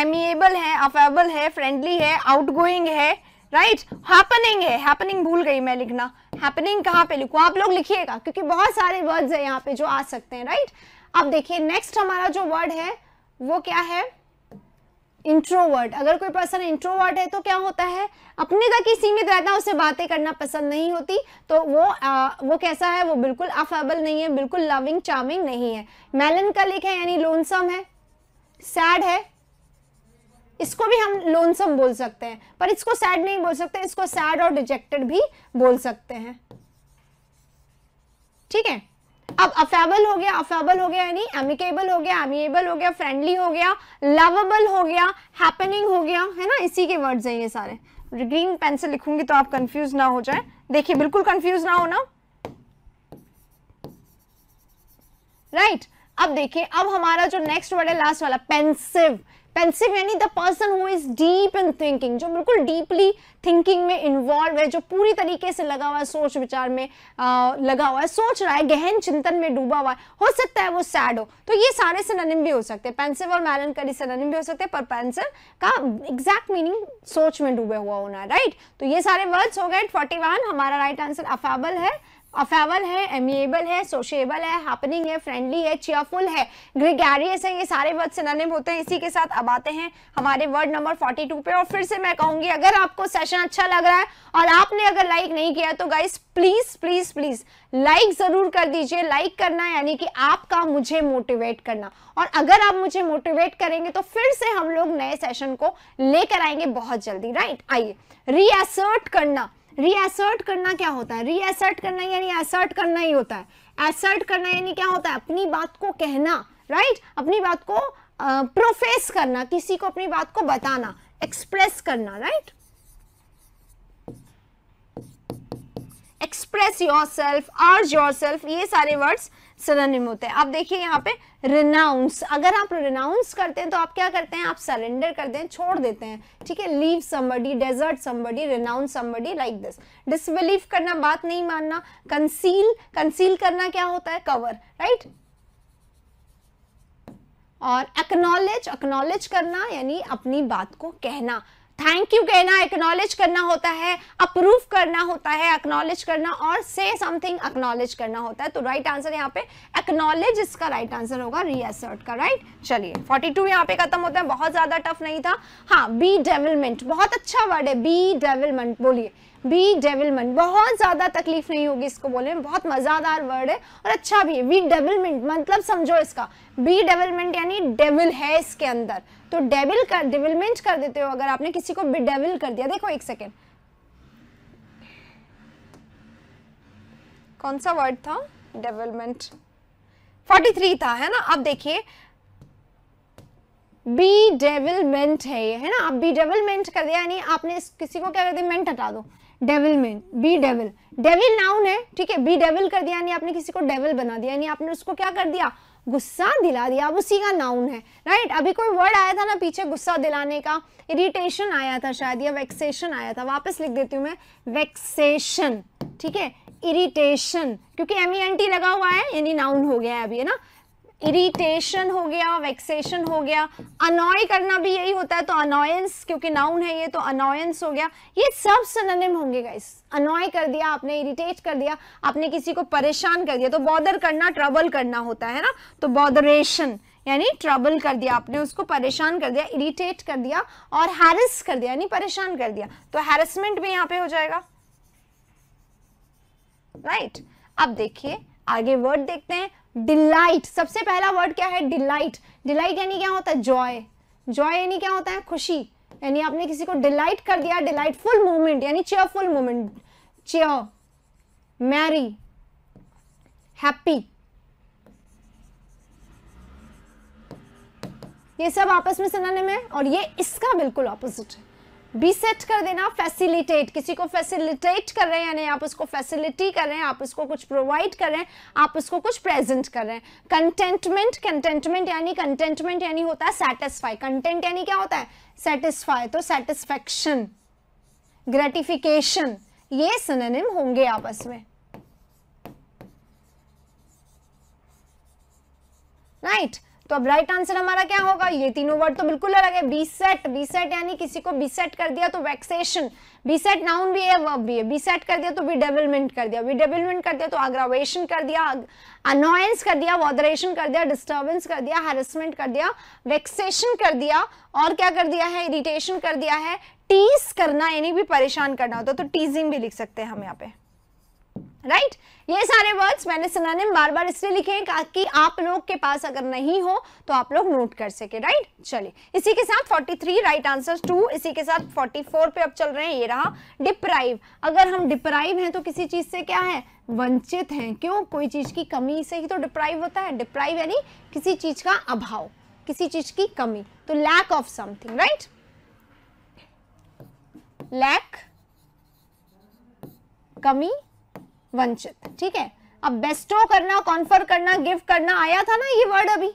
एमिएबल है अफेबल है फ्रेंडली है आउट है राइट हैपनिंग है हैपनिंग भूल गई मैं लिखना हैपनिंग कहाँ पे लिखूँ आप लोग लिखिएगा क्योंकि बहुत सारे वर्ड्स है यहाँ पे जो आ सकते हैं राइट अब देखिए नेक्स्ट हमारा जो वर्ड है वो क्या है इंट्रोवर्ट अगर कोई पर्सन इंट्रोवर्ट है तो क्या होता है अपने तक ही सीमित रहता है उसे बातें करना पसंद नहीं होती तो वो आ, वो कैसा है वो बिल्कुल अफेबल नहीं है बिल्कुल लविंग चार्मिंग नहीं है मेलन लिख है यानी लोनसम है सैड है इसको भी हम लोनसम बोल सकते हैं पर इसको सैड नहीं बोल सकते इसको सैड और डिजेक्टेड भी बोल सकते हैं ठीक है अब अफेबल हो गया अफेबल हो गया यानी एमिकेबल हो गया एमिएबल हो गया फ्रेंडली हो गया लवेबल हो गया हैपनिंग हो गया है ना इसी के वर्ड्स हैं ये सारे ग्रीन पेन से लिखूंगी तो आप कंफ्यूज ना हो जाए देखिए बिल्कुल कंफ्यूज ना हो ना राइट right. अब देखिए अब हमारा जो नेक्स्ट वर्ड है लास्ट वाला पेंसिव पेंसिव यानी the person who is deep in thinking जो बिल्कुल डीपली थिंकिंग में इन्वॉल्व है जो पूरी तरीके से लगा हुआ है सोच विचार में आ, लगा हुआ है सोच रहा है गहन चिंतन में डूबा हुआ है हो सकता है वो सैड हो तो ये सारे सिनोनिम भी हो सकते हैं पेंसिव और मैलन करी सिनोनिम भी हो सकते हैं पर पेंसिव का एग्जैक्ट मीनिंग सोच में डूबे हुआ होना राइट तो ये सारे वर्ड्स हो गए फोर्टी हमारा राइट आंसर अफेबल है अफेवल है एमिएबल है सोशेबल है हैपनिंग है फ्रेंडली है चेयरफुल है ग्रिगेरियस है ये सारे वर्ड सिनोनिम होते हैं इसी के साथ अब आते हैं हमारे वर्ड नंबर 42 पे और फिर से मैं कहूंगी अगर आपको सेशन अच्छा लग रहा है और आपने अगर लाइक नहीं किया तो guys please please please like जरूर कर दीजिए लाइक करना यानी कि आपका मुझे मोटिवेट करना और अगर आप मुझे मोटिवेट करेंगे तो फिर से हम लोग नए सेशन को लेकर आएंगे बहुत जल्दी राइट आइए रीअसर्ट करना रीअसर्ट करना क्या होता है रीअसर्ट करना यानी एसर्ट करना ही होता है एसर्ट करना यानी क्या होता है अपनी बात को कहना राइट right? अपनी बात को प्रोफेस uh, करना किसी को अपनी बात को बताना एक्सप्रेस करना right express yourself urge yourself ये सारे वर्ड्स सदनिम होते हैं आप देखिए यहाँ पे रिनाउंस अगर आप रिनाउंस करते हैं तो आप क्या करते हैं आप सरेंडर करते हैं छोड़ देते हैं ठीक है leave somebody desert somebody renounce somebody like this disbelieve करना बात नहीं मानना कंसील कंसील करना क्या होता है कवर राइट right? और एक्नॉलेज एक्नॉलेज करना यानी अपनी बात को कहना थैंक यू कहना एक्नॉलेज करना होता है अप्रूव करना होता है एक्नॉलेज करना और से समथिंग एक्नॉलेज करना होता है तो राइट आंसर यहाँ पे एक्नॉलेज इसका राइट आंसर होगा रीअसर्ट का राइट चलिए 42 टू यहाँ पे खत्म होता है बहुत ज्यादा टफ नहीं था हाँ बी डेवलपमेंट बहुत अच्छा वर्ड है बी डेवलपमेंट बोलिए बी डेवलपमेंट बहुत ज़्यादा तकलीफ नहीं होगी इसको बोलने में बहुत मजादार वर्ड है और अच्छा भी है वी डेवलपमेंट मतलब समझो इसका बी डेवलपमेंट यानी डेविल है इसके अंदर तो डेविल कर डेवलपमेंट कर देते हो अगर आपने किसी को बी डेविल कर दिया देखो एक सेकेंड कौन सा वर्ड था डेवलपमेंट 43 था है ना अब देखिए बी डेवलपमेंट है ये है ना आप बी डेवलपमेंट कर दिया यानी आपने किसी को क्या कर दिया मेंट हटा दो devil devilment bedevil devil noun है ठीक है बी डेविल कर दिया यानी आपने किसी को डेविल बना दिया यानी आपने उसको क्या कर दिया गुस्सा दिला दिया उसी का नाउन है राइट अभी कोई वर्ड आया था ना पीछे गुस्सा दिलाने का इरिटेशन आया था शायद या वैक्सेशन आया था वापस लिख देती हूँ मैं वैक्सेशन ठीक है इरिटेशन क्योंकि एम ई एन टी लगा हुआ है यानी नाउन हो गया है अभी है ना इरिटेशन हो गया वैक्सेशन हो गया अनॉय करना भी यही होता है तो अनॉयंस क्योंकि नाउन है ये तो अनॉयंस हो गया ये सब सननिम होंगे गाइस अनॉय कर दिया आपने इरिटेट कर दिया आपने किसी को परेशान कर दिया तो बॉदर करना ट्रबल करना होता है ना तो बॉदरेशन यानी ट्रबल कर दिया आपने उसको परेशान कर दिया इरिटेट कर दिया और हैरस कर दिया यानी परेशान कर दिया तो हैरसमेंट भी यहाँ पे हो जाएगा राइट right? अब देखिए आगे वर्ड देखते हैं डिलाइट सबसे पहला वर्ड क्या है डिलाइट डिलाइट यानी क्या होता है जॉय जॉय यानी क्या होता है खुशी यानी आपने किसी को डिलाइट कर दिया डिलाइटफुल मोमेंट यानी cheerful moment cheer merry happy ये सब आपस में सुनाने में और ये इसका बिल्कुल ऑपोजिट है बी सेट कर देना फैसिलिटेट किसी को फैसिलिटेट कर रहे हैं यानी आप उसको फैसिलिटी कर रहे हैं आप उसको कुछ प्रोवाइड कर रहे हैं आप उसको कुछ प्रेजेंट कर रहे हैं कंटेंटमेंट कंटेंटमेंट यानी कंटेंटमेंट यानी होता है सेटिस्फाई कंटेंट यानी क्या होता है सेटिस्फाई तो सेटिस्फेक्शन ग्रेटिफिकेशन ये सननिम होंगे आपस में राइट right? तो अब राइट आंसर हमारा क्या होगा ये तीनों वर्ड तो बिल्कुल अलग है बीसेट बीसेट यानी किसी को बीसेट कर दिया तो वैक्सेशन बीसेट नाउन भी है वर्ब भी है बीसेट कर दिया तो विडेवलमेंट कर दिया विडेवलमेंट कर दिया तो अग्रावेशन कर दिया अनोयंस कर दिया वॉदरेशन कर दिया डिस्टर्बेंस कर दिया हेरसमेंट कर दिया वैक्सेशन कर दिया और क्या कर दिया है इरिटेशन कर दिया है टीज करना यानी भी परेशान करना होता तो टीजिंग भी लिख सकते हैं हम यहाँ पे राइट right? ये सारे वर्ड्स मैंने सुनाने में बार बार इसलिए लिखे हैं ताकि आप लोग के पास अगर नहीं हो तो आप लोग नोट कर सके राइट चलिए इसी के साथ 43 राइट आंसर टू इसी के साथ 44 पे अब चल रहे हैं ये रहा डिप्राइव अगर हम डिप्राइव हैं तो किसी चीज से क्या है वंचित हैं क्यों कोई चीज की कमी से ही तो डिप्राइव होता है डिप्राइव यानी किसी चीज का अभाव किसी चीज की कमी तो lack of something right lack कमी वंचित ठीक है अब बेस्टो करना कॉन्फर करना गिफ्ट करना आया था ना ये वर्ड अभी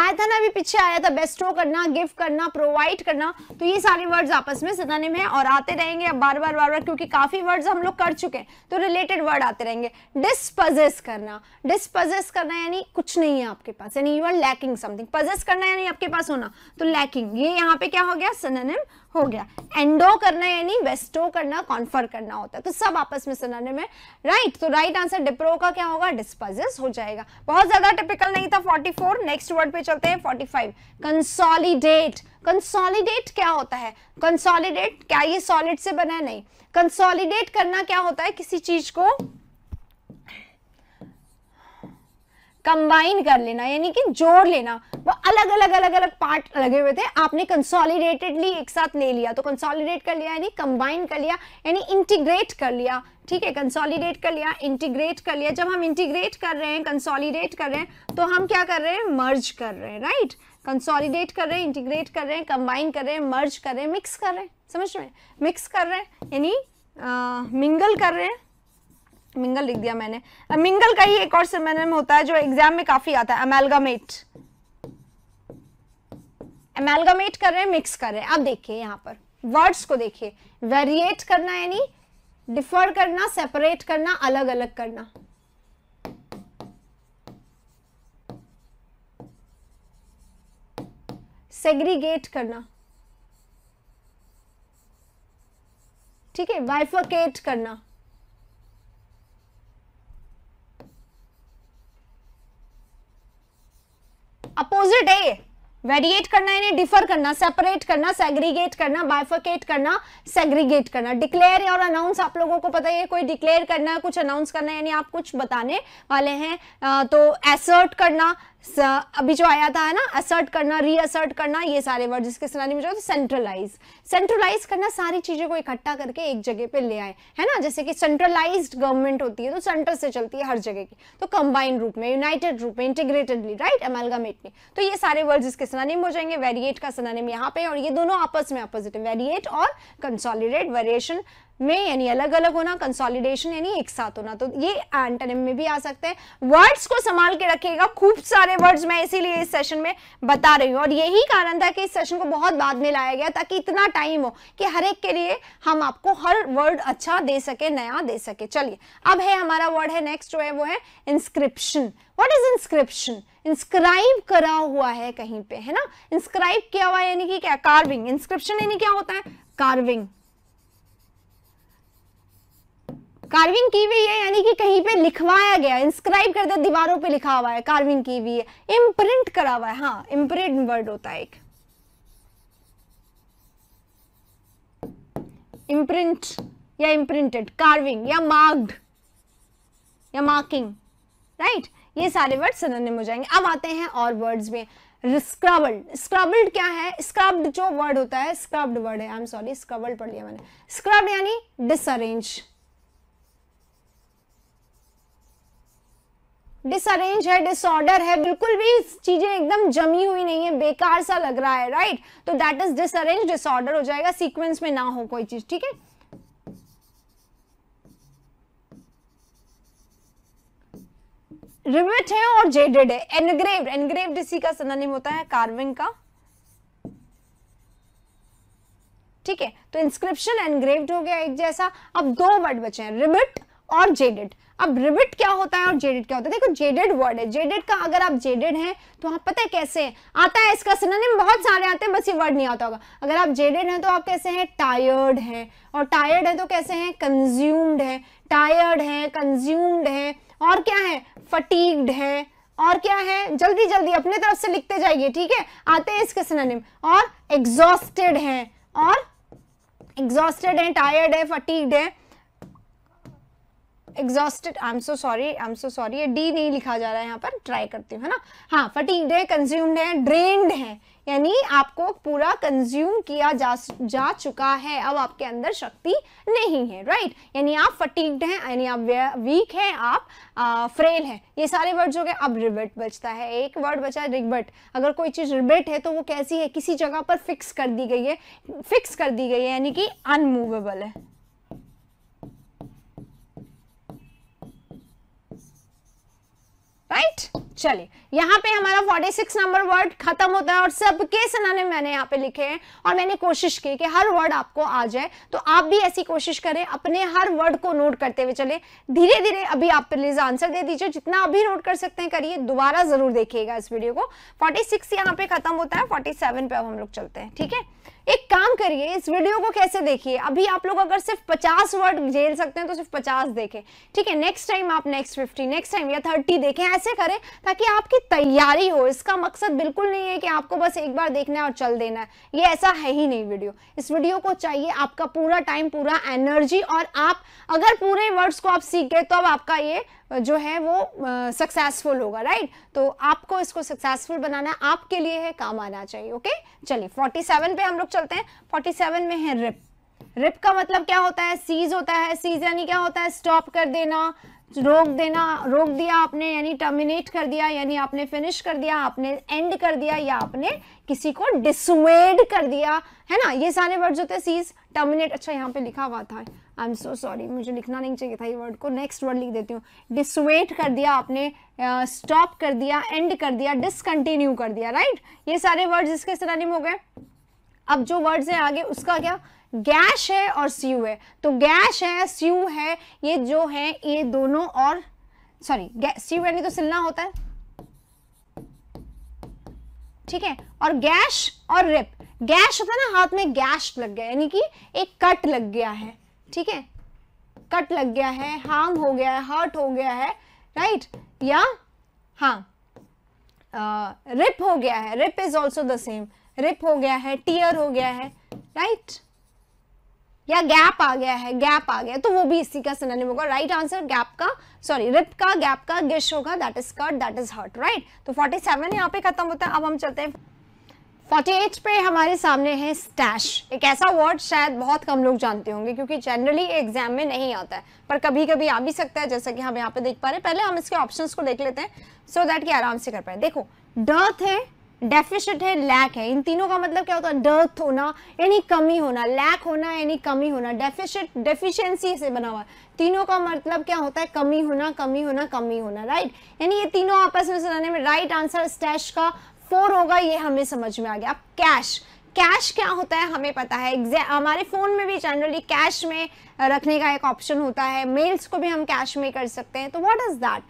आया था ना अभी पीछे आया था बेस्टो करना गिफ्ट करना प्रोवाइड करना तो ये सारे वर्ड्स आपस में सिदानिम है और आते रहेंगे अब बार बार बार बार क्योंकि काफ़ी वर्ड्स हम लोग कर चुके हैं तो रिलेटेड वर्ड आते रहेंगे डिस्पजेस करना डिस्पजेस करना यानी कुछ नहीं है आपके पास यानी you are lacking something possess करना यानी आपके पास होना तो लैकिंग ये यहाँ पे क्या हो गया सिनानिम हो गया एंडो करना यानी वेस्टो करना कॉन्फर करना होता है तो सब आपस में सुनाने में राइट तो राइट आंसर डिप्रो का क्या होगा डिस्पजेस हो जाएगा बहुत ज्यादा टिपिकल नहीं था 44 नेक्स्ट वर्ड पे चलते हैं 45 कंसोलिडेट कंसोलिडेट क्या होता है कंसोलिडेट क्या ये सॉलिड से बना है नहीं कंसोलिडेट करना क्या होता है किसी चीज को कंबाइन कर लेना यानी कि जोड़ लेना वो अलग अलग अलग अलग पार्ट लगे हुए थे आपने कंसोलिडेटेडली एक साथ ले लिया तो कंसोलिडेट कर लिया यानी कंबाइन कर लिया यानी इंटीग्रेट कर लिया ठीक है कंसोलिडेट कर लिया इंटीग्रेट कर लिया जब हम इंटीग्रेट कर रहे हैं कंसोलिडेट कर रहे हैं तो हम क्या कर रहे हैं मर्ज कर रहे हैं राइट कंसोलिडेट कर रहे हैं इंटीग्रेट कर रहे हैं कंबाइन कर रहे हैं मर्ज कर रहे हैं मिक्स कर रहे हैं समझ रहे हैं मिक्स कर रहे हैं यानी मिंगल कर रहे हैं मिंगल लिख दिया मैंने मिंगल का ही एक और सिमेनम होता है जो एग्जाम में काफी आता है अमेलगामेट अमेलगामेट कर रहे हैं मिक्स कर रहे हैं अब देखिए यहां पर वर्ड्स को देखिए वेरिएट करना यानी डिफर करना सेपरेट करना अलग अलग करना सेग्रीगेट करना ठीक है वाइफकेट करना अपोजिट है ये वेरिएट करना यानी डिफर करना सेपरेट करना सेग्रीगेट करना बाइफर्केट करना सेग्रीगेट करना डिक्लेयर और अनाउंस आप लोगों को पता है कोई डिक्लेयर करना कुछ अनाउंस करना यानी आप कुछ बताने वाले हैं तो एसर्ट करना अभी जो आया था ना असर्ट करना रीअसर्ट करना ये सारे वर्ड जिसके सुनाने में जो सेंट्रलाइज सेंट्रलाइज करना सारी चीज़ों को इकट्ठा करके एक जगह पे ले आए है ना जैसे कि सेंट्रलाइज्ड गवर्नमेंट होती है तो सेंटर से चलती है हर जगह की तो कंबाइन रूप में यूनाइटेड रूप में इंटीग्रेटेडली राइट अमेलगामेटली तो ये सारे वर्ड जिसके सिनानी में हो जाएंगे वेरिएट का सिनानी में यहाँ पे और ये दोनों आपस में अपोजिट वेरिएट और कंसॉलिडेट वेरिएशन में यानी अलग अलग होना कंसोलिडेशन यानी एक साथ होना तो ये एंटनिम में भी आ सकते हैं वर्ड्स को संभाल के रखिएगा खूब सारे वर्ड्स मैं इसीलिए इस सेशन में बता रही हूँ और यही कारण था कि इस सेशन को बहुत बाद में लाया गया ताकि इतना टाइम हो कि हर एक के लिए हम आपको हर वर्ड अच्छा दे सके नया दे सके चलिए अब है हमारा वर्ड है नेक्स्ट जो है वो है inscription what is inscription inscribe करा हुआ है कहीं पे है ना इंस्क्राइब किया हुआ यानी कि क्या कार्विंग इंस्क्रिप्शन यानी क्या होता है कार्विंग कार्विंग की हुई है यानी कि कहीं पे लिखवाया गया इंस्क्राइब कर दिया दीवारों पे लिखा हुआ है कार्विंग की हुई है इम्प्रिंट करा हुआ है हाँ इम्प्रिंट वर्ड होता है एक इम्प्रिंट या इम्प्रिंटेड कार्विंग या मार्क्ड या मार्किंग राइट ये सारे वर्ड सननिम हो जाएंगे अब आते हैं और वर्ड्स में स्क्रबल्ड स्क्रबल्ड क्या है स्क्रब्ड जो वर्ड होता है स्क्रब्ड वर्ड है आई एम सॉरी स्क्रबल्ड पढ़ लिया मैंने स्क्रब्ड यानी डिसअरेंज्ड डिसअरेंज है डिसऑर्डर है बिल्कुल भी चीजें एकदम जमी हुई नहीं है बेकार सा लग रहा है राइट तो दैट इज डिसअरेंज डिसऑर्डर हो जाएगा सीक्वेंस में ना हो कोई चीज ठीक है रिबिट है और जेडेड है एनग्रेव एनग्रेव इसी का सननिम होता है कार्विंग का ठीक है तो इंस्क्रिप्शन एनग्रेव्ड हो गया एक जैसा अब दो वर्ड बचे हैं रिबिट और जेडेड अब रिबिट क्या होता है और जेडेड क्या होता है देखो जेडेड वर्ड है जेडेड का अगर आप जेडेड हैं तो आप पता है कैसे आता है इसका सिनोनिम बहुत सारे आते हैं बस ये वर्ड नहीं आता होगा अगर आप जेडेड हैं तो आप कैसे हैं टायर्ड हैं और टायर्ड है तो कैसे हैं कंज्यूम्ड है टायर्ड है कंज्यूम्ड है और क्या है फटीक्ड है और क्या है जल्दी जल्दी अपने तरफ से लिखते जाइए ठीक है आते हैं इसके सिनोनिम और एग्जॉस्टेड है और एग्जॉस्टेड है टायर्ड है फटीक्ड है exhausted I am so sorry I am so sorry ये डी नहीं लिखा जा रहा है यहाँ पर ट्राई करती हूँ है ना हाँ फटीक्ड है कंज्यूम्ड है ड्रेनड है यानी आपको पूरा कंज्यूम किया जा जा चुका है अब आपके अंदर शक्ति नहीं है राइट यानी आप फटीक्ड हैं यानी आप वीक हैं आप आ, फ्रेल हैं ये सारे वर्ड जो है अब रिबेट बचता है एक वर्ड बचा है रिबेट अगर कोई चीज़ रिबेट है तो वो कैसी है किसी जगह पर फिक्स कर दी गई है फिक्स कर दी गई है यानी कि अनमूवेबल है चलिए यहाँ पे हमारा 46 नंबर वर्ड खत्म होता है और सबके सनाने मैंने यहाँ पे लिखे हैं और मैंने कोशिश की कि हर वर्ड आपको आ जाए तो आप भी ऐसी कोशिश करें अपने हर वर्ड को नोट करते हुए चले धीरे धीरे अभी आप प्लीज आंसर दे दीजिए जितना अभी नोट कर सकते हैं करिए दोबारा जरूर देखिएगा इस वीडियो को फोर्टी सिक्स यहाँ पे खत्म होता है फोर्टी सेवन पे अब हम लोग चलते हैं ठीक है एक काम करिए इस वीडियो को कैसे देखिए अभी आप लोग अगर सिर्फ 50 वर्ड झेल सकते हैं तो सिर्फ 50 देखें ठीक है नेक्स्ट टाइम आप नेक्स्ट 50 नेक्स्ट टाइम या 30 देखें ऐसे करें ताकि आपकी तैयारी हो इसका मकसद बिल्कुल नहीं है कि आपको बस एक बार देखना है और चल देना है ये ऐसा है ही नहीं वीडियो इस वीडियो को चाहिए आपका पूरा टाइम पूरा एनर्जी और आप अगर पूरे वर्ड्स को आप सीख गए तो अब आपका ये जो है वो सक्सेसफुल uh, होगा राइट तो आपको इसको सक्सेसफुल बनाना आपके लिए है काम आना चाहिए ओके चलिए 47 पे हम लोग चलते हैं 47 में है रिप रिप का मतलब क्या होता है सीज होता है सीज यानी क्या होता है स्टॉप कर देना रोक देना रोक दिया आपने यानी टर्मिनेट कर दिया यानी आपने फिनिश कर दिया आपने एंड कर दिया या आपने किसी को डिसवेड कर दिया है ना ये सारे वर्ड होते हैं सीज टर्मिनेट अच्छा यहाँ पे लिखा हुआ था आई एम सो सॉरी मुझे लिखना नहीं चाहिए था ये वर्ड को नेक्स्ट वर्ड लिख देती हूँ डिसवेड कर दिया आपने स्टॉप uh, कर दिया एंड कर दिया डिसकंटिन्यू कर दिया राइट ये सारे वर्ड्स इसके सिरानिम हो गए अब जो वर्ड्स हैं आगे उसका क्या गैश है और स्यू है तो गैश है स्यू है ये जो है ये दोनों और सॉरी स्यू यानी तो सिलना होता है ठीक है और गैश और रिप गैश होता है ना हाथ में गैश लग गया यानी कि एक कट लग गया है ठीक है कट लग गया है हार्म हो गया है हर्ट हो गया है राइट या हा रिप हो गया है rip is also the same rip हो गया है टीयर हो गया है राइट right? या गैप आ गया है गैप आ गया तो वो भी इसी का सुनने होगा राइट आंसर गैप का सॉरी रिप का गैप का गिश होगा that is cut that is hurt right तो 47 सेवन यहाँ पे खत्म होता है अब हम चलते हैं 48 पे हमारे सामने है स्टैश एक ऐसा वर्ड शायद बहुत कम लोग जानते होंगे क्योंकि जनरली एग्जाम में नहीं आता है पर कभी कभी आ भी सकता है जैसा कि हम यहाँ पे देख पा रहे हैं पहले हम इसके ऑप्शंस को देख लेते हैं सो so दैट कि आराम से कर पाए देखो डर्थ है डेफिशिट है लैक है इन तीनों का मतलब क्या होता है डर्थ होना यानी कमी होना लैक होना यानी कमी होना डेफिशिट डेफिशिएंसी से बना हुआ तीनों का मतलब क्या होता है कमी होना कमी होना कमी होना राइट यानी ये तीनों आपस में सुनाने में राइट आंसर स्टैश का फोर होगा ये हमें समझ में आ गया अब कैश कैश क्या होता है हमें पता है एग्जैक्ट हमारे फ़ोन में भी जनरली कैश में रखने का एक ऑप्शन होता है मेल्स को भी हम कैश में कर सकते हैं तो व्हाट इज़ दैट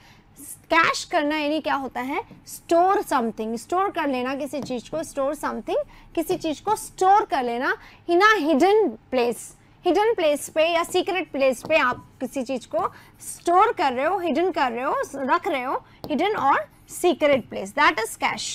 कैश करना यानी क्या होता है स्टोर समथिंग स्टोर कर लेना किसी चीज़ को स्टोर समथिंग किसी चीज़ को स्टोर कर लेना in hidden place hidden place पे या सीक्रेट प्लेस पे आप किसी चीज़ को स्टोर कर रहे हो हिडन कर रहे हो रख रहे हो हिडन और secret place that is cache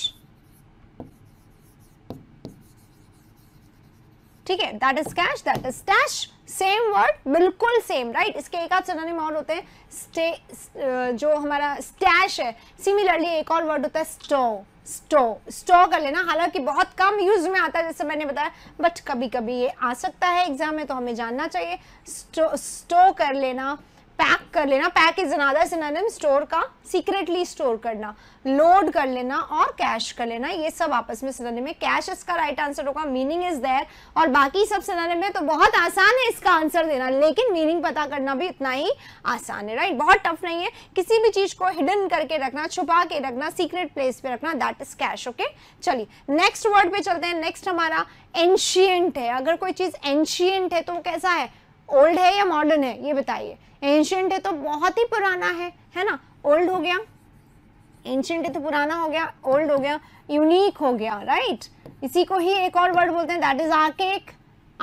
ठीक है that is cache that is cache same word बिल्कुल सेम राइट इसके एक आध सिनोनिम और होते हैं स्टे uh, जो हमारा स्टैश है सिमिलरली एक और वर्ड होता है स्टो स्टो स्टो कर लेना हालांकि बहुत कम यूज में आता है जैसे मैंने बताया बट कभी कभी ये आ सकता है एग्जाम में तो हमें जानना चाहिए स्टो स्टो कर लेना पैक कर लेना pack is another synonym store का सीक्रेटली स्टोर करना लोड कर लेना और कैश कर लेना ये सब आपस में सिनोनिम है कैश इसका राइट आंसर होगा मीनिंग इज देयर और बाकी सब सिनोनिम है तो बहुत आसान है इसका आंसर देना लेकिन मीनिंग पता करना भी इतना ही आसान है राइट बहुत टफ नहीं है किसी भी चीज़ को हिडन करके रखना छुपा के रखना सीक्रेट प्लेस पे रखना दैट इज कैश ओके चलिए नेक्स्ट वर्ड पे चलते हैं नेक्स्ट हमारा एंशियंट है अगर कोई चीज़ एंशियंट है तो कैसा है ओल्ड है या मॉडर्न है ये बताइए एंशियंट है तो बहुत ही पुराना है है ना ओल्ड हो गया एंशियंट है तो पुराना हो गया ओल्ड हो गया यूनिक हो गया राइट इसी को ही एक और वर्ड बोलते हैं दैट इज आकेक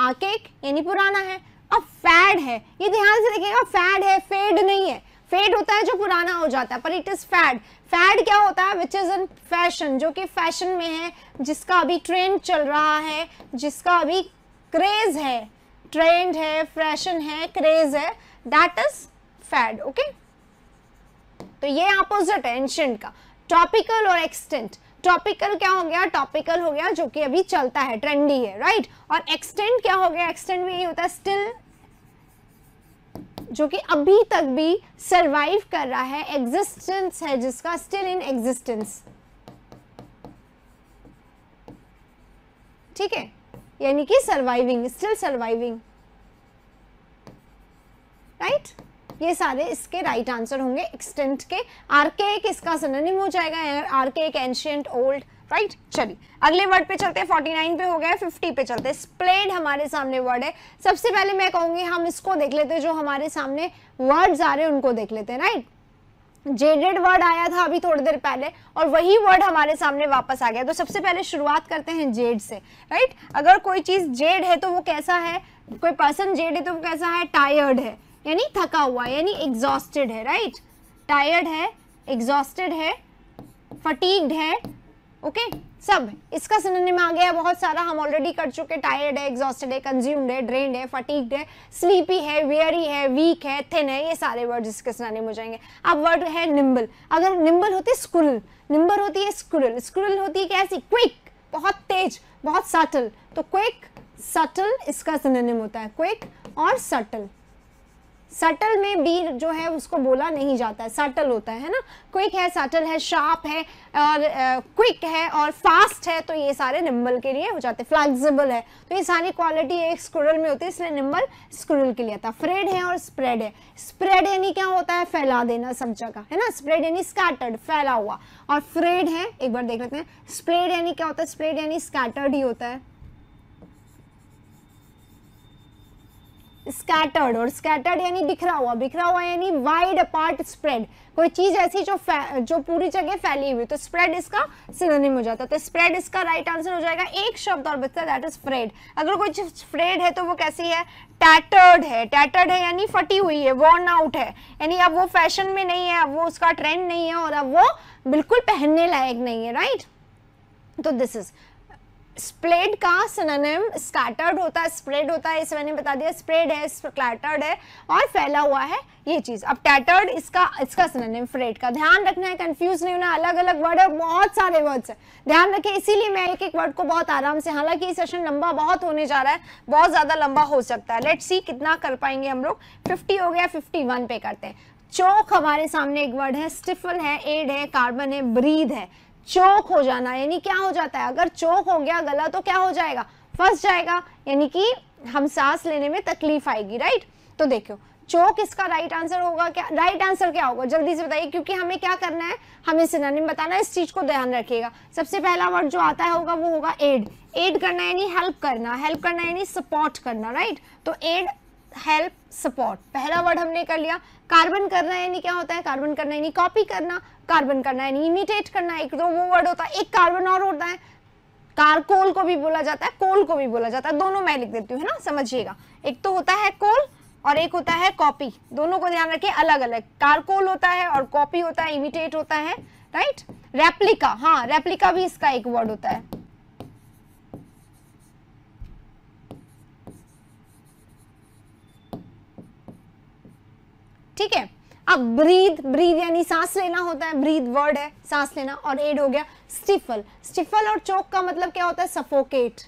आकेक यानी पुराना है अब फैड है ये ध्यान से देखिएगा फैड है फेड नहीं है फेड होता है जो पुराना हो जाता है पर इट इज फैड फैड क्या होता है विच इज इन फैशन जो कि फैशन में है जिसका अभी ट्रेंड चल रहा है जिसका अभी क्रेज है ट्रेंड है फैशन है क्रेज है दैट इज फैड ओके तो ये अपोजिट है एंशियंट का टॉपिकल और एक्सटेंट टॉपिकल क्या हो गया टॉपिकल हो गया जो कि अभी चलता है ट्रेंडी है राइट और एक्सटेंट क्या हो गया एक्सटेंट में यही होता है स्टिल जो कि अभी तक भी सरवाइव कर रहा है एग्जिस्टेंस है जिसका स्टिल इन एग्जिस्टेंस ठीक है यानी कि सर्वाइविंग स्टिल सर्वाइविंग राइट ये सारे इसके राइट right आंसर होंगे एक्सटेंट के आर्केक इसका सननिम हो जाएगा एक एंशियंट ओल्ड राइट चलिए अगले वर्ड पे चलते हैं 49 पे हो गया 50 पे चलते हैं स्प्लेड हमारे सामने वर्ड है सबसे पहले मैं कहूंगी हम इसको देख लेते हैं जो हमारे सामने वर्ड्स आ रहे हैं उनको देख लेते हैं राइट जेडेड वर्ड आया था अभी थोड़ी देर पहले और वही वर्ड हमारे सामने वापस आ गया तो सबसे पहले शुरुआत करते हैं जेड से राइट अगर कोई चीज़ जेड है तो वो कैसा है कोई पर्सन जेड है तो वो कैसा है टायर्ड है यानी थका हुआ यानी एग्जॉस्टेड है राइट टायर्ड है एग्जॉस्टेड है फटीग्ड है ओके सब इसका सिनोनिम आ गया है बहुत सारा हम ऑलरेडी कर चुके टायर्ड है एग्जॉस्टेड है कंज्यूम्ड है ड्रेन्ड है फटीग्ड है स्लीपी है वेयरी है वीक है थिन है ये सारे वर्ड इसके सिनोनिम हो जाएंगे अब वर्ड है निम्बल अगर निम्बल होती है स्क्रुल निम्बल होती है स्कूल स्कूल होती है कैसी क्विक बहुत तेज बहुत सटल तो क्विक सटल इसका सिनोनिम होता है क्विक और सटल सटल में भी जो है उसको बोला नहीं जाता है सटल होता है ना क्विक है सटल है शार्प है और क्विक है और फास्ट है तो ये सारे निम्बल के लिए हो जाते हैं फ्लैक्सिबल है तो ये सारी क्वालिटी एक स्क्रल में होती है इसलिए निम्बल स्क्रल के लिए आता फ्रेड है और स्प्रेड है स्प्रेड यानी क्या होता है फैला देना सब जगह है ना स्प्रेड यानी स्कैटर्ड फैला हुआ और फ्रेड है एक बार देख लेते हैं स्प्रेड यानी क्या होता है स्प्रेड यानी स्कैटर्ड ही होता है स्कैटर्ड और स्कैटर्ड यानी बिखरा हुआ बिखरा हुआ यानी वाइड अपार्ट स्प्रेड कोई चीज ऐसी जो जो पूरी जगह फैली हुई तो स्प्रेड इसका सिनोनिम हो जाता है तो स्प्रेड इसका राइट right आंसर हो जाएगा एक शब्द और बचता है दैट इज स्प्रेड अगर कोई चीज फ्रेड है तो वो कैसी है टैटर्ड है टैटर्ड है यानी फटी हुई है वॉर्न आउट है यानी अब वो फैशन में नहीं है अब वो उसका ट्रेंड नहीं है और अब वो बिल्कुल पहनने लायक नहीं है राइट right? तो दिस इज स्प्रेड का सननिम स्कैटर्ड होता है स्प्रेड होता है इसे मैंने बता दिया स्प्रेड है स्कैटर्ड है और फैला हुआ है ये चीज़ अब टैटर्ड इसका इसका सननिम फ्रेड का ध्यान रखना है कंफ्यूज नहीं होना अलग अलग वर्ड है बहुत सारे वर्ड्स है ध्यान रखें इसीलिए मैं एक एक वर्ड को बहुत आराम से हालांकि सेशन लंबा बहुत होने जा रहा है बहुत ज़्यादा लंबा हो सकता है लेट सी कितना कर पाएंगे हम लोग फिफ्टी हो गया फिफ्टी वन पे करते हैं चौक हमारे सामने एक वर्ड है स्टिफल है एड है कार्बन है ब्रीद है चौक हो जाना यानी क्या हो जाता है अगर चौक हो गया गला तो क्या हो जाएगा फंस जाएगा यानी कि हम सांस लेने में तकलीफ आएगी राइट तो देखो चौक इसका राइट आंसर होगा क्या राइट आंसर क्या होगा जल्दी से बताइए क्योंकि हमें क्या करना है हमें सिनानिम बताना है इस चीज़ को ध्यान रखिएगा सबसे पहला वर्ड जो आता है होगा वो होगा एड एड करना यानी हेल्प करना हेल्प करना यानी सपोर्ट करना राइट तो एड हेल्प सपोर्ट पहला वर्ड हमने कर लिया कार्बन करना यानी क्या होता है कार्बन करना यानी कॉपी करना कार्बन करना है इमिटेट करना एक दो तो वो वर्ड होता है एक कार्बन और होता है कारकोल को भी बोला जाता है कोल को भी बोला जाता है दोनों मैं लिख देती हूँ है ना समझिएगा एक तो होता है कोल और एक होता है कॉपी दोनों को ध्यान रखिए अलग अलग कारकोल होता है और कॉपी होता है इमिटेट होता है राइट रेप्लिका हाँ रेप्लिका भी इसका एक वर्ड होता है ठीक है अब ब्रीद ब्रीद यानी सांस लेना होता है ब्रीद वर्ड है सांस लेना और एड हो गया स्टिफल स्टिफल और चौक का मतलब क्या होता है सफोकेट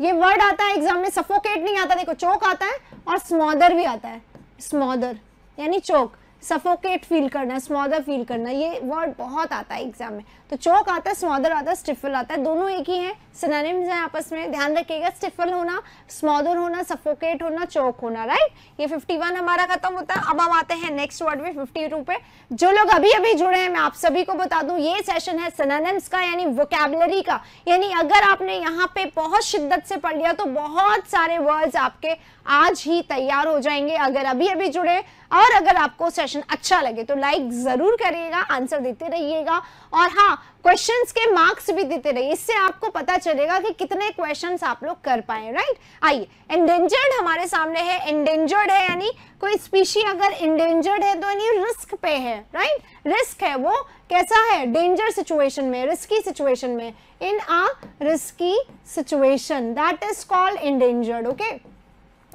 ये वर्ड आता है एग्जाम में सफोकेट नहीं आता देखो चौक आता है और स्मॉदर भी आता है स्मॉदर यानी चौक सफोकेट फील करना स्मॉदर फील करना ये वर्ड बहुत आता है एग्जाम में तो चौक आता है स्मॉदर आता है स्टिफल आता है दोनों एक ही हैं सिनोनिम्स हैं आपस में ध्यान रखिएगा स्टिफल होना स्मॉदर होना सफोकेट होना चौक होना राइट ये 51 हमारा खत्म होता है अब हम आते हैं नेक्स्ट वर्ड में 52 पे जो लोग अभी अभी जुड़े हैं मैं आप सभी को बता दूं ये सेशन है सिनोनिम्स का यानी वोकेबलरी का यानी अगर आपने यहाँ पे बहुत शिद्दत से पढ़ लिया तो बहुत सारे वर्ड्स आपके आज ही तैयार हो जाएंगे अगर अभी अभी जुड़े और अगर आपको सेशन अच्छा लगे तो लाइक ज़रूर करिएगा आंसर देते रहिएगा और हाँ क्वेश्चंस के मार्क्स भी देते रहिए इससे आपको पता चलेगा कि कितने क्वेश्चंस आप लोग कर पाए राइट आइए एंडेंजर्ड हमारे सामने है एंडेंजर्ड है यानी कोई स्पीशी अगर इंडेंजर्ड है तो यानी रिस्क पे है राइट रिस्क है वो कैसा है डेंजर सिचुएशन में रिस्की सिचुएशन में in a risky situation that is called endangered okay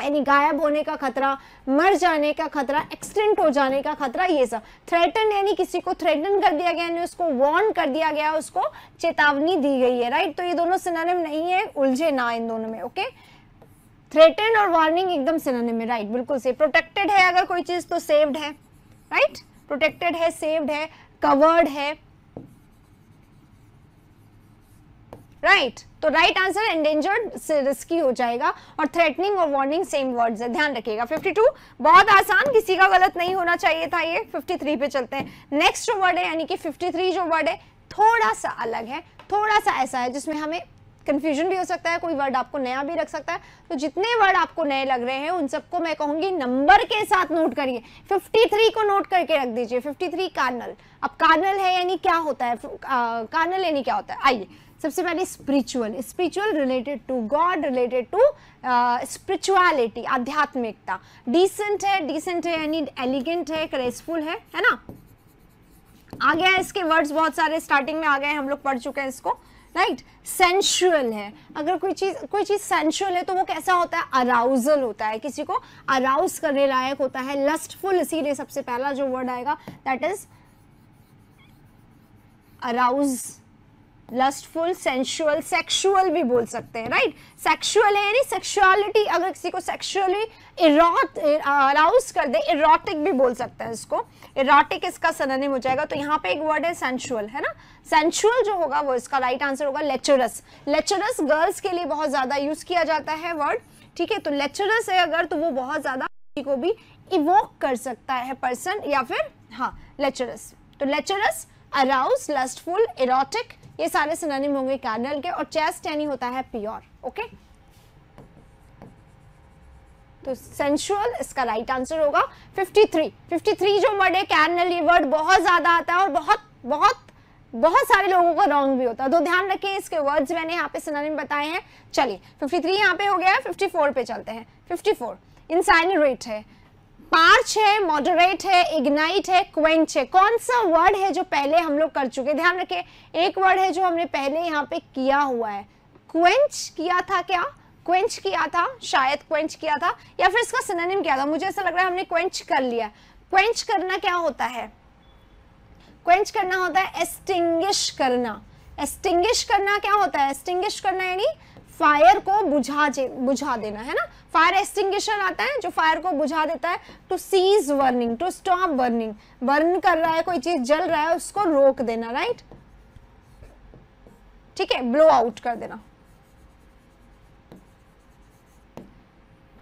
यानी गायब होने का खतरा मर जाने का खतरा एक्सटेंट हो जाने का खतरा ये सब थ्रेटन यानी किसी को थ्रेटन कर दिया गया यानी उसको वार्न कर दिया गया उसको चेतावनी दी गई है राइट तो ये दोनों में नहीं है उलझे ना इन दोनों में ओके थ्रेटन और वार्निंग एकदम सिनानिम में राइट बिल्कुल से प्रोटेक्टेड है अगर कोई चीज़ तो सेव्ड है राइट प्रोटेक्टेड है सेव्ड है कवर्ड है राइट right. तो राइट आंसर एंडेंजर्ड से रिस्की हो जाएगा और थ्रेटनिंग और वार्निंग सेम वर्ड्स है ध्यान रखिएगा 52 बहुत आसान किसी का गलत नहीं होना चाहिए था ये 53 पे चलते हैं नेक्स्ट जो वर्ड है यानी कि 53 जो वर्ड है थोड़ा सा अलग है थोड़ा सा ऐसा है जिसमें हमें कन्फ्यूजन भी हो सकता है कोई वर्ड आपको नया भी रख सकता है तो जितने वर्ड आपको नए लग रहे हैं उन सबको मैं कहूंगी नंबर के साथ नोट करिए 53 को नोट करके रख दीजिए 53 कार्नल अब कार्नल है यानी क्या होता है कार्नल यानी क्या होता है आइए सबसे पहले spiritual spiritual related to God related to spirituality आध्यात्मिकता डिसेंट है डिसेंट है यानी एलिगेंट है ग्रेसफुल है है ना आ गया इसके वर्ड्स बहुत सारे स्टार्टिंग में आ गए हम लोग पढ़ चुके हैं इसको राइट सेंशुअल है अगर कोई चीज़ कोई चीज़ सेंशुअल है तो वो कैसा होता है अराउजल होता है किसी को अराउज करने लायक होता है लस्टफुल इसीलिए सबसे पहला जो वर्ड आएगा that is arouse lustful sensual sexual भी बोल सकते हैं राइट सेक्शुअल है यानी सेक्शुअलिटी अगर किसी को सेक्शुअली इराट अराउज कर दे इराटिक भी बोल सकते हैं इसको इराटिक इसका सननिम हो जाएगा तो यहाँ पे एक वर्ड है सेंशुअल है ना सेंशुअल जो होगा वो इसका राइट आंसर होगा लेचरस लेचरस गर्ल्स के लिए बहुत ज़्यादा यूज़ किया जाता है वर्ड ठीक है तो लेक्चरर्स है अगर तो वो बहुत ज़्यादा किसी को भी इवोक कर सकता है पर्सन या फिर हाँ लेक्चरर्स तो लेक्चरर्स अराउज लस्टफुल इराटिक ये सारे सिनोनिम होंगे कार्डल के और चेस्ट एनी होता है प्योर ओके तो सेंशुअल इसका राइट आंसर होगा 53 53 जो वर्ड है कैरनल ये वर्ड बहुत ज़्यादा आता है और बहुत बहुत बहुत सारे लोगों का रॉन्ग भी होता है तो ध्यान रखें इसके वर्ड्स मैंने यहाँ पे सुनाने में बताए हैं चलिए 53 थ्री यहाँ पे हो गया है 54 पे चलते हैं 54 फोर रेट है पार्च है मॉडरेट है इग्नाइट है क्वेंच है कौन सा वर्ड है जो पहले हम लोग कर चुके ध्यान रखे एक वर्ड है जो हमने पहले यहाँ पे किया हुआ है क्वेंच किया था क्या क्वेंच किया था शायद क्वेंच किया था या फिर इसका सिनोनिम क्या था मुझे ऐसा लग रहा है हमने क्वेंच कर लिया क्वेंच करना क्या होता है क्वेंच करना होता है एस्टिंगिश करना एस्टिंगिश करना क्या होता है एस्टिंगिश करना यानी फायर को बुझा बुझा देना है ना फायर एक्सटिंग्विशर आता है जो फायर को बुझा देता है to cease burning to stop burning burn कर रहा है कोई चीज जल रहा है उसको रोक देना राइट ठीक है ब्लो आउट कर देना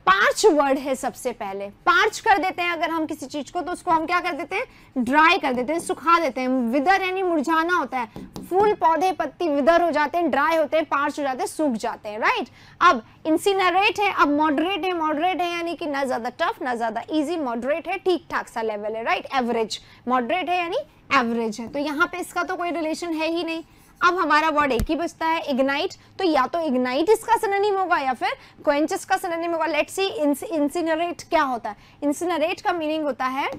पार्च वर्ड है सबसे पहले पार्च कर देते हैं अगर हम किसी चीज को तो उसको हम क्या कर देते हैं ड्राई कर देते हैं सुखा देते हैं विदर यानी मुरझाना होता है फूल पौधे पत्ती विदर हो जाते हैं ड्राई होते हैं पार्च हो जाते हैं सूख जाते हैं राइट अब इंसिनरेट है अब मॉडरेट है मॉडरेट है यानी कि ना ज्यादा टफ ना ज्यादा ईजी मॉडरेट है ठीक ठाक सा लेवल है राइट एवरेज मॉडरेट है यानी एवरेज है तो यहाँ पे इसका तो कोई रिलेशन है ही नहीं अब हमारा वर्ड एक ही बचता है इग्नाइट तो या तो इग्नाइट इसका सिनोनिम होगा या फिर क्वेंचस का सिनोनिम होगा लेट सी इंसिनरेट क्या होता है इंसिनरेट का मीनिंग होता है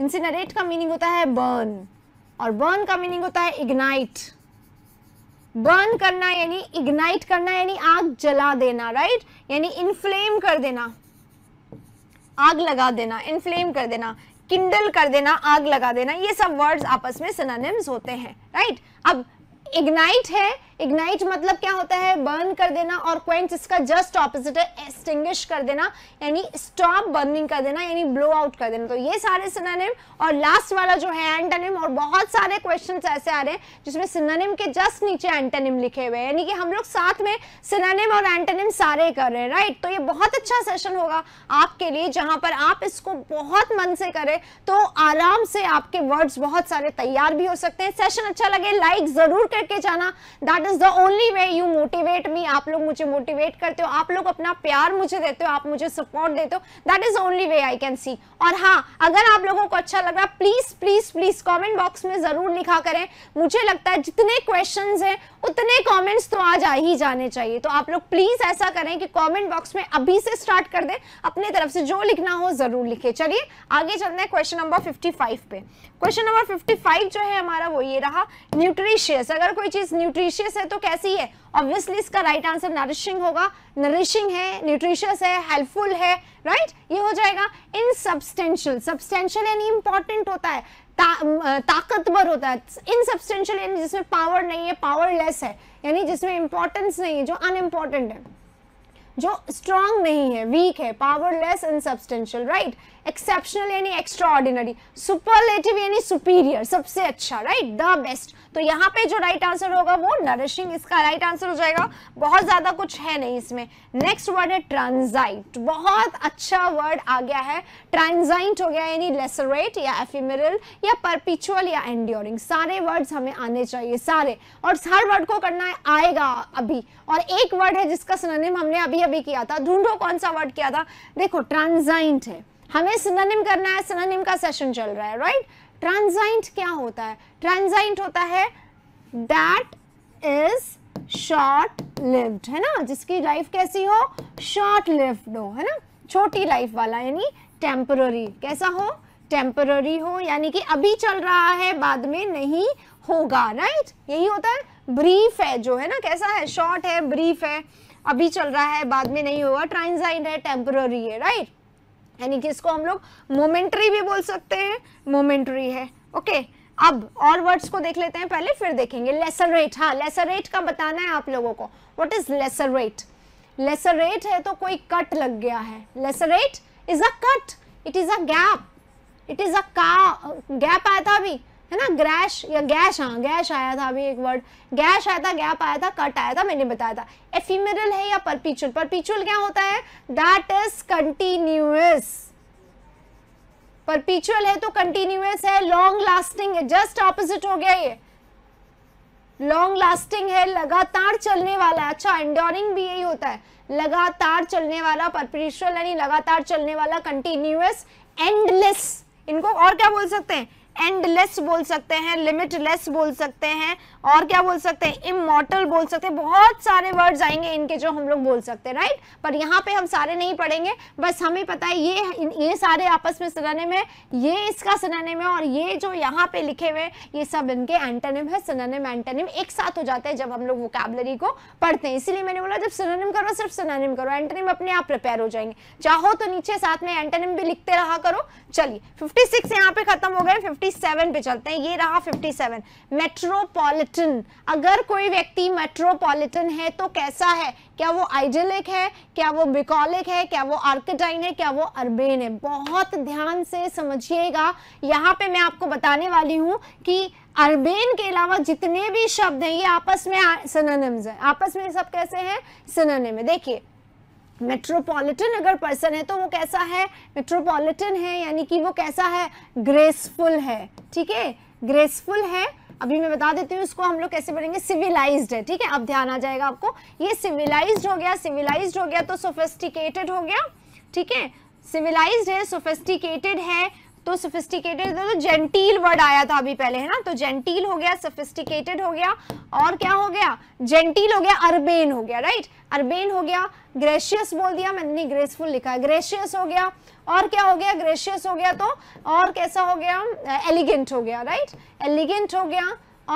इंसिनरेट का मीनिंग होता है बर्न और बर्न का मीनिंग होता है इग्नाइट बर्न करना यानी इग्नाइट करना यानी आग जला देना राइट यानी इनफ्लेम कर देना आग लगा देना इनफ्लेम कर देना किंडल कर देना आग लगा देना ये सब वर्ड्स आपस में सिनोनिम्स होते हैं राइट अब इग्नाइट है इग्नाइट मतलब क्या होता है बर्न कर देना और क्वेंट इसका जस्ट ऑपोजिट है एक्सटिंग कर देना यानी स्टॉप बर्निंग कर देना यानी ब्लो आउट कर देना तो ये सारे सिनानिम और लास्ट वाला जो है एंटनिम और बहुत सारे क्वेश्चन ऐसे आ रहे हैं जिसमें सिनानिम के जस्ट नीचे एंटनिम लिखे हुए हैं यानी कि हम लोग साथ में सिनानिम और एंटनिम सारे कर रहे हैं राइट तो ये बहुत अच्छा सेशन होगा आपके लिए जहां पर आप इसको बहुत मन से करें तो आराम से आपके वर्ड्स बहुत सारे तैयार भी हो सकते हैं सेशन अच्छा लगे लाइक जरूर करके जाना that is the only way you motivate me आप लोग मुझे मोटिवेट करते हो आप लोग अपना प्यार मुझे देते हो आप मुझे सपोर्ट देते हो that is only way I can see और हाँ अगर आप लोगों को अच्छा लग रहा please please please comment box में जरूर लिखा करें मुझे लगता है जितने क्वेश्चन है उतने कमेंट्स तो आज आ ही जाने चाहिए तो आप लोग प्लीज ऐसा करें कि कमेंट बॉक्स में अभी से स्टार्ट कर दें अपने तरफ से जो लिखना हो जरूर लिखे चलिए आगे चलते हैं क्वेश्चन नंबर 55 पे क्वेश्चन नंबर 55 जो है हमारा वो ये रहा न्यूट्रिशियस अगर कोई चीज न्यूट्रिशियस है तो कैसी है ऑब्वियसली इसका राइट आंसर नरिशिंग होगा नरिशिंग है न्यूट्रिशियस है हेल्पफुल है राइट right? ये हो जाएगा इन सब्सटेंशियल सब्सटेंशियल यानी इंपॉर्टेंट होता है ता, ताकतवर होता है इनसब्सटेंशियल यानी जिसमें पावर नहीं है पावरलेस है यानी जिसमें इंपॉर्टेंस नहीं है जो अनइम्पॉर्टेंट है जो स्ट्रांग नहीं है वीक है पावरलेस इनसब्सटेंशियल राइट एक्सेप्शनल यानी एक्स्ट्रा ऑर्डिनरी सुपरलेटिव यानी सुपीरियर सबसे अच्छा राइट द बेस्ट तो यहाँ पे जो राइट आंसर होगा वो नरिशिंग इसका राइट आंसर हो जाएगा बहुत ज़्यादा कुछ है नहीं इसमें नेक्स्ट वर्ड है ट्रांजाइट बहुत अच्छा वर्ड आ गया है ट्रांजाइट हो गया यानी लेसरेट या एफिमेरल या परपिचुअल या एंडियोरिंग सारे वर्ड्स हमें आने चाहिए सारे और हर वर्ड को करना है आएगा अभी और एक वर्ड है जिसका सिनोनिम हमने अभी अभी किया था ढूंढो कौन सा वर्ड किया था देखो ट्रांजाइंट है हमें सिनोनिम करना है सिनोनिम का सेशन चल रहा है राइट ट्रांजाइंट क्या होता है ट्रांजाइंट होता है दैट इज शॉर्ट लिव्ड है ना जिसकी लाइफ कैसी हो शॉर्ट लिव्ड हो है ना छोटी लाइफ वाला यानी टेम्पररी कैसा हो टेम्पररी हो यानी कि अभी चल रहा है बाद में नहीं होगा राइट यही होता है ब्रीफ है जो है ना कैसा है शॉर्ट है ब्रीफ है अभी चल रहा है बाद में नहीं होगा ट्रांजाइंट है टेम्पररी है राइट यानी कि इसको हम लोग मोमेंट्री भी बोल सकते हैं मोमेंट्री है ओके अब और वर्ड्स को देख लेते हैं पहले फिर देखेंगे लेसर रेट हाँ लेसर रेट का बताना है आप लोगों को what is lacerate lacerate है तो कोई कट लग गया है lacerate is a cut it is a gap it is a का गैप आया था अभी है ना ग्रैश या गैश हाँ गैश आया था अभी एक वर्ड गैश आया था गैप आया था कट आया था मैंने बताया था एफिमेरल है या परपीचुअल परपीचुअल क्या होता है दैट इज कंटिन्यूस परपीचुअल है तो कंटिन्यूस है लॉन्ग लास्टिंग है जस्ट ऑपोजिट हो गया ये लॉन्ग लास्टिंग है लगातार चलने वाला है अच्छा एंडोरिंग भी यही होता है लगातार चलने वाला परपीचुअल यानी लगातार चलने वाला कंटिन्यूस एंडलेस इनको और क्या बोल सकते हैं एंडलेस बोल सकते हैं लिमिटलेस बोल सकते हैं और क्या बोल सकते हैं इमोटल बोल सकते हैं बहुत सारे वर्ड्स आएंगे इनके जो हम लोग बोल सकते हैं राइट पर यहाँ पे हम सारे नहीं पढ़ेंगे बस हमें पता है ये ये सारे आपस में सिनानिम है ये इसका सिनानिम में और ये जो यहाँ पे लिखे हुए ये सब इनके एंटेनिम है सिनानिम एंटेनिम एक साथ हो जाते हैं जब हम लोग वोकेबलरी को पढ़ते हैं इसीलिए मैंने बोला जब सुनानिम करो सिर्फ सुनानिम करो एंटेनिम अपने आप प्रिपेयर हो जाएंगे चाहो तो नीचे साथ में एंटेनिम भी लिखते रहा करो चलिए फिफ्टी यहाँ पे खत्म हो गए फिफ्टी पे चलते हैं ये रहा फिफ्टी सेवन मेट्रोपॉलिटन अगर कोई व्यक्ति मेट्रोपॉलिटन है तो कैसा है क्या वो आइडियलिक है क्या वो बिकॉलिक है क्या वो आर्किटाइन है क्या वो अर्बेन है बहुत ध्यान से समझिएगा यहाँ पे मैं आपको बताने वाली हूँ कि अर्बेन के अलावा जितने भी शब्द हैं ये आपस में सिनोनिम्स हैं आपस में सब कैसे हैं सिनोनिम है देखिए मेट्रोपॉलिटन अगर पर्सन है तो वो कैसा है मेट्रोपॉलिटन है यानी कि वो कैसा है ग्रेसफुल है ठीक है ग्रेसफुल है अभी मैं बता देती हूँ इसको हम लोग कैसे पढ़ेंगे सिविलाइज्ड है ठीक है अब ध्यान आ जाएगा आपको ये सिविलाइज्ड हो गया सिविलाइज्ड हो गया तो सोफेस्टिकेटेड हो गया ठीक है सिविलाइज्ड है सोफेस्टिकेटेड है तो सोफिस्टिकेटेड तो जेंटील वर्ड आया था अभी पहले है ना तो जेंटील हो गया सोफिस्टिकेटेड हो गया और क्या हो गया जेंटील हो गया अरबेन हो गया राइट अरबेन हो गया ग्रेशियस बोल दिया मैंने ग्रेसफुल लिखा ग्रेशियस हो गया और क्या हो गया ग्रेशियस हो गया तो और कैसा हो गया एलिगेंट हो गया राइट एलिगेंट हो गया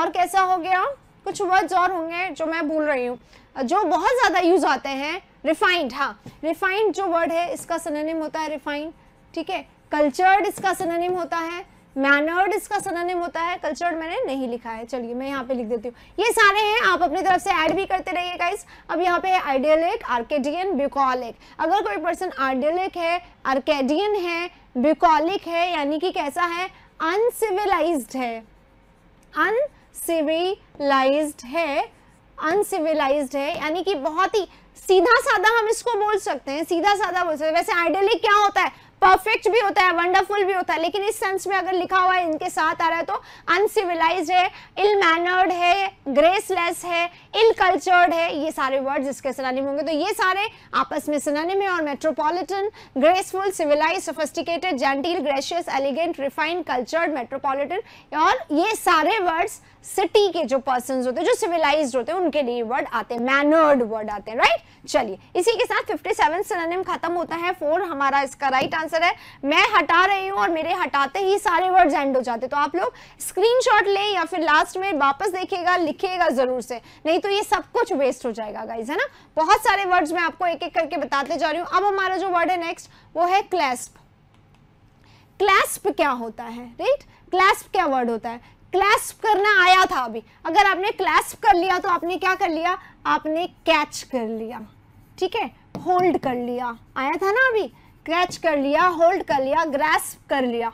और कैसा हो गया कुछ वर्ड्स और होंगे जो मैं भूल रही हूँ जो बहुत ज़्यादा यूज आते हैं रिफाइंड हाँ रिफाइंड जो वर्ड है इसका सननिम होता है रिफाइंड ठीक है कल्चर्ड इसका सननिम होता है मैनर्ड इसका सदनिम होता है कल्चर्ड मैंने नहीं लिखा है चलिए मैं यहाँ पे लिख देती हूँ ये सारे हैं आप अपनी तरफ से ऐड भी करते रहिए गाइस अब यहाँ पे आइडियलिक आर्केडियन ब्यूकॉलिक अगर कोई पर्सन आइडियलिक है आर्केडियन है ब्यूकॉलिक है यानी कि कैसा है अनसिविलाइज है अनसिविलाइज है अनसिविलाइज है यानी कि बहुत ही सीधा साधा हम इसको बोल सकते हैं सीधा साधा बोल सकते हैं वैसे आइडियलिक क्या होता है परफेक्ट भी होता है वंडरफुल भी होता है लेकिन इस सेंस में अगर लिखा हुआ है इनके साथ आ रहा है तो अनसिविलाइज है इल मैनर्ड है ग्रेसलेस है इल कल्चर्ड है ये सारे वर्ड्स इसके में होंगे तो ये सारे आपस में सिनानिम में और metropolitan graceful civilise sophisticated genteel gracious elegant refined cultured metropolitan और ये सारे वर्ड्स सिटी के जो पर्सन होते हैं जो सिविलाइज होते हैं उनके लिए वर्ड आते हैं मैनर्ड वर्ड आते हैं राइट चलिए इसी के साथ 57 सिनोनिम खत्म होता है फोर हमारा इसका राइट आंसर है मैं हटा रही हूँ और मेरे हटाते ही सारे वर्ड्स एंड हो जाते तो आप लोग स्क्रीनशॉट लें या फिर लास्ट में वापस देखिएगा लिखिएगा जरूर से नहीं तो ये सब कुछ वेस्ट हो जाएगा गाइज है ना बहुत सारे वर्ड्स मैं आपको एक एक करके बताते जा रही हूँ अब हमारा जो वर्ड है नेक्स्ट वो है क्लैस्प क्लैस्प क्या होता है राइट क्लैस्प क्या वर्ड होता है क्लैस्प करना आया था अभी अगर आपने क्लैस्प कर लिया तो आपने क्या कर लिया आपने कैच कर लिया ठीक है होल्ड कर लिया आया था ना अभी कैच कर लिया होल्ड कर लिया ग्रेस्प कर लिया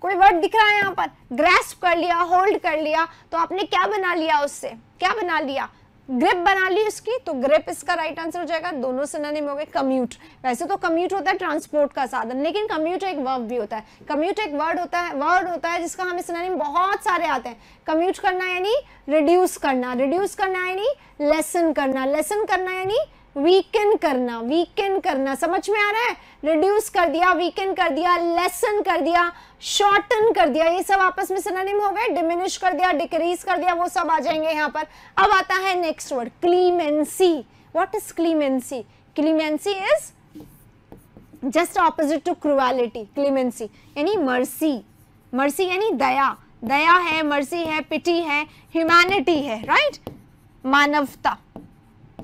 कोई वर्ड दिख रहा है यहाँ पर ग्रेस्प कर लिया होल्ड कर लिया तो आपने क्या बना लिया उससे क्या बना लिया ग्रिप बना ली उसकी तो ग्रिप इसका राइट आंसर हो जाएगा दोनों सिनोनिम हो गए कम्यूट वैसे तो कम्यूट होता है ट्रांसपोर्ट का साधन लेकिन कम्यूट एक वर्ब भी होता है कम्यूट एक वर्ड होता है वर्ड होता है जिसका हमें सिनोनिम बहुत सारे आते हैं कम्यूट करना यानी रिड्यूस करना रिड्यूस करना यानी लेसन करना लेसन करना यानी वीकेंड करना वीकेंड करना समझ में आ रहा है रिड्यूस कर दिया वीकेंड कर दिया लेसन कर दिया शॉर्टन कर दिया ये सब आपस में सिनोनिम हो गए डिमिनिश कर दिया डिक्रीज कर दिया वो सब आ जाएंगे यहाँ पर अब आता है next word clemency what is clemency clemency is just opposite to cruelty clemency यानी मर्सी मर्सी यानी दया दया है मर्सी है पिटी है ह्यूमैनिटी है राइट right? मानवता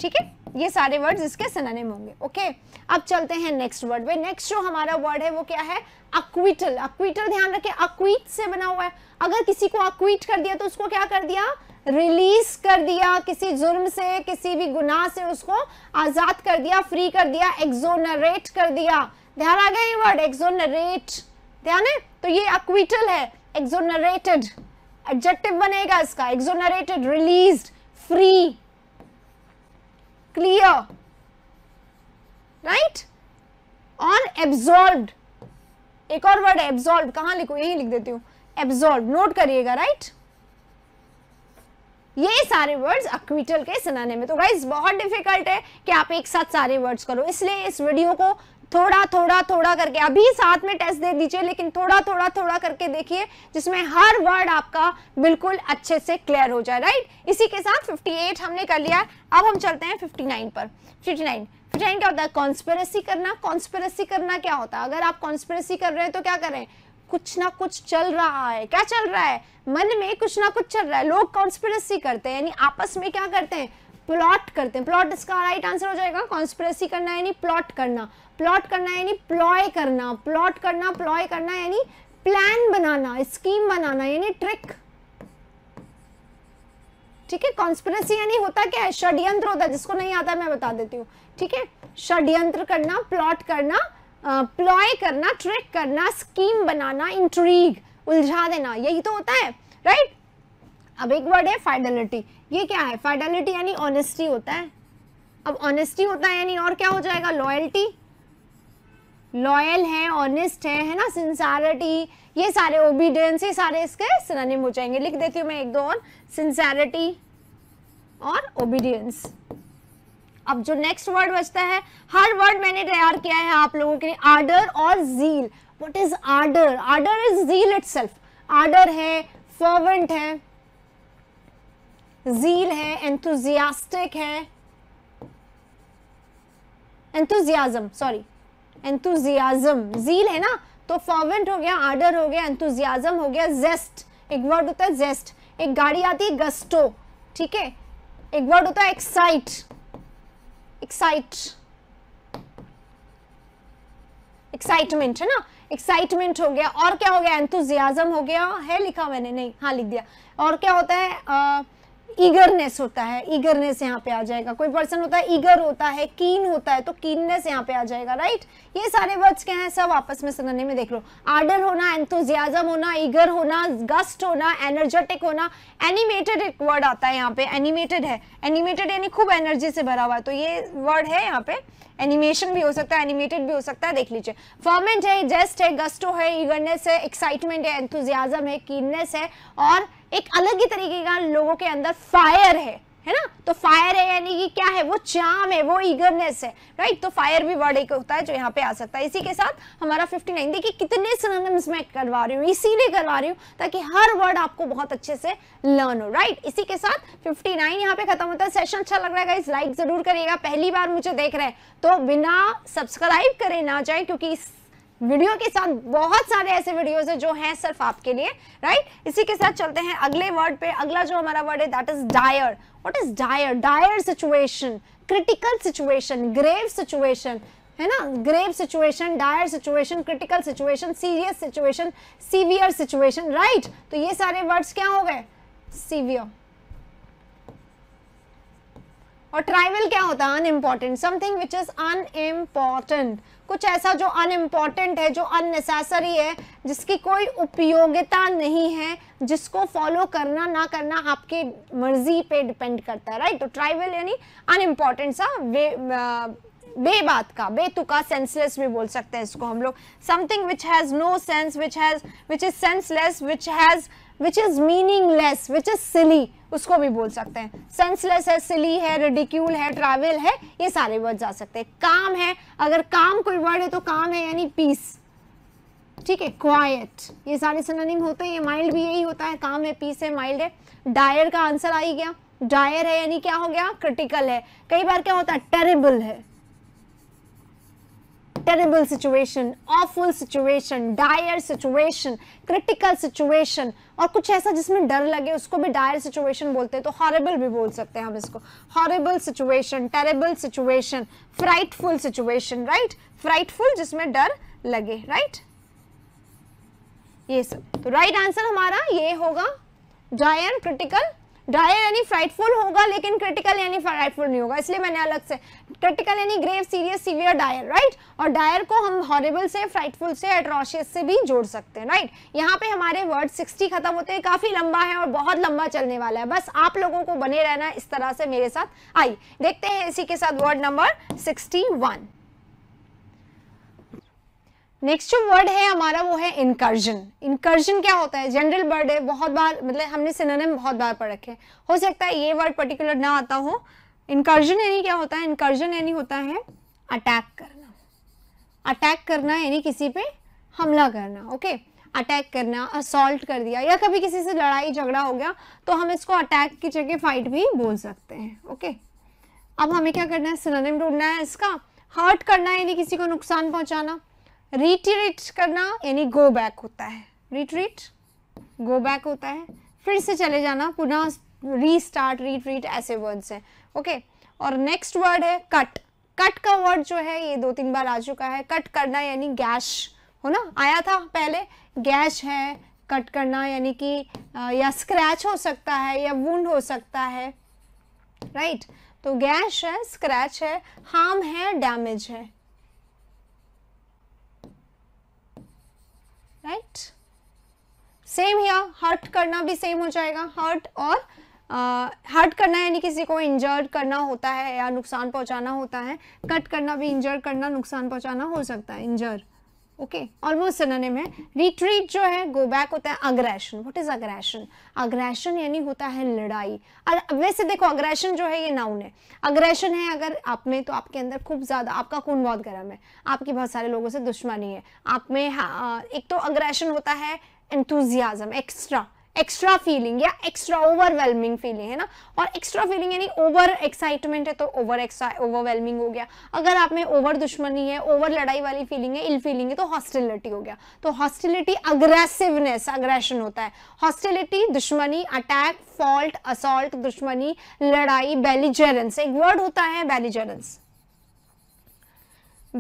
ठीक है ये सारे वर्ड इसके सिनोनिम होंगे ओके अब चलते हैं नेक्स्ट वर्ड पे नेक्स्ट जो हमारा वर्ड है वो क्या है अक्विटल अक्विटल ध्यान रखे अक्विट से बना हुआ है अगर किसी को अक्विट कर दिया तो उसको क्या कर दिया रिलीज कर दिया किसी जुर्म से किसी भी गुनाह से उसको आजाद कर दिया फ्री कर दिया एक्सोनरेट कर दिया ध्यान आ गया ये वर्ड एक्सोनरेट ध्यान है तो ये अक्विटल है एक्सोनरेटेड एडजेक्टिव बनेगा इसका exonerated release free clear, right? On absorbed, एक और वर्ड एब्जॉल्व कहां लिखो यही लिख देती हूं एब्जॉल्व नोट करिएगा राइट ये सारे वर्ड्स अक्विटल के सुनाने में तो गाइज बहुत डिफिकल्ट है कि आप एक साथ सारे वर्ड्स करो इसलिए इस वीडियो को थोड़ा थोड़ा थोड़ा करके अभी साथ में टेस्ट दे दीजिए लेकिन थोड़ा थोड़ा थोड़ा करके देखिए जिसमें हर वर्ड आपका बिल्कुल अच्छे से क्लियर हो जाए राइट इसी के साथ 58 हमने कर लिया अब हम चलते हैं 59 पर 59 59 क्या होता है कॉन्स्पेरेसी करना कॉन्स्पेरेसी करना क्या होता है अगर आप कॉन्स्पेरेसी कर रहे हैं तो क्या करें कुछ ना कुछ चल रहा है क्या चल रहा है मन में कुछ ना कुछ चल रहा है लोग कॉन्स्पिरेसी करते हैं यानी आपस में क्या करते हैं प्लॉट करते हैं प्लॉट इसका राइट आंसर हो जाएगा कॉन्स्पिरेसी करना यानी प्लॉट करना प्लॉट करना यानी प्लॉय करना प्लॉट करना प्लॉय करना यानी प्लान बनाना स्कीम बनाना यानी ट्रिक ठीक है कॉन्स्पिरसी यानी होता क्या है षड्यंत्र होता है जिसको नहीं आता मैं बता देती हूँ ठीक है षड्यंत्र करना प्लॉट करना प्लॉय करना ट्रिक करना स्कीम बनाना इंट्रीग उलझा देना यही तो होता है राइट अब एक वर्ड है फाइडेलिटी ये क्या है फाइडेलिटी यानी ऑनेस्टी होता है अब ऑनेस्टी होता है यानी और क्या हो जाएगा लॉयल्टी लॉयल हैं ऑनेस्ट हैं है ना सिंसारिटी ये सारे ओबीडियंस ये सारे इसके सिनोनिम हो जाएंगे लिख देती हूँ मैं एक दो और सिंसारिटी और ओबीडियंस अब जो नेक्स्ट वर्ड बचता है हर वर्ड मैंने तैयार किया है आप लोगों के लिए आर्डर और zeal what is ardour ardour is zeal it ardour है फर्वेंट है जील है एंथुजियास्टिक है एंथुजियाजम सॉरी एंथुजियाजम जील है ना तो फॉर्वेंट हो गया आर्डर हो गया एंथुजियाजम हो गया जेस्ट एक वर्ड होता है जेस्ट एक गाड़ी आती है गस्टो ठीक है एक वर्ड होता है एक्साइट एक्साइट एक्साइटमेंट है ना एक्साइटमेंट हो गया और क्या हो गया एंथुजियाजम हो गया है लिखा मैंने नहीं हाँ लिख दिया और क्या होता है ईगरनेस होता है ईगरनेस यहाँ पे आ जाएगा कोई पर्सन होता है ईगर होता है कीन होता है तो कीननेस यहाँ पे आ जाएगा राइट ये सारे वर्ड्स क्या हैं सब आपस में सुनने में देख लो आर्डर होना एंथोजियाजम होना ईगर होना गस्ट होना एनर्जेटिक होना एनिमेटेड एक वर्ड आता है यहाँ पे एनिमेटेड है एनिमेटेड यानी खूब एनर्जी से भरा हुआ है तो ये वर्ड है यहाँ पे एनिमेशन भी हो सकता है एनिमेटेड भी हो सकता है देख लीजिए फॉर्मेंट है जेस्ट है गस्टो है ईगरनेस है एक्साइटमेंट है एंथुजियाजम है कीननेस है और एक अलग ही तरीके का लोगों के अंदर फायर है है ना तो फायर है यानी कि क्या है वो चाम है वो ईगरनेस है राइट तो फायर भी वर्ड एक होता है जो यहाँ पे आ सकता है इसी के साथ हमारा 59 देखिए कितने सिनोनिम्स मैं करवा रही हूँ इसीलिए करवा रही हूँ ताकि हर वर्ड आपको बहुत अच्छे से लर्न हो राइट इसी के साथ 59 नाइन यहाँ पे खत्म होता है सेशन अच्छा लग रहा है इस लाइक जरूर करिएगा पहली बार मुझे देख रहे हैं तो बिना सब्सक्राइब करे ना जाए क्योंकि इस वीडियो के साथ बहुत सारे ऐसे वीडियोस है जो हैं सिर्फ आपके लिए राइट इसी के साथ चलते हैं अगले वर्ड पे अगला जो हमारा वर्ड है that is dire what is dire dire situation critical situation grave situation है ना grave situation dire situation critical situation serious situation severe situation right तो ये सारे वर्ड्स क्या हो गए सीवियर और ट्राइवल क्या होता है unimportant something which is unimportant कुछ ऐसा जो अनइम्पॉर्टेंट है जो अननेसेसरी है जिसकी कोई उपयोगिता नहीं है जिसको फॉलो करना ना करना आपके मर्जी पे डिपेंड करता है राइट तो ट्राइवल यानी अनइम्पॉर्टेंट सा वे बेबात का बेतुका सेंसलेस भी बोल सकते हैं इसको हम लोग something which has no sense which has which is senseless which has which is meaningless which is silly उसको भी बोल सकते हैं सेंसलेस है सिली है रेडिक्यूल है ट्रैवल है ये सारे वर्ड जा सकते हैं काम है अगर काम कोई वर्ड है तो काम है यानी पीस ठीक है क्वाइट ये सारे सिनोनिम होते हैं ये माइल्ड भी यही होता है काम है पीस है माइल्ड है डायर का आंसर आ ही गया डायर है यानी क्या हो गया क्रिटिकल है कई बार क्या होता है टेरेबल है terrible situation, awful situation, dire situation, critical situation और कुछ ऐसा जिसमें डर लगे उसको भी dire situation बोलते हैं तो horrible भी बोल सकते हैं हम इसको horrible situation, terrible situation, frightful situation, right? Frightful जिसमें डर लगे, right? ये सब तो right आंसर हमारा ये होगा dire, critical डायर यानी फ्राइटफुल होगा लेकिन क्रिटिकल यानी फ्राइटफुल नहीं होगा इसलिए मैंने अलग से क्रिटिकल यानी grave serious severe dire right और डायर को हम हॉरेबल से फ्राइटफुल से एट्रोशियस से भी जोड़ सकते हैं राइट यहाँ पे हमारे वर्ड 60 खत्म होते हैं काफी लंबा है और बहुत लंबा चलने वाला है बस आप लोगों को बने रहना इस तरह से मेरे साथ आई देखते हैं इसी के साथ word number sixty one next जो वर्ड है हमारा वो है इनकर्जन इनकर्जन क्या होता है जनरल वर्ड है बहुत बार मतलब हमने सिनोनिम बहुत बार पढ़ रखे हो सकता है ये वर्ड पर्टिकुलर ना आता हो इनकर्जन यानी क्या होता है इनकर्जन यानी होता है अटैक करना अटैक करना यानी किसी पे हमला करना ओके okay? अटैक करना असोल्ट कर दिया या कभी किसी से लड़ाई झगड़ा हो गया तो हम इसको अटैक की जगह फाइट भी बोल सकते हैं ओके okay? अब हमें क्या करना है सिनोनिम ढूंढना है इसका हर्ट करना यानी किसी को नुकसान पहुंचाना रिट्रीट करना यानी गो बैक होता है रिट्रीट गो बैक होता है फिर से चले जाना पुनः रीस्टार्ट रिट्रीट ऐसे वर्ड्स हैं ओके और नेक्स्ट वर्ड है कट कट का वर्ड जो है ये दो तीन बार आ चुका है कट करना यानी गैश हो ना आया था पहले गैश है कट करना यानी कि या स्क्रैच हो सकता है या वुंड हो सकता है राइट right? तो गैश है स्क्रैच है हार्म है डैमेज है राइट सेम या हर्ट करना भी सेम हो जाएगा हर्ट और हर्ट uh, करना यानी किसी को इंजर्ड करना होता है या नुकसान पहुंचाना होता है कट करना भी इंजर करना नुकसान पहुंचाना हो सकता है इंजर ओके ऑलमोस्ट सिनोनिम है रिट्रीट जो है गो बैक होता है aggression what is aggression aggression यानी होता है लड़ाई और वैसे देखो अग्रेशन जो है ये नाउन है अग्रेशन है अगर आप में तो आपके अंदर खूब ज़्यादा आपका खून बहुत गर्म है आपकी बहुत सारे लोगों से दुश्मनी है आप में हाँ, एक तो अग्रेशन होता है एंथुजियाजम एक्स्ट्रा एक्स्ट्रा फीलिंग या एक्स्ट्रा ओवरवेलमिंग फीलिंग है ना और एक्स्ट्रा फीलिंग यानी ओवर एक्साइटमेंट है तो ओवर एक्सा ओवरवेलमिंग हो गया अगर आप में ओवर दुश्मनी है ओवर लड़ाई वाली फीलिंग है इल फीलिंग है तो हॉस्टिलिटी हो गया तो हॉस्टिलिटी अग्रेसिवनेस अग्रेशन होता है हॉस्टिलिटी दुश्मनी अटैक फॉल्ट असॉल्ट दुश्मनी लड़ाई बेलीजेरेंस एक वर्ड होता है बेलीजेरेंस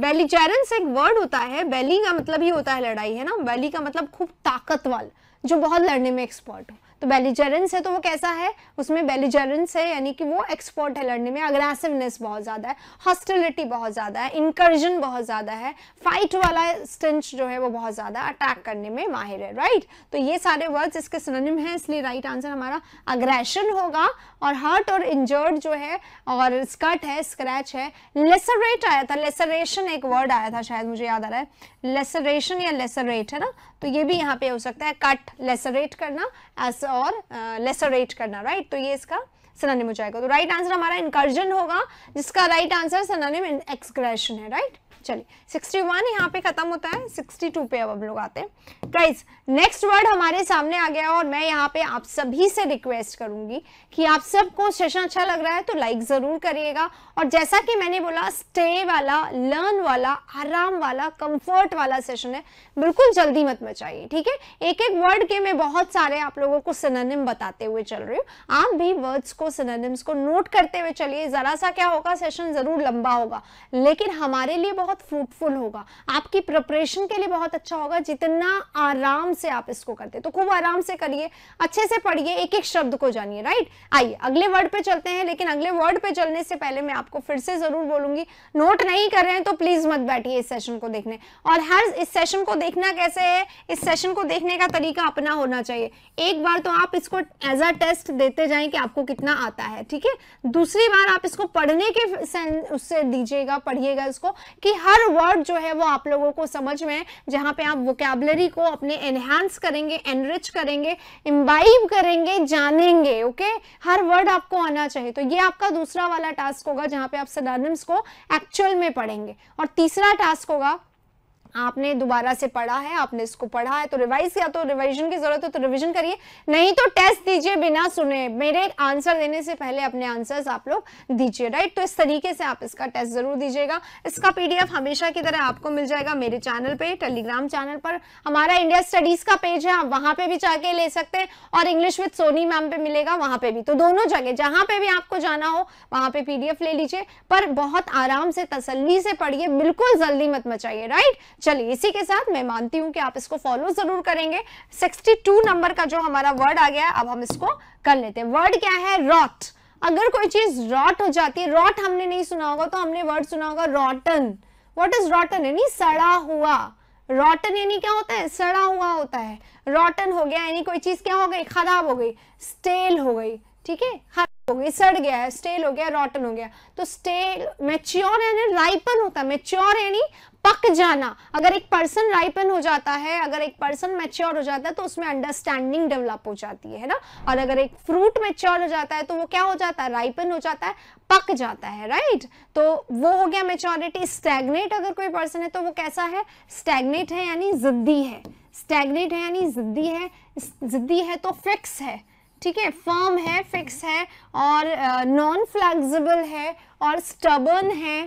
बेलीजेरेंस एक वर्ड होता है बेली का मतलब ही होता है लड़ाई है ना बेली का मतलब खूब ताकतवाल जो बहुत लड़ने में एक्सपर्ट हो तो बेलीजरेंस है तो वो कैसा है उसमें बेलीजरेंस है यानी कि वो एक्सपर्ट है लड़ने में अग्रेसिवनेस बहुत ज़्यादा है हॉस्टिलिटी बहुत ज़्यादा है इंकर्जन बहुत ज़्यादा है फाइट वाला स्टेंच जो है वो बहुत ज़्यादा अटैक करने में माहिर है राइट तो ये सारे वर्ड्स इसके सिनोनिम है इसलिए राइट आंसर हमारा अग्रेशन होगा और हर्ट और इंजर्ड जो है और स्कर्ट है स्क्रैच है लेसरेट आया था लेसरेशन एक वर्ड आया था शायद मुझे याद आ रहा है लेसरेशन या लेसरेट है ना तो ये भी यहाँ पे हो सकता है कट लेसरेट करना एस और लेसरेट uh, करना राइट right? तो ये इसका सनानिम हो जाएगा तो राइट right आंसर हमारा इंकर्जन होगा जिसका राइट आंसर सनानिम एक्सग्रेशन है राइट चलिए 61 यहाँ पे खत्म होता है 62 पे अब हम लोग आते हैं गाइज नेक्स्ट वर्ड हमारे सामने आ गया और मैं यहाँ पे आप सभी से रिक्वेस्ट करूंगी कि आप सबको सेशन अच्छा लग रहा है तो लाइक ज़रूर करिएगा और जैसा कि मैंने बोला स्टे वाला लर्न वाला आराम वाला कंफर्ट वाला सेशन है बिल्कुल जल्दी मत मचाइए ठीक है एक एक वर्ड के मैं बहुत सारे आप लोगों को सिनोनिम बताते हुए चल रही हूँ आप भी वर्ड्स को सिनोनिम्स को नोट करते हुए चलिए ज़रा सा क्या होगा सेशन ज़रूर लंबा होगा लेकिन हमारे लिए बहुत बहुत फ्रूटफुल होगा आपकी प्रिपरेशन के लिए बहुत अच्छा होगा जितना आराम से आप इसको करते तो खूब आराम से करिए अच्छे से पढ़िए एक एक शब्द को जानिए राइट आइए अगले वर्ड पे चलते हैं लेकिन अगले वर्ड पे चलने से पहले मैं आपको फिर से जरूर बोलूंगी नोट नहीं कर रहे हैं तो प्लीज मत बैठिए इस सेशन को देखने और हर इस सेशन को देखना कैसे है इस सेशन को देखने का तरीका अपना होना चाहिए एक बार तो आप इसको एज अ टेस्ट देते जाए कि आपको कितना आता है ठीक है दूसरी बार आप इसको पढ़ने के उससे दीजिएगा पढ़िएगा इसको कि हर वर्ड जो है वो आप लोगों को समझ में है जहाँ पे आप वोकेबलरी को अपने एनहेंस करेंगे एनरिच करेंगे इम्बाइब करेंगे जानेंगे ओके हर वर्ड आपको आना चाहिए तो ये आपका दूसरा वाला टास्क होगा जहाँ पे आप सदानम्स को एक्चुअल में पढ़ेंगे और तीसरा टास्क होगा आपने दोबारा से पढ़ा है आपने इसको पढ़ा है तो रिवाइज किया तो रिवीजन की जरूरत है तो रिवीजन करिए नहीं तो टेस्ट दीजिए बिना सुने मेरे आंसर देने से पहले अपने आंसर्स आप लोग दीजिए राइट तो इस तरीके से आप इसका टेस्ट जरूर दीजिएगा इसका पीडीएफ हमेशा की तरह आपको मिल जाएगा मेरे चैनल पे टेलीग्राम चैनल पर हमारा इंडिया स्टडीज का पेज है आप वहां पर भी जाके ले सकते हैं और इंग्लिश विथ सोनी मैम पे मिलेगा वहां पर भी तो दोनों जगह जहां पर भी आपको जाना हो वहां पर पीडीएफ ले लीजिए पर बहुत आराम से तसली से पढ़िए बिल्कुल जल्दी मत मचाइए राइट चलिए इसी के साथ मैं मानती हूं कि आप इसको फॉलो जरूर करेंगे 62 नंबर का जो हमारा वर्ड आ गया अब हम इसको कर लेते हैं वर्ड क्या है रॉट अगर कोई चीज रॉट हो जाती है रॉट हमने नहीं सुना होगा तो हमने वर्ड सुना होगा रॉटन वॉट इज रॉटन यानी सड़ा हुआ रॉटन यानी क्या होता है सड़ा हुआ होता है रॉटन हो गया यानी कोई चीज क्या हो गई खराब हो गई स्टेल हो गई ठीक है खराब हो गई सड़ गया है स्टेल हो गया रॉटन हो गया तो स्टेल मेच्योर यानी राइपन होता है मेच्योर यानी पक जाना अगर एक पर्सन राइपन हो जाता है अगर एक पर्सन मेच्योर हो जाता है तो उसमें अंडरस्टैंडिंग डेवलप हो जाती है ना और अगर एक फ्रूट मेच्योर हो जाता है तो वो क्या हो जाता है राइपन हो जाता है पक जाता है राइट तो वो हो गया मेच्योरिटी स्टैगनेट अगर कोई पर्सन है तो वो कैसा है स्टेगनेट है यानी जिद्दी है स्टैग्नेट है यानी जिद्दी है जिद्दी है तो फिक्स है ठीक है फर्म है फिक्स है और नॉन फ्लैक्सिबल है और स्टबर्न है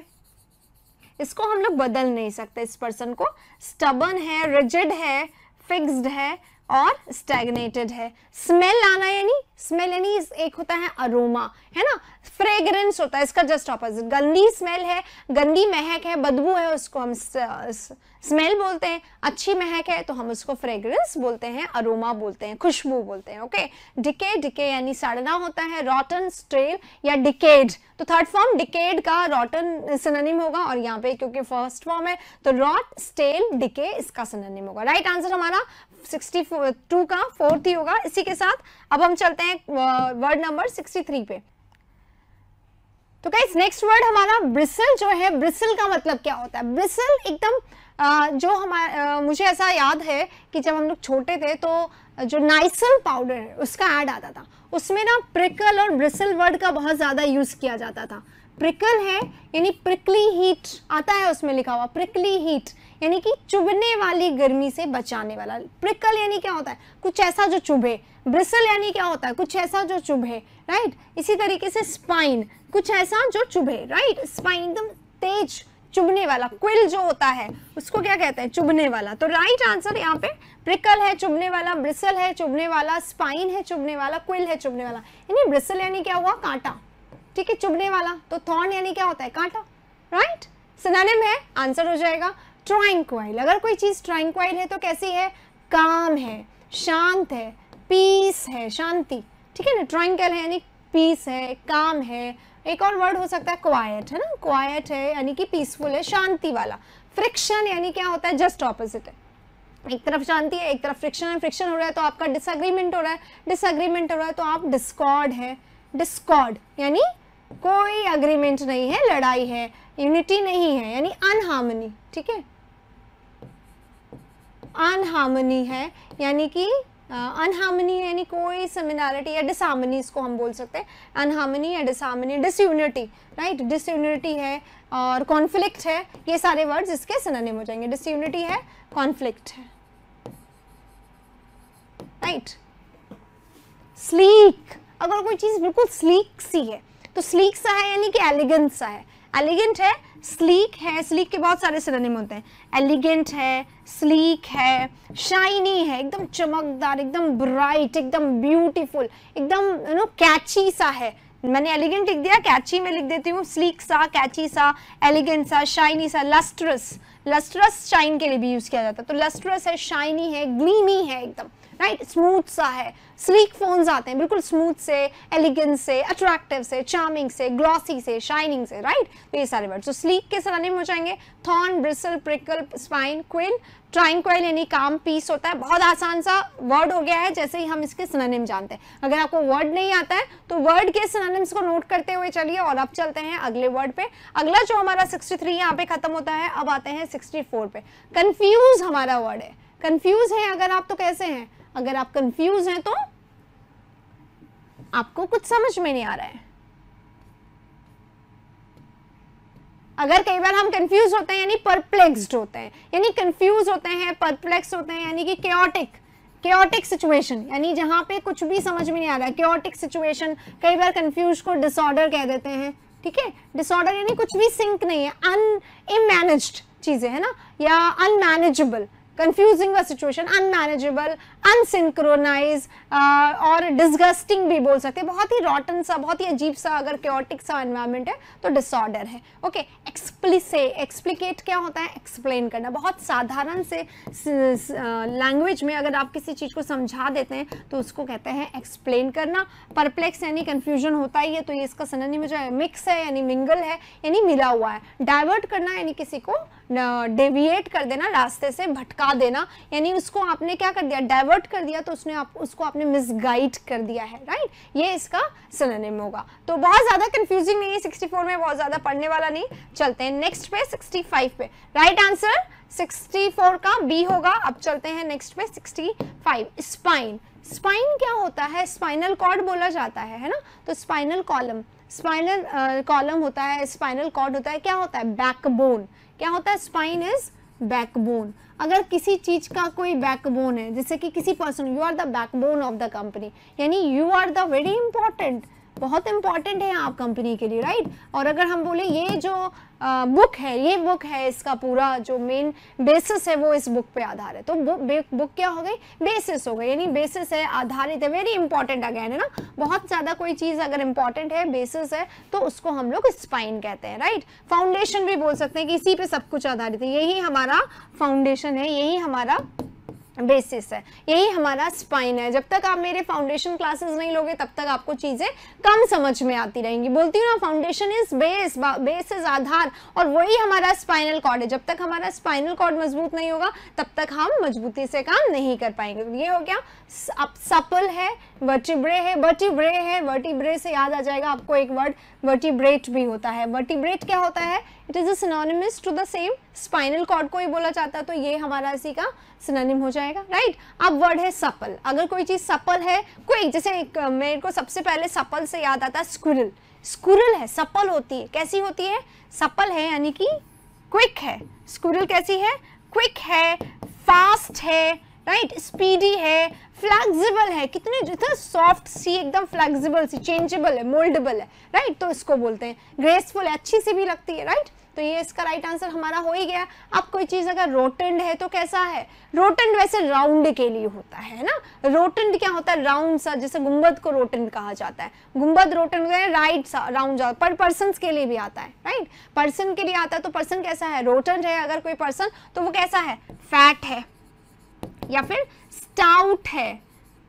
इसको हम लोग बदल नहीं सकते इस पर्सन को स्टबन है रिजिड है फिक्स्ड है और स्टेगनेटेड है स्मेल आना यानी स्मेल यानी एक होता है अरोमा है ना फ्रेग्रेंस होता है इसका जस्ट ऑपोजिट गंदी स्मेल है गंदी महक है बदबू है उसको हम स्मेल बोलते हैं अच्छी महक है तो हम उसको फ्रेग्रेंस बोलते हैं अरोमा बोलते हैं खुशबू बोलते हैं ओके डिके डिके यानी सड़ना होता है रॉटन स्ट्रेल या डिकेड तो थर्ड फॉर्म डिकेड का रॉटन सिनोनिम होगा और यहाँ पे क्योंकि फर्स्ट फॉर्म है तो रॉट स्टेल डिके इसका सिनोनिम होगा राइट आंसर हमारा सिक्सटी टू का फोर्थ ही होगा इसी के साथ अब हम चलते हैं वर्ड नंबर सिक्सटी थ्री पे तो गाइज नेक्स्ट वर्ड हमारा ब्रिसल जो है ब्रिसल का मतलब क्या होता है ब्रिसल एकदम जो हमारा मुझे ऐसा याद है कि जब हम लोग छोटे थे तो जो नाइसल पाउडर है उसका ऐड आता था उसमें ना प्रिकल और ब्रिसल वर्ड का बहुत ज़्यादा यूज़ किया जाता था प्रिकल है यानी प्रिकली हीट आता है उसमें लिखा हुआ प्रिकली हीट यानी कि चुभने वाली गर्मी से बचाने वाला प्रिकल यानी क्या होता है कुछ ऐसा जो चुभे ब्रिसल यानी क्या होता है कुछ ऐसा जो चुभे राइट इसी तरीके से स्पाइन कुछ ऐसा जो चुभे राइट स्पाइन एकदम तेज चुभने वाला क्विल जो होता है उसको क्या कहते हैं चुभने वाला तो राइट आंसर यहाँ पे प्रिकल है चुभने वाला ब्रिसल है चुभने वाला स्पाइन है चुभने वाला क्विल है चुभने वाला यानी ब्रिसल यानी क्या हुआ कांटा ठीक है चुभने वाला तो थॉर्न यानी क्या होता है कांटा राइट सिनानिम है आंसर हो जाएगा ट्रैंक्वाइल अगर कोई चीज़ ट्रैंक्वाइल है तो कैसी है काम है शांत है पीस है शांति ठीक है ना ट्रैंक्वाइल है यानी पीस है काम है एक और वर्ड हो सकता है क्वाइट है ना क्वाइट है यानी कि पीसफुल है शांति वाला फ्रिक्शन यानी क्या होता है जस्ट ऑपोजिट है एक तरफ शांति है एक तरफ फ्रिक्शन है फ्रिक्शन हो रहा है तो आपका डिसएग्रीमेंट हो रहा है डिसएग्रीमेंट हो रहा है तो आप डिस्कॉर्ड है डिस्कॉर्ड यानी कोई अग्रीमेंट नहीं है लड़ाई है यूनिटी नहीं है यानी अनहार्मनी ठीक है अनहार्मनी है यानी कि अनहार्मनी यानी कोई सिमिलैरिटी या डिसहार्मनी इसको हम बोल सकते हैं अनहार्मनी या डिसहार्मनी डिसयूनिटी राइट डिसयूनिटी है और कॉन्फ्लिक्ट है ये सारे वर्ड्स इसके सिनोनिम हो जाएंगे डिसयूनिटी है कॉन्फ्लिक्ट है राइट स्लीक अगर कोई चीज़ बिल्कुल स्लीक सी है तो स्लीक सा है यानी कि एलिगेंस सा है एलिगेंट है स्लीक है स्लीक के बहुत सारे सिरोनिम होते हैं एलिगेंट है स्लीक है शाइनी है एकदम चमकदार एकदम ब्राइट एकदम ब्यूटीफुल एकदम यू नो कैची सा है मैंने एलिगेंट लिख दिया कैची में लिख देती हूँ स्लीक सा कैची सा एलिगेंट सा शाइनी सा लस्ट्रस लस्ट्रस शाइन के लिए भी यूज़ किया जाता है तो लस्ट्रस है शाइनी है ग्लीमी है एकदम राइट स्मूथ सा है स्लीक फोन्स आते हैं बिल्कुल स्मूथ से एलिगेंस से अट्रैक्टिव से चार्मिंग से ग्लॉसी से शाइनिंग से राइट तो ये सारे वर्ड तो स्लीक के सराने में हो जाएंगे thorn bristle prickle spine quill tranquil यानी काम पीस होता है बहुत आसान सा वर्ड हो गया है जैसे ही हम इसके सनानिम जानते हैं अगर आपको वर्ड नहीं आता है तो वर्ड के सनानिम्स को नोट करते हुए चलिए और अब चलते हैं अगले वर्ड पे अगला जो हमारा 63 थ्री यहाँ पे खत्म होता है अब आते हैं 64 पे कंफ्यूज हमारा वर्ड है कंफ्यूज है अगर आप तो कैसे हैं अगर आप कंफ्यूज हैं तो आपको कुछ समझ में नहीं आ रहा है अगर कई बार हम कंफ्यूज होते हैं यानी परप्लेक्स्ड होते हैं यानी कंफ्यूज होते हैं परप्लेक्स होते हैं यानी कि क्योटिक क्योटिक सिचुएशन यानी जहां पे कुछ भी समझ में नहीं आ रहा है क्योटिक सिचुएशन कई बार कंफ्यूज को डिसऑर्डर कह देते हैं ठीक है डिसऑर्डर यानी कुछ भी सिंक नहीं है अन इमेनेज्ड चीज़ें है ना या अनमैनेजेबल कंफ्यूजिंग वा सिचुएशन अनमैनेजेबल अनसिंक्रोनाइज और डिस्गस्टिंग भी बोल सकते हैं बहुत ही रॉटन सा बहुत ही अजीब सा अगर क्योटिक सा एनवायरमेंट है तो डिसऑर्डर है ओके एक्सप्लिसे एक्सप्लिकेट क्या होता है एक्सप्लेन करना बहुत साधारण से लैंग्वेज में अगर आप किसी चीज़ को समझा देते हैं तो उसको कहते हैं एक्सप्लेन करना परप्लेक्स यानी कन्फ्यूजन होता ही है तो ये इसका सन में जो है मिक्स है यानी मिंगल है यानी मिला हुआ है डाइवर्ट करना यानी किसी को डेविएट कर देना रास्ते से भटका हटा देना यानी उसको आपने क्या कर दिया डाइवर्ट कर दिया तो उसने आप उसको आपने मिसगाइड कर दिया है राइट ये इसका सिनोनिम होगा तो बहुत ज़्यादा कंफ्यूजिंग नहीं है सिक्सटी फोर में बहुत ज़्यादा पढ़ने वाला नहीं चलते हैं नेक्स्ट पे सिक्सटी फाइव पे राइट आंसर सिक्सटी फोर का बी होगा अब चलते हैं नेक्स्ट पे सिक्सटी फाइव स्पाइन स्पाइन क्या होता है स्पाइनल कॉर्ड बोला जाता है है ना तो स्पाइनल कॉलम स्पाइनल कॉलम होता है स्पाइनल कॉर्ड होता है क्या होता है बैकबोन क्या होता है स्पाइन इज बैकबोन अगर किसी चीज़ का कोई बैकबोन है जैसे कि किसी person you are the backbone of the company यानी you are the very important बहुत इंपॉर्टेंट है आप कंपनी के लिए राइट और अगर हम बोले ये जो बुक है ये बुक है इसका पूरा जो मेन बेसिस है वो इस बुक पे आधार है तो बुक बुक क्या हो गई बेसिस हो गई यानी बेसिस है आधारित है वेरी इंपॉर्टेंट अगेन है ना बहुत ज़्यादा कोई चीज़ अगर इंपॉर्टेंट है बेसिस है तो उसको हम लोग स्पाइन कहते हैं राइट फाउंडेशन भी बोल सकते हैं कि इसी पे सब कुछ आधारित है यही हमारा फाउंडेशन है यही हमारा बेसिस है यही हमारा स्पाइन है जब तक आप मेरे फाउंडेशन क्लासेस नहीं लोगे तब तक आपको चीज़ें कम समझ में आती रहेंगी बोलती हूँ ना foundation is base base is आधार और वही हमारा स्पाइनल कॉर्ड है जब तक हमारा स्पाइनल कॉर्ड मजबूत नहीं होगा तब तक हम मजबूती से काम नहीं कर पाएंगे ये हो गया सपल है वर्टिब्रे है वर्टिब्रे है वर्टिब्रे से याद आ जाएगा आपको एक वर्ड वर्टिब्रेट भी होता है वर्टिब्रेट क्या होता है it is anonymous to the same spinal cord को ही बोला जाता है तो ये हमारा इसी का सिनोनिम हो जाएगा राइट अब वर्ड है सपल अगर कोई चीज़ सपल है कोई जैसे मेरे को सबसे पहले सपल से याद आता है स्कूरल स्कूरल है सपल होती है कैसी होती है सपल है यानी कि क्विक है स्कूरल कैसी है क्विक है फास्ट है राइट स्पीडी है फ्लैक्सिबल है कितने जितना सॉफ्ट सी एकदम फ्लैक्सिबल सी चेंजेबल है मोल्डेबल है राइट तो इसको बोलते हैं ग्रेसफुल है अच्छी सी भी लगती है राइट तो ये इसका राइट आंसर हमारा हो ही गया अब कोई चीज़ अगर रोटेंड है तो कैसा है रोटेंड वैसे राउंड के लिए होता है ना रोटेंड क्या होता है राउंड सा जैसे गुम्बद को रोटेंड कहा जाता है गुम्बद रोटेंड राइट सा राउंड जाता पर पर्सन के लिए भी आता है राइट पर्सन के लिए आता है तो पर्सन कैसा है रोटेंड है अगर कोई पर्सन तो वो कैसा है फैट है या फिर स्टाउट है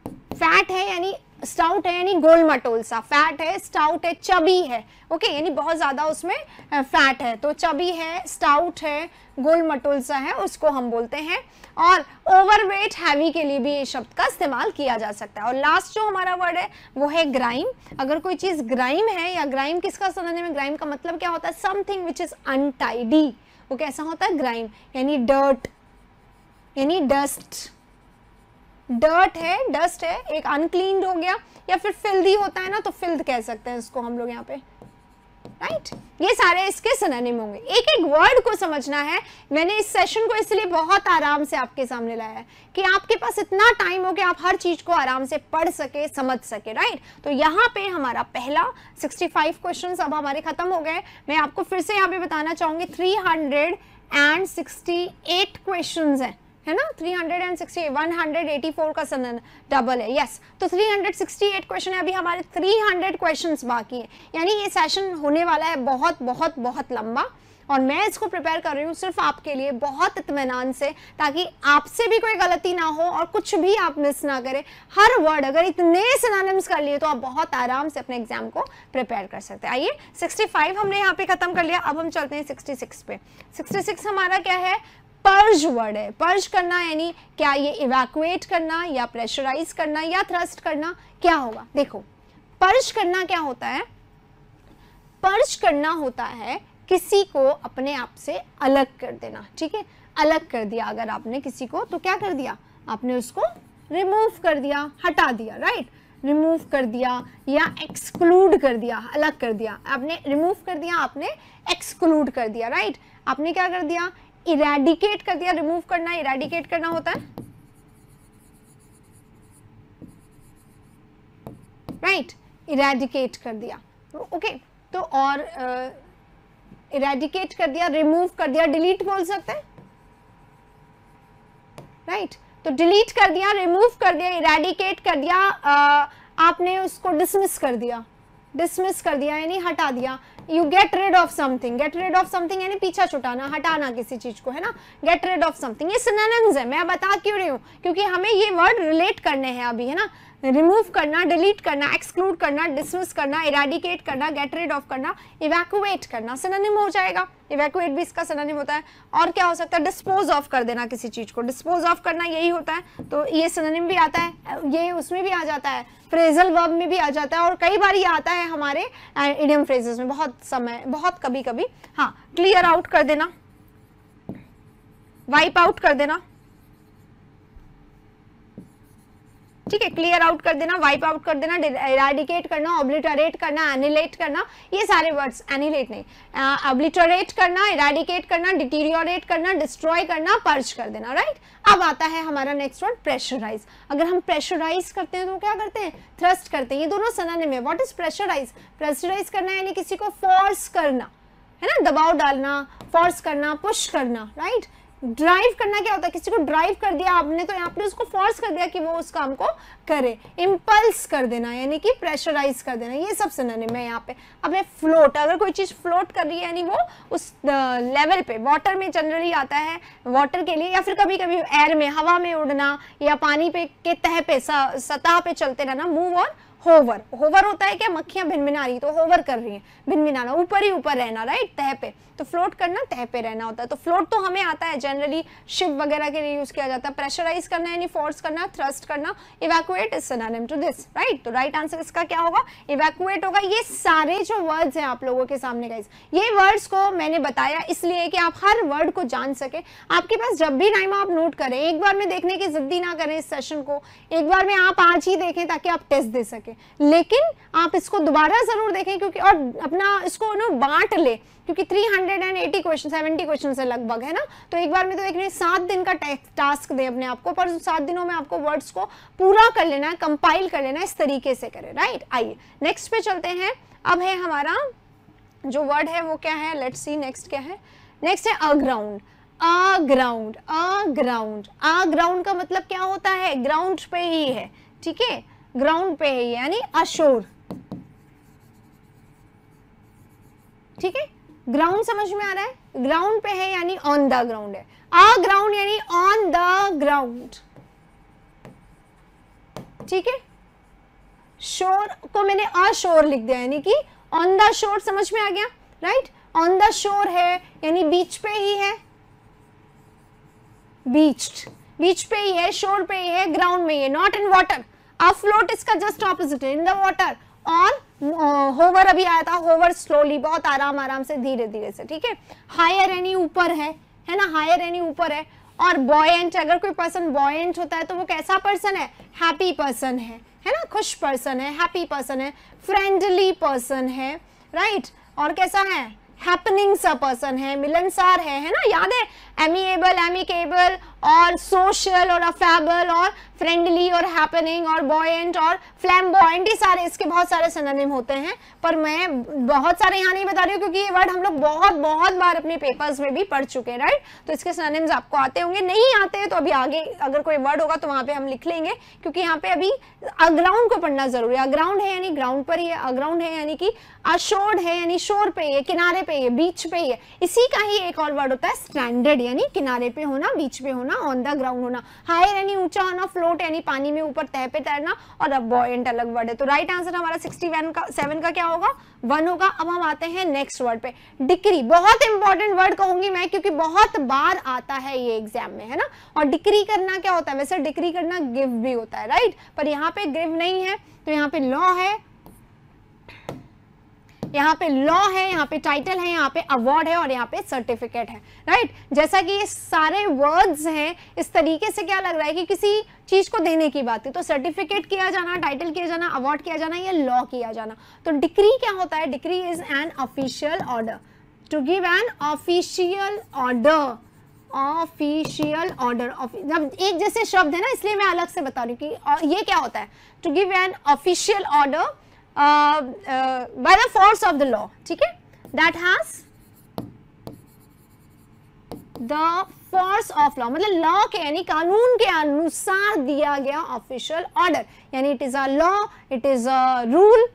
फैट है यानी स्टाउट है यानी गोल मटोल सा फैट है स्टाउट है चबी है ओके यानी बहुत ज़्यादा उसमें फैट है तो चबी है स्टाउट है गोल मटोल सा है उसको हम बोलते हैं और ओवरवेट हैवी के लिए भी ये शब्द का इस्तेमाल किया जा सकता है और लास्ट जो हमारा वर्ड है वो है ग्राइम अगर कोई चीज़ ग्राइम है या ग्राइम किसका समझने में ग्राइम का मतलब क्या होता है समथिंग विच इज़ अनटाइडी वो कैसा होता है ग्राइम यानी डर्ट यानी डस्ट डर्ट है डस्ट है एक अनक्लीन हो गया या फिर फिल्दी होता है ना तो फिल्द कह सकते हैं इसको हम लोग यहाँ पे राइट right? ये सारे इसके सननिम होंगे एक एक वर्ड को समझना है मैंने इस सेशन को इसलिए बहुत आराम से आपके सामने लाया है कि आपके पास इतना टाइम हो कि आप हर चीज को आराम से पढ़ सके समझ सके राइट right? तो यहाँ पे हमारा पहला 65 क्वेश्चंस अब हमारे खत्म हो गए मैं आपको फिर से यहाँ पे बताना चाहूंगी थ्री हंड्रेड 368 क्वेश्चंस हैं है ना 360 184 का सदन डबल है यस yes. तो 368 क्वेश्चन है अभी हमारे 300 क्वेश्चंस बाकी हैं यानी ये सेशन होने वाला है बहुत बहुत बहुत लंबा और मैं इसको प्रिपेयर कर रही हूँ सिर्फ आपके लिए बहुत इतमान से ताकि आपसे भी कोई गलती ना हो और कुछ भी आप मिस ना करें हर वर्ड अगर इतने सिनानिम्स कर लिए तो आप बहुत आराम से अपने एग्जाम को प्रिपेयर कर सकते हैं आइए 65 हमने यहाँ पे ख़त्म कर लिया अब हम चलते हैं 66 पे 66 हमारा क्या है पर्ज वर्ड है पर्ज करना यानी क्या ये इवैक्यूएट करना या प्रेशराइज करना या थ्रस्ट करना क्या होगा देखो पर्ज करना क्या होता है पर्ज करना होता है किसी को अपने आप से अलग कर देना ठीक है अलग कर दिया अगर आपने किसी को तो क्या कर दिया आपने उसको रिमूव कर दिया हटा दिया राइट रिमूव कर दिया या एक्सक्लूड कर दिया अलग कर दिया आपने रिमूव कर दिया आपने एक्सक्लूड कर दिया राइट आपने क्या कर दिया इराडिकेट कर दिया रिमूव करना इराडिकेट करना होता है राइट इराडिकेट कर दिया ओके okay, तो और इराडिकेट uh, कर दिया रिमूव कर दिया डिलीट बोल सकते हैं राइट right? तो डिलीट कर दिया रिमूव कर दिया इरेडिकेट कर दिया uh, आपने उसको डिसमिस कर दिया डिसमिस कर दिया यानी हटा दिया you get rid of something get rid of something यानी पीछा छुटाना हटाना किसी चीज को है ना गेट रेड ऑफ समथिंग ये सिनोनिम्स है मैं बता क्यों रही हूँ क्योंकि हमें ये वर्ड रिलेट करने हैं अभी है ना रिमूव करना डिलीट करना एक्सक्लूड करना डिसमिस करना इराडिकेट करना गेट रेड ऑफ करना इवैकुएट करना सिनोनिम हो जाएगा इवैकुएट भी इसका सिनोनिम होता है और क्या हो सकता है डिस्पोज ऑफ कर देना किसी चीज़ को डिस्पोज ऑफ करना यही होता है तो ये सिनोनिम भी आता है ये उसमें भी आ जाता है फ्रेजल वर्ब में भी आ जाता है और कई बार ये आता है हमारे इडियम फ्रेजेस में बहुत समय बहुत कभी कभी हाँ क्लियर आउट कर देना वाइप आउट कर देना ठीक है क्लियर आउट कर देना वाइप आउट कर देना इराडिकेट करना ऑब्लिटरेट करना एनिलेट करना ये सारे वर्ड्स एनिलेट नहीं ऑब्लिटरेट करना इराडिकेट करना डिटीरियोरेट करना डिस्ट्रॉय करना पर्च कर देना राइट अब आता है हमारा नेक्स्ट वर्ड प्रेशराइज अगर हम प्रेशराइज करते हैं तो क्या करते हैं थ्रस्ट करते हैं ये दोनों सनाने में व्हाट इज प्रेशराइज प्रेशराइज करना यानी किसी को फोर्स करना है ना दबाव डालना फोर्स करना पुश करना राइट right? ड्राइव करना क्या होता है किसी को ड्राइव कर दिया आपने तो आपने उसको फोर्स कर दिया कि वो उस काम को करे इम्पल्स कर देना यानी कि प्रेशराइज कर देना ये सब सुनने है यहाँ पे अब फ्लोट अगर कोई चीज़ फ्लोट कर रही है यानी वो उस लेवल पे वाटर में जनरली आता है वाटर के लिए या फिर कभी कभी एयर में हवा में उड़ना या पानी पे के तह पे सतह पे चलते रहना मूव ऑन होवर होवर होता है क्या भिन्न भिनभिना रही तो होवर कर रही है भिनभिनाना ऊपर ही ऊपर रहना राइट तह पे तो फ्लोट करना तय पे रहना होता है तो फ्लोट तो हमें आता है जनरली शिप वगैरह के लिए यूज़ किया जाता है प्रेशराइज करना यानी फोर्स करना थ्रस्ट करना evacuate is synonym to this right तो राइट आंसर इसका क्या होगा इवेकुएट होगा ये सारे जो वर्ड्स हैं आप लोगों के सामने गाइज ये वर्ड्स को मैंने बताया इसलिए कि आप हर वर्ड को जान सके आपके पास जब भी टाइम आप नोट करें एक बार में देखने की जिद्दी ना करें इस सेशन को एक बार में आप आज ही देखें ताकि आप टेस्ट दे सके लेकिन आप इसको दोबारा ज़रूर देखें क्योंकि और अपना इसको ना बांट ले क्योंकि 380 क्वेश्चन 70 क्वेश्चन है लगभग है ना तो एक बार में तो एक ने सात दिन का टास्क दे अपने आपको पर सात दिनों में आपको वर्ड्स को पूरा कर लेना है कंपाइल कर लेना है इस तरीके से करें राइट आइए नेक्स्ट पे चलते हैं अब है हमारा जो वर्ड है वो क्या है लेट सी नेक्स्ट क्या है नेक्स्ट है aground ground a ground a ground a ground का मतलब क्या होता है ग्राउंड पे ही है ठीक है ग्राउंड पे ही यानी अशोर ठीक है ग्राउंड समझ में आ रहा है ग्राउंड पे है यानी ऑन द ग्राउंड है आ ग्राउंड यानी ऑन द ग्राउंड ठीक है शोर को तो मैंने अशोर लिख दिया यानी कि ऑन द शोर समझ में आ गया राइट ऑन द शोर है यानी बीच पे ही है बीच बीच पे ही है शोर पे ही है ग्राउंड में ही है not in water afloat इसका जस्ट ऑपोजिट है in the water on hover uh, अभी आया था होवर स्लोली बहुत आराम आराम से धीरे धीरे से ठीक है हायर एनी ऊपर है है ना हायर एनी ऊपर है और बॉयेंट अगर कोई पर्सन बॉयेंट होता है तो वो कैसा पर्सन है हैप्पी पर्सन है है ना खुश पर्सन है हैप्पी पर्सन है फ्रेंडली पर्सन है राइट right? और कैसा है हैपनिंग सा पर्सन है मिलनसार है है ना याद है एमी एबल एमी केबल और सोशल और अफेबल और फ्रेंडली और हैपनिंग और बॉयंट और फ्लैम्बॉयंट ये सारे इसके बहुत सारे सनोनिम होते हैं पर मैं बहुत सारे यहाँ नहीं बता रही हूँ क्योंकि ये वर्ड हम लोग बहुत बहुत बार अपने पेपर्स में भी पढ़ चुके हैं राइट तो इसके सनोनिम्स आपको आते होंगे नहीं आते तो अभी आगे अगर कोई वर्ड होगा तो वहाँ पर हम लिख लेंगे क्योंकि यहाँ पे अभी अग्राउंड को पढ़ना जरूरी है अग्राउंड है यानी ग्राउंड पर ही है अग्राउंड है यानी कि अशोर्ड है यानी शोर पे है किनारे पे है बीच पे ही इसी का ही एक और वर्ड होता है स्टैंडर्ड यानी किनारे पे होना बीच पे होना होना ऑन द ग्राउंड होना हायर यानी ऊंचा होना फ्लोट यानी पानी में ऊपर तह पे तैरना और अब अबॉयंट अलग वर्ड है तो राइट आंसर हमारा सिक्सटी का सेवन का क्या होगा वन होगा अब हम आते हैं नेक्स्ट वर्ड पे डिक्री बहुत इंपॉर्टेंट वर्ड कहूंगी मैं क्योंकि बहुत बार आता है ये एग्जाम में है ना और डिक्री करना क्या होता है वैसे डिक्री करना गिव भी होता है राइट पर यहाँ पे गिव नहीं है तो यहाँ पे लॉ है यहाँ पे लॉ है यहाँ पे टाइटल है यहाँ पे अवार्ड है और यहाँ पे सर्टिफिकेट है राइट जैसा कि ये सारे वर्ड्स हैं इस तरीके से क्या लग रहा है कि किसी चीज़ को देने की बात है तो सर्टिफिकेट किया जाना टाइटल किया जाना अवार्ड किया जाना या लॉ किया जाना तो डिक्री क्या होता है decree is an official order to give an official order official order जब एक जैसे शब्द है ना इसलिए मैं अलग से बता रही हूँ कि ये क्या होता है to give an official order by the force of the law ठीक है that has the force of law मतलब लॉ के यानी कानून के अनुसार दिया गया ऑफिशियल ऑर्डर यानी it is a law it is a rule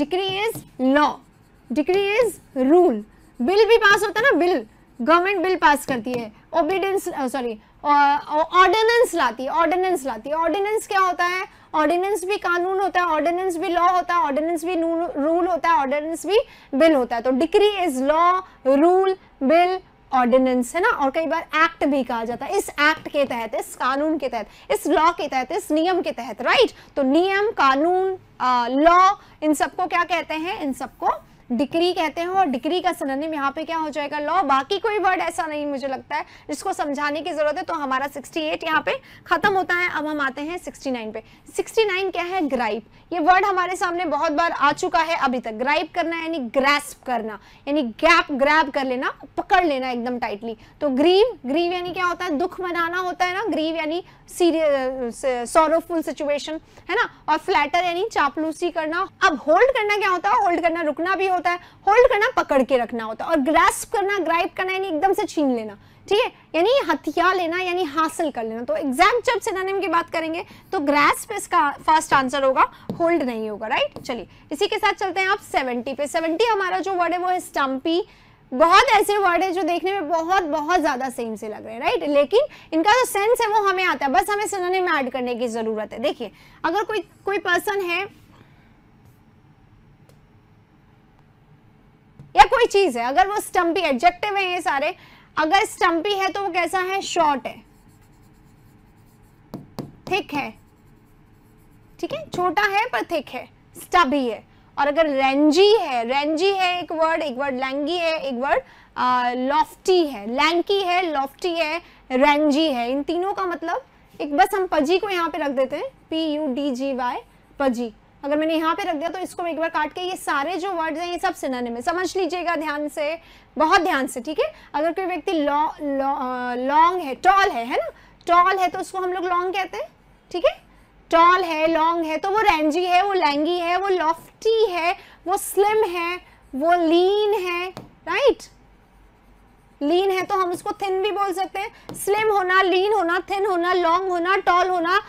decree is law decree is rule bill भी पास होता है ना बिल गवर्नमेंट बिल पास करती है ओबीडियंस सॉरी ऑर्डिनेंस लाती है ऑर्डिनेंस लाती है ऑर्डिनेंस क्या होता है ऑर्डिनेंस भी कानून होता है ऑर्डिनेंस भी लॉ होता है ऑर्डिनेंस भी रूल होता है ऑर्डिनेंस भी बिल होता है तो decree is law rule bill ordinance है ना और कई बार एक्ट भी कहा जाता है इस एक्ट के तहत इस कानून के तहत इस लॉ के तहत इस नियम के तहत राइट तो नियम कानून लॉ इन सबको क्या कहते हैं इन सबको डिक्री कहते हैं और डिक्री का सननिम यहाँ पे क्या हो जाएगा लॉ बाकी कोई वर्ड ऐसा नहीं मुझे लगता है जिसको समझाने की जरूरत है तो हमारा 68 एट यहाँ पे खत्म होता है अब हम आते हैं 69 पे 69 क्या है ग्राइप ये वर्ड हमारे सामने बहुत बार आ चुका है अभी तक ग्राइप करना यानी ग्रेस्प करना यानी गैप ग्रैप कर लेना पकड़ लेना एकदम टाइटली तो ग्रीव ग्रीव यानी क्या होता है दुख मनाना होता है ना ग्रीव यानी सॉरोफुल सिचुएशन है ना और फ्लैटर यानी चापलूसी करना अब होल्ड करना क्या होता है होल्ड करना रुकना भी हो होता है होल्ड करना पकड़ के रखना होता है और ग्रेस्प करना ग्राइप करना यानी एकदम से छीन लेना ठीक है यानी हथियार लेना यानी हासिल कर लेना तो एग्जैक्ट जब सिनोनिम की बात करेंगे तो ग्रेस्प इसका फर्स्ट आंसर होगा होल्ड नहीं होगा राइट चलिए इसी के साथ चलते हैं आप सेवेंटी पे सेवेंटी हमारा जो वर्ड है वो है स्टम्पी बहुत ऐसे वर्ड है जो देखने में बहुत बहुत ज़्यादा सेम से लग रहे हैं राइट लेकिन इनका जो सेंस है वो हमें आता है बस हमें सिनोनिम ऐड करने की ज़रूरत है देखिए अगर कोई कोई पर्सन है या कोई चीज है अगर वो स्टम्पी एडजेक्टिव है ये सारे अगर स्टम्पी है तो वो कैसा है शॉर्ट है थिक है ठीक है छोटा है पर थिक है स्टबी है और अगर रेंजी है रेंजी है एक वर्ड एक वर्ड लैंगी है एक वर्ड लॉफ्टी है लैंकी है लॉफ्टी है रेंजी है इन तीनों का मतलब एक बस हम पजी को यहाँ पे रख देते हैं P U D G Y pudgy अगर मैंने यहाँ पे रख दिया तो इसको एक बार काट के ये सारे जो वर्ड्स हैं ये सब सिनोनिम है समझ लीजिएगा ध्यान से बहुत ध्यान से ठीक है अगर कोई व्यक्ति लॉन्ग है टॉल है है ना टॉल है तो उसको हम लोग लॉन्ग कहते हैं ठीक है टॉल है लॉन्ग है तो वो रेंजी है वो लैंगी है वो लॉफ्टी है वो स्लिम है वो लीन है राइट right? लीन है तो हम उसको थिन भी बोल सकते हैं स्लिम होना लीन होना थिन होना लॉन्ग होना टॉल होना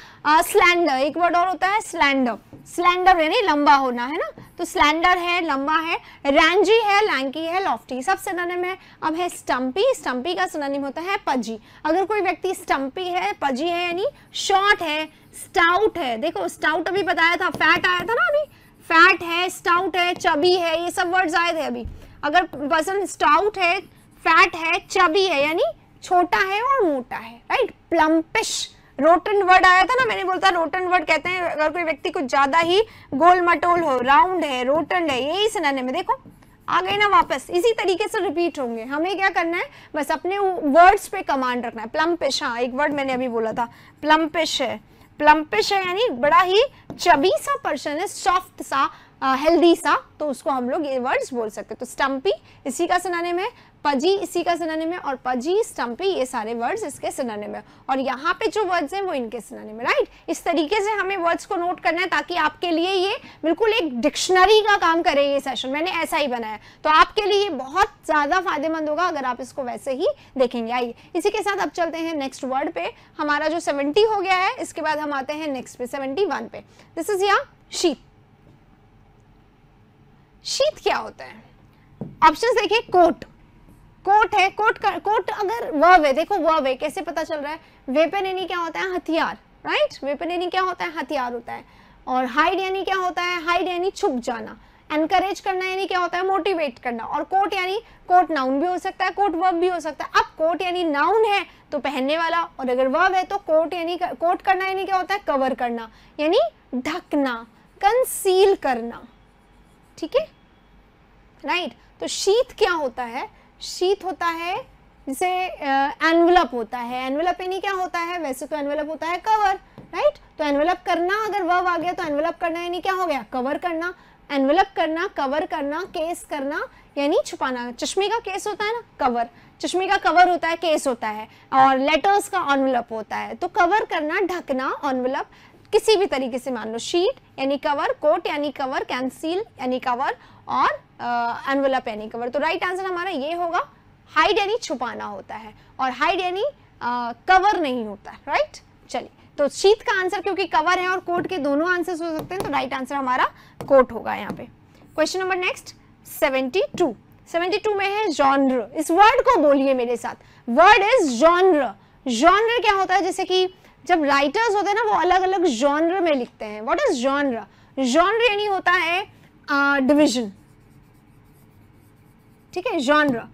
स्लैंडर एक वर्ड और होता है स्लैंडर स्लैंडर यानी लंबा होना है ना तो स्लैंडर है लंबा है रैंजी है लैंकी है लॉफ्टी सब सिनोनिम है अब है स्टम्पी स्टम्पी का सिनोनिम होता है पजी अगर कोई व्यक्ति स्टम्पी है पजी है यानी शॉर्ट है स्टाउट है देखो स्टाउट अभी बताया था फैट आया था ना अभी फैट है स्टाउट है चबी है ये सब वर्ड्स आए थे अभी अगर पर्सन स्टाउट है फैट है चबी है यानी छोटा है और मोटा है राइट प्लम्पिश रोटन वर्ड आया था ना मैंने बोलता रोटन वर्ड कहते हैं अगर कोई व्यक्ति कुछ ज्यादा ही गोल मटोल हो राउंड है रोटन है यही सुनाने में देखो आ गए ना वापस इसी तरीके से रिपीट होंगे हमें क्या करना है बस अपने वर्ड्स पे कमांड रखना है प्लम्पिश हाँ एक वर्ड मैंने अभी बोला था प्लम्पिश है प्लम्पिश है यानी बड़ा ही चबी सा पर्सन है सॉफ्ट सा हेल्दी सा तो उसको हम लोग ये वर्ड्स बोल सकते तो स्टम्पी इसी का सुनाने में पजी इसी का सिनोनिम है और पजी स्टम्पी ये सारे वर्ड्स इसके सिनोनिम है और यहाँ पे जो वर्ड्स हैं वो इनके सिनोनिम है राइट इस तरीके से हमें वर्ड्स को नोट करना है ताकि आपके लिए ये बिल्कुल एक डिक्शनरी का काम करे ये सेशन मैंने ऐसा ही बनाया तो आपके लिए बहुत ज़्यादा फायदेमंद होगा अगर आप इसको वैसे ही देखेंगे आइए इसी के साथ अब चलते हैं नेक्स्ट वर्ड पे हमारा जो सेवेंटी हो गया है इसके बाद हम आते हैं नेक्स्ट पे सेवेंटी वन पे दिस इज या शीत शीत क्या होता है ऑप्शन देखिए कोट कोट है कोट कर, कोट अगर वह है देखो वह है कैसे पता चल रहा है वेपन यानी क्या होता है हथियार राइट वेपन यानी क्या होता है हथियार होता है और हाइड यानी क्या होता है हाइड यानी छुप जाना एनकरेज करना यानी क्या होता है मोटिवेट करना और कोट यानी कोट नाउन भी हो सकता है कोट वर्ब भी हो सकता है अब कोट यानी नाउन है तो पहनने वाला और अगर वर्ब है तो कोट यानी कोट करना यानी क्या होता है कवर करना यानी ढकना कंसील करना ठीक है राइट तो शीत क्या होता है शीत होता है जिसे एनवलप होता है एनवलप यानी क्या होता है वैसे तो एनवलप होता है कवर राइट तो एनवलप करना अगर वर्ब आ गया तो एनवलप करना यानी क्या हो गया कवर करना एनवलप करना कवर करना केस करना यानी छुपाना चश्मे का केस होता है ना कवर चश्मे का कवर होता है केस होता है और लेटर्स का ऑनवलप होता है तो कवर करना ढकना ऑनवलप किसी भी तरीके से मान लो शीट यानी कवर कोट यानी कवर कैंसिल यानी कवर और एनवलप पेनी कवर तो राइट आंसर हमारा ये होगा हाइड यानी छुपाना होता है और हाइड यानी कवर नहीं होता राइट चलिए तो शीत का आंसर क्योंकि कवर है और कोट के दोनों आंसर हो सकते हैं तो राइट आंसर हमारा कोट होगा यहाँ पे question number next seventy two में है जॉनर इस वर्ड को बोलिए मेरे साथ वर्ड इज जॉनर जॉनर क्या होता है जैसे कि जब राइटर्स होते हैं ना वो अलग अलग जॉनर में लिखते हैं वॉट इज जॉनर जॉनर यानी होता है डिविजन uh, ठीक है जॉनर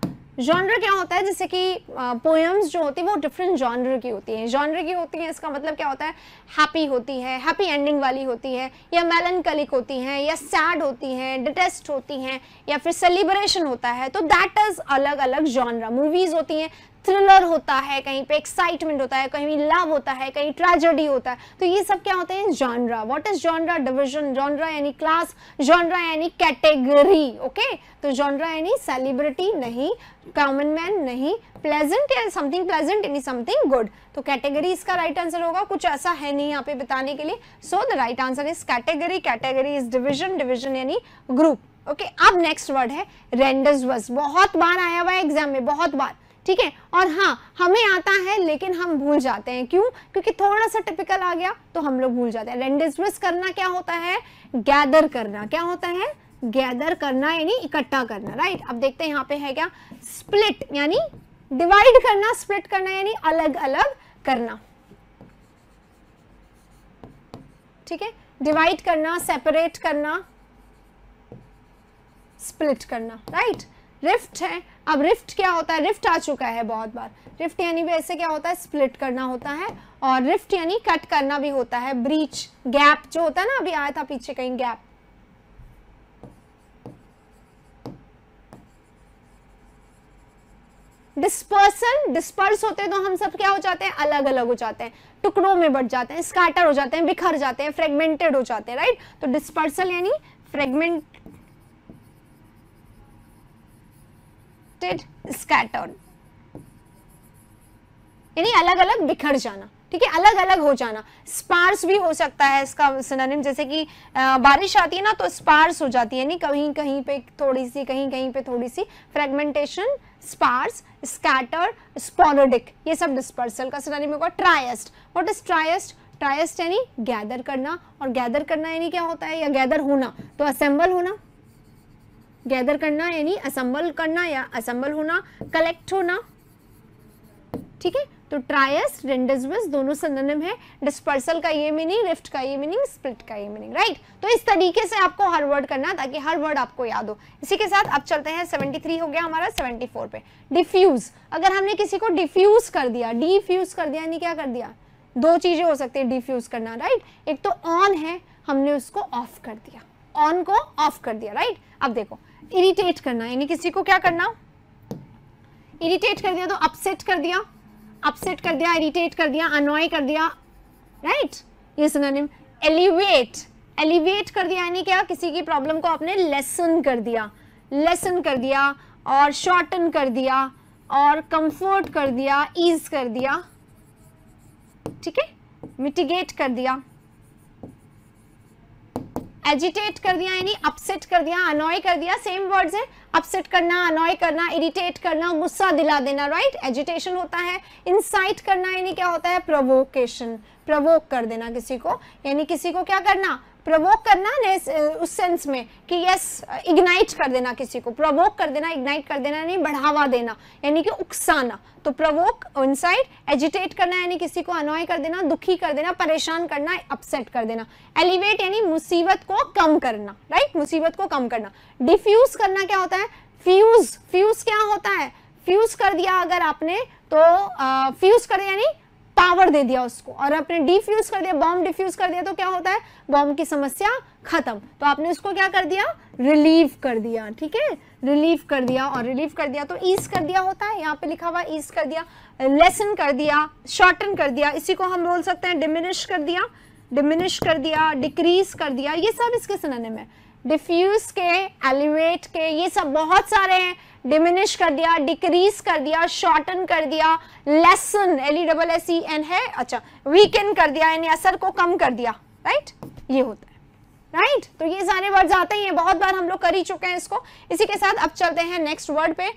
जॉनर क्या होता है जैसे कि पोएम्स जो होती है वो डिफरेंट जॉनर की होती हैं जॉनर की होती हैं इसका मतलब क्या होता है हैप्पी होती है हैप्पी एंडिंग वाली होती है या मेलनकलिक होती हैं या सैड होती हैं डिटेस्ट होती हैं या फिर सेलिब्रेशन होता है तो दैट इज़ अलग अलग जॉनरा मूवीज़ होती हैं थ्रिलर होता है कहीं पे एक्साइटमेंट होता है कहीं लव होता है कहीं ट्रेजेडी होता है तो ये सब क्या होते हैं genre what is genre division genre यानी क्लास जॉनरा यानी कैटेगरी ओके तो जॉनरा यानी सेलिब्रिटी नहीं कॉमन मैन नहीं प्लेजेंट या समथिंग प्लेजेंट यानी समथिंग गुड तो कैटेगरी इसका राइट right आंसर होगा कुछ ऐसा है नहीं यहाँ पे बताने के लिए so the right answer is category category is division division यानी ग्रुप ओके अब नेक्स्ट वर्ड है रेंडस बहुत बार आया हुआ है एग्जाम में बहुत बार ठीक है और हाँ हमें आता है लेकिन हम भूल जाते हैं क्यों क्योंकि थोड़ा सा टिपिकल आ गया तो हम लोग भूल जाते हैं रेंडिस्विस करना क्या होता है गैदर करना क्या होता है गैदर करना यानी इकट्ठा करना राइट अब देखते हैं यहाँ पे है क्या स्प्लिट यानी डिवाइड करना स्प्लिट करना यानी अलग अलग करना ठीक है डिवाइड करना सेपरेट करना स्प्लिट करना राइट right? रिफ्ट है अब रिफ्ट क्या होता है रिफ्ट आ चुका है बहुत बार रिफ्ट यानी भी ऐसे क्या होता है स्प्लिट करना होता है और रिफ्ट यानी कट करना भी होता है ब्रीच गैप जो होता है ना अभी आया था पीछे कहीं गैप डिस्पर्सल डिस्पर्स होते हैं तो हम सब क्या हो जाते हैं अलग अलग हो जाते हैं टुकड़ों में बढ़ जाते हैं स्काटर हो जाते हैं बिखर जाते हैं फ्रेगमेंटेड हो जाते हैं राइट तो डिस्पर्सल यानी फ्रेगमेंट डिस्ट्रक्टेड स्कैटर्ड यानी अलग अलग बिखर जाना ठीक है अलग अलग हो जाना स्पार्स भी हो सकता है इसका सिनोनिम जैसे कि बारिश आती है ना तो स्पार्स हो जाती है यानी कहीं कहीं पे थोड़ी सी कहीं कहीं पे थोड़ी सी फ्रेगमेंटेशन स्पार्स स्कैटर स्पोरोडिक ये सब डिस्पर्सल का सिनोनिम होगा ट्रायस्ट व्हाट इज ट्रायस्ट ट्रायस्ट यानी गैदर करना और गैदर करना यानी क्या होता है या गैदर होना तो असेंबल होना गैदर करना यानी असम्बल करना या असम्बल होना कलेक्ट होना ठीक है तो ट्रायस रेंडेजमस दोनों संदर्भ है डिस्पर्सल का ये मीनिंग रिफ्ट का ये मीनिंग स्प्लिट का ये मीनिंग राइट तो इस तरीके से आपको हर वर्ड करना ताकि हर वर्ड आपको याद हो इसी के साथ अब चलते हैं 73 हो गया हमारा 74 पे डिफ्यूज अगर हमने किसी को डिफ्यूज कर दिया डिफ्यूज कर दिया यानी क्या कर दिया दो चीज़ें हो सकती है डिफ्यूज करना राइट एक तो ऑन है हमने उसको ऑफ कर दिया ऑन को ऑफ कर दिया राइट अब देखो इरिटेट करना यानी किसी को क्या करना इरिटेट कर दिया तो अपसेट कर दिया अपसेट कर दिया इरिटेट कर दिया अनॉय कर दिया राइट ये सिनोनिम एलिवेट एलिवेट कर दिया यानी क्या किसी की प्रॉब्लम को आपने लेसन कर दिया लेसन कर दिया और शॉर्टन कर दिया और कंफर्ट कर दिया ईज कर दिया ठीक है मिटिगेट कर दिया एजिटेट कर दिया यानी अपसेट कर दिया अनॉय कर दिया सेम वर्ड्स है अपसेट करना अनॉय करना इरिटेट करना गुस्सा दिला देना राइट right? एजिटेशन होता है इंसाइट करना यानी क्या होता है प्रोवोकेशन प्रवोक कर देना किसी को यानी किसी को क्या करना प्रवोक करना उस सेंस में कि यस इग्नाइट कर देना किसी को प्रवोक कर देना इग्नाइट कर देना यानी बढ़ावा देना यानी कि उकसाना तो प्रवोक इनसाइड एजिटेट करना यानी किसी को अनॉय कर देना दुखी कर देना परेशान करना अपसेट कर देना एलिवेट यानी मुसीबत को कम करना राइट मुसीबत को कम करना डिफ्यूज करना क्या होता है फ्यूज फ्यूज क्या होता है फ्यूज कर दिया अगर आपने तो फ्यूज कर दिया यानी पावर दे दिया उसको और आपने डिफ्यूज कर दिया बॉम्ब डिफ्यूज कर दिया तो क्या होता है बॉम्ब की समस्या खत्म तो आपने उसको क्या कर दिया रिलीव कर दिया ठीक है रिलीव कर दिया और रिलीव कर दिया तो ईज कर दिया होता है यहाँ पे लिखा हुआ ईज कर दिया लेसन कर दिया शॉर्टन कर दिया इसी को हम बोल सकते हैं डिमिनिश कर दिया डिमिनिश कर दिया डिक्रीज कर दिया ये सब इसके सुनने में डिफ्यूज के एलिवेट के ये सब बहुत सारे हैं डिमिनिश कर दिया डिक्रीज कर दिया शॉर्टन कर दिया lessen L E double S E N है अच्छा वीकेंड कर दिया यानी असर को कम कर दिया राइट ये होता है राइट तो ये सारे वर्ड आते हैं बहुत बार हम लोग कर ही चुके हैं इसको इसी के साथ अब चलते हैं नेक्स्ट वर्ड पे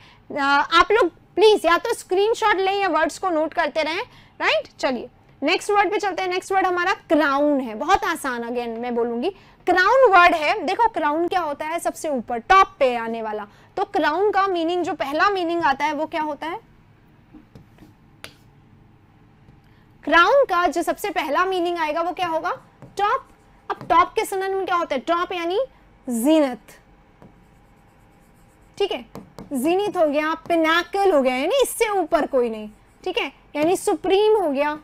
आप लोग प्लीज या तो स्क्रीनशॉट लें या वर्ड्स को नोट करते रहें राइट चलिए नेक्स्ट वर्ड पे चलते हैं नेक्स्ट वर्ड हमारा क्राउन है बहुत आसान अगेन मैं बोलूंगी क्राउन वर्ड है देखो क्राउन क्या होता है सबसे ऊपर टॉप पे आने वाला तो क्राउन का मीनिंग जो पहला मीनिंग आता है वो क्या होता है क्राउन का जो सबसे पहला मीनिंग आएगा वो क्या होगा टॉप अब टॉप के संदर्भ में क्या होता है टॉप यानी जीनत ठीक है जीनित हो गया पिनाकल हो गया यानी इससे ऊपर कोई नहीं ठीक है यानी सुप्रीम हो गया